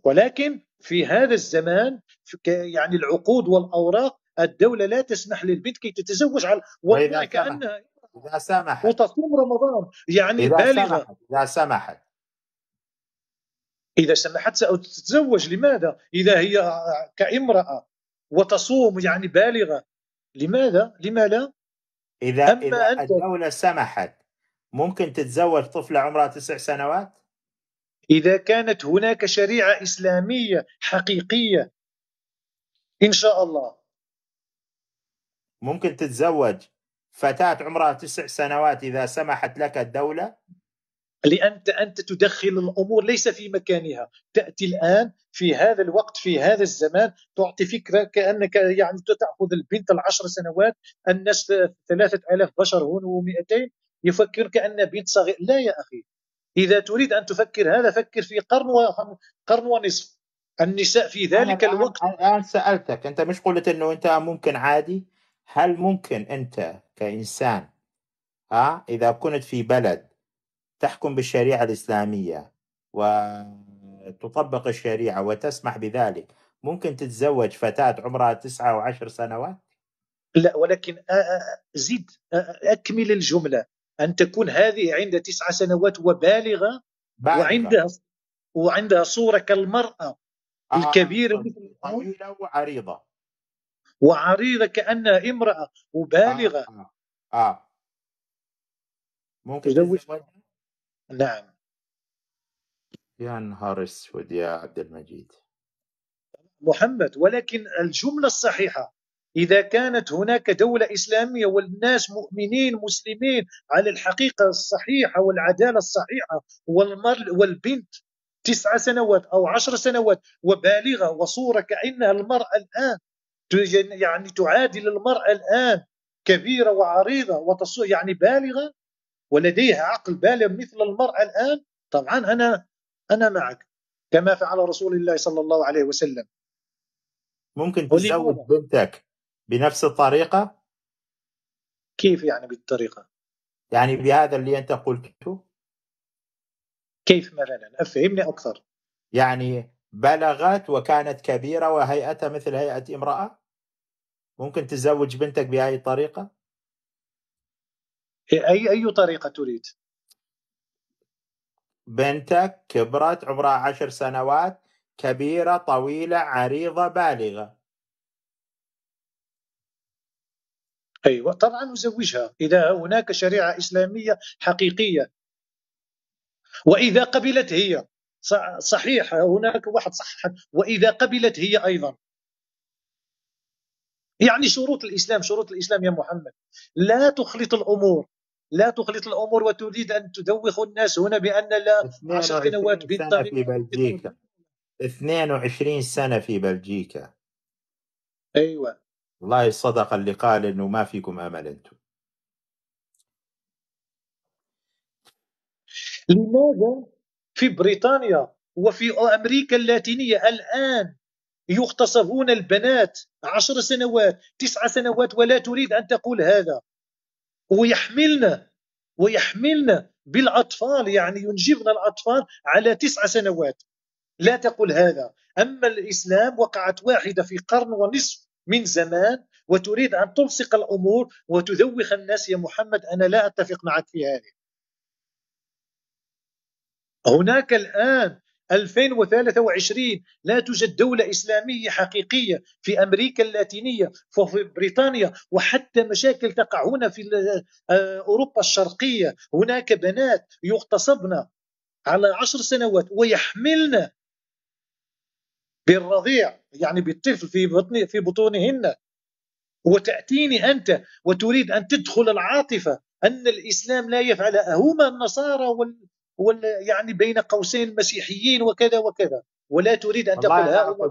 ولكن في هذا الزمان يعني العقود والأوراق الدولة لا تسمح للبنت كي تتزوج على والله كأنها إذا سمحت وتصوم رمضان يعني إذا بالغة سمحت. إذا سمحت إذا سمحت سأتزوج لماذا؟ إذا هي كامرأة وتصوم يعني بالغة لماذا؟ لما لا؟ إذا, أما إذا أنت الدولة سمحت ممكن تتزوج طفلة عمرها تسع سنوات؟ إذا كانت هناك شريعة إسلامية حقيقية إن شاء الله ممكن تتزوج فتاة عمرها تسع سنوات إذا سمحت لك الدولة لأنت أنت تدخل الأمور ليس في مكانها تأتي الآن في هذا الوقت في هذا الزمان تعطي فكرة كأنك يعني تأخذ البنت العشر سنوات الناس ثلاثة آلاف بشر هون ومئتين يفكر كأن بنت صغير لا يا أخي إذا تريد أن تفكر هذا فكر في قرن و... قرن ونصف النساء في ذلك أنا الوقت الآن سألتك أنت مش قلت أنه أنت ممكن عادي هل ممكن أنت كإنسان ها إذا كنت في بلد تحكم بالشريعة الإسلامية وتطبق الشريعة وتسمح بذلك ممكن تتزوج فتاة عمرها تسعة وعشر سنوات؟ لا ولكن آه، آه، آه، زد أكمل الجملة أن تكون هذه عند تسعة سنوات وبالغة بالغة. وعندها وعندها صورة كالمرأة الكبيرة طويلة وعريضة وعريضة كأنها امرأة وبالغة آه, آه. آه. ممكن تزوج نعم يا نهار اسود يا عبد المجيد محمد ولكن الجملة الصحيحة إذا كانت هناك دولة إسلامية والناس مؤمنين مسلمين على الحقيقة الصحيحة والعدالة الصحيحة والمر والبنت تسع سنوات أو عشر سنوات وبالغة وصورة كأنها المرأة الآن يعني تعادل المرأة الآن كبيرة وعريضة يعني بالغة ولديها عقل بالغ مثل المرأة الآن طبعا أنا أنا معك كما فعل رسول الله صلى الله عليه وسلم ممكن تزوج بنتك بنفس الطريقة؟ كيف يعني بالطريقة؟ يعني بهذا اللي أنت قلته؟ كيف مثلا؟ أفهمني أكثر يعني بلغت وكانت كبيرة وهيئتها مثل هيئة امرأة ممكن تزوج بنتك بهذه الطريقة إيه، أي أي طريقة تريد بنتك كبرت عمرها عشر سنوات كبيرة طويلة عريضة بالغة أيوة طبعا أزوجها إذا هناك شريعة إسلامية حقيقية وإذا قبلت هي صحيح هناك واحد صحح واذا قبلت هي ايضا يعني شروط الاسلام شروط الاسلام يا محمد لا تخلط الامور لا تخلط الامور وتريد ان تدوخ الناس هنا بان لا 10 سنوات بالضبط في بلجيكا 22 سنه في بلجيكا ايوه والله صدق اللي قال انه ما فيكم امل انتم لماذا في بريطانيا وفي أمريكا اللاتينية الآن يغتصبون البنات عشر سنوات تسع سنوات ولا تريد أن تقول هذا ويحملنا ويحملنا بالأطفال يعني ينجبنا الأطفال على تسع سنوات لا تقل هذا أما الإسلام وقعت واحدة في قرن ونصف من زمان وتريد أن تلصق الأمور وتذوخ الناس يا محمد أنا لا أتفق معك في هذه هناك الآن 2023 لا توجد دولة إسلامية حقيقية في أمريكا اللاتينية وفي بريطانيا وحتى مشاكل تقع هنا في آه، أوروبا الشرقية هناك بنات يغتصبن على عشر سنوات ويحملن بالرضيع يعني بالطفل في بطن في بطونهن وتأتيني أنت وتريد أن تدخل العاطفة أن الإسلام لا يفعل هما النصارى وال هو يعني بين قوسين المسيحيين وكذا وكذا ولا تريد ان تقول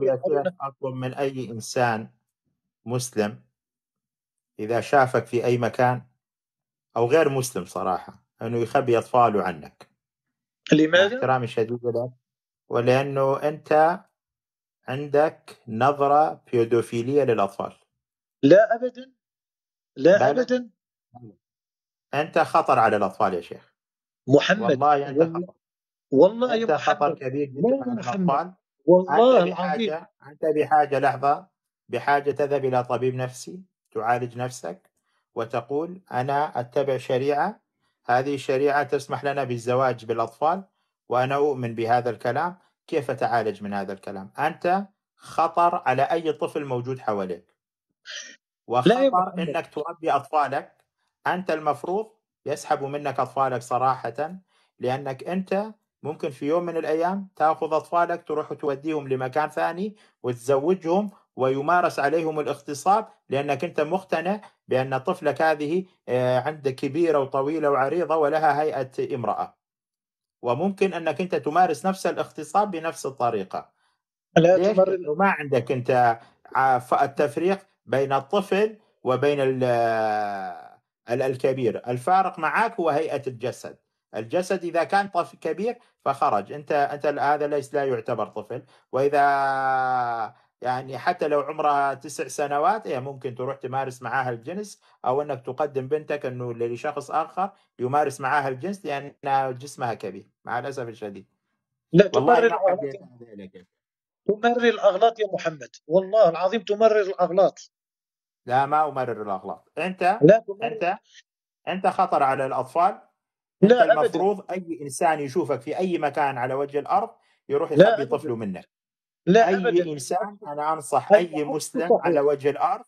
اقوى اطلب من اي انسان مسلم اذا شافك في اي مكان او غير مسلم صراحه انه يخبي اطفاله عنك لماذا؟ احترامي الشديد لك ولانه انت عندك نظره بيودوفيليه للاطفال لا ابدا لا ابدا انت خطر على الاطفال يا شيخ محمد والله انت خطر والله انت خطر كبير جدا محمد والله انت بحاجه العظيم. انت بحاجه لحظه بحاجه تذهب الى طبيب نفسي تعالج نفسك وتقول انا اتبع شريعه هذه الشريعه تسمح لنا بالزواج بالاطفال وانا اؤمن بهذا الكلام كيف تعالج من هذا الكلام انت خطر على اي طفل موجود حواليك وخطر انك تربي اطفالك انت المفروض يسحب منك أطفالك صراحة لأنك أنت ممكن في يوم من الأيام تأخذ أطفالك تروح توديهم لمكان ثاني وتزوجهم ويمارس عليهم الاغتصاب لأنك أنت مقتنع بأن طفلك هذه آه، عند كبيرة وطويلة وعريضة ولها هيئة امرأة وممكن أنك أنت تمارس نفس الاغتصاب بنفس الطريقة لا تمرن ما عندك أنت آه، التفريق بين الطفل وبين آه، الكبير الفارق معك هو هيئة الجسد الجسد إذا كان طفل كبير فخرج أنت أنت هذا ليس لا يعتبر طفل وإذا يعني حتى لو عمرها تسع سنوات هي إيه، ممكن تروح تمارس معاها الجنس او انك تقدم بنتك انه لشخص اخر يمارس معاها الجنس لان جسمها كبير مع الاسف الشديد. لا تمرر الاغلاط تمرر الاغلاط يا محمد والله العظيم تمرر الاغلاط لا ما امرر الاغلاط انت لا انت انت خطر على الاطفال لا المفروض اي انسان يشوفك في اي مكان على وجه الارض يروح يخبي طفله منك لا اي أبداً. انسان انا انصح اي مسلم على وجه الارض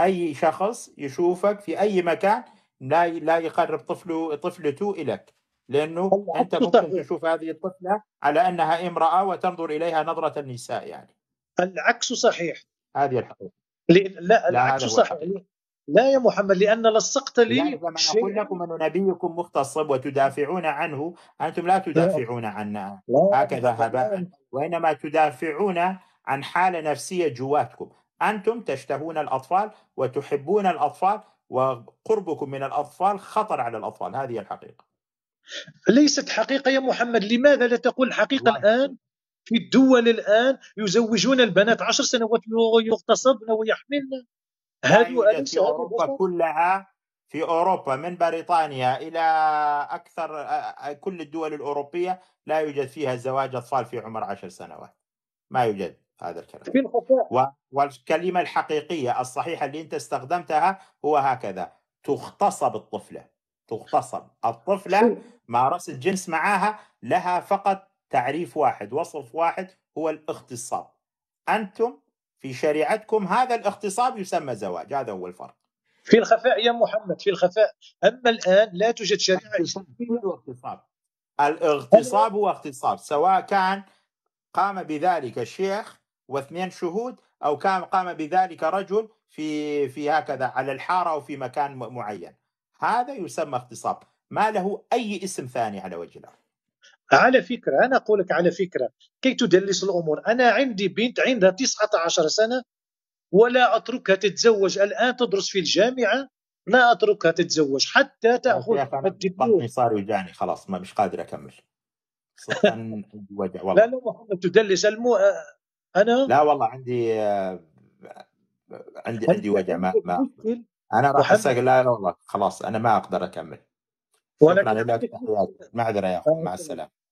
اي شخص يشوفك في اي مكان لا لا يقرب طفله طفلته الك لانه انت ممكن صحيح. تشوف هذه الطفله على انها امراه وتنظر اليها نظره النساء يعني العكس صحيح هذه الحقيقه لا لا, لا صح لا يا محمد لان لصقت لي لا يعني شيء... نقول لكم ان نبيكم مغتصب وتدافعون عنه انتم لا تدافعون عنه هكذا هباء وانما تدافعون عن حاله نفسيه جواتكم انتم تشتهون الاطفال وتحبون الاطفال وقربكم من الاطفال خطر على الاطفال هذه الحقيقه ليست حقيقه يا محمد لماذا لا تقول حقيقه الان في الدول الان يزوجون البنات عشر سنوات ويغتصبن ويحملن يعني هذا في اوروبا كلها في اوروبا من بريطانيا الى اكثر كل الدول الاوروبيه لا يوجد فيها زواج اطفال في عمر عشر سنوات ما يوجد هذا الكلام في والكلمه الحقيقيه الصحيحه اللي انت استخدمتها هو هكذا تغتصب الطفله تغتصب الطفله مارست جنس معها لها فقط تعريف واحد وصف واحد هو الاغتصاب أنتم في شريعتكم هذا الاغتصاب يسمى زواج هذا هو الفرق في الخفاء يا محمد في الخفاء أما الآن لا توجد شريعة الاختصاب الاغتصاب الاغتصاب هو اغتصاب سواء كان قام بذلك الشيخ واثنين شهود أو كان قام بذلك رجل في في هكذا على الحارة أو في مكان معين هذا يسمى اغتصاب ما له أي اسم ثاني على وجه الأرض على فكره انا اقول لك على فكره كي تدلس الامور انا عندي بنت عندها 19 سنه ولا اتركها تتزوج الان تدرس في الجامعه لا اتركها تتزوج حتى تاخذ بطني صار يوجعني خلاص ما مش قادر اكمل صدقا وجع والله لا لا محمد تدلس المو انا لا والله عندي عندي عندي وجع ما, ما انا راح اسال لا, لا والله خلاص انا ما اقدر اكمل شكرا ولك معذره يا اخوي آه، مع السلامه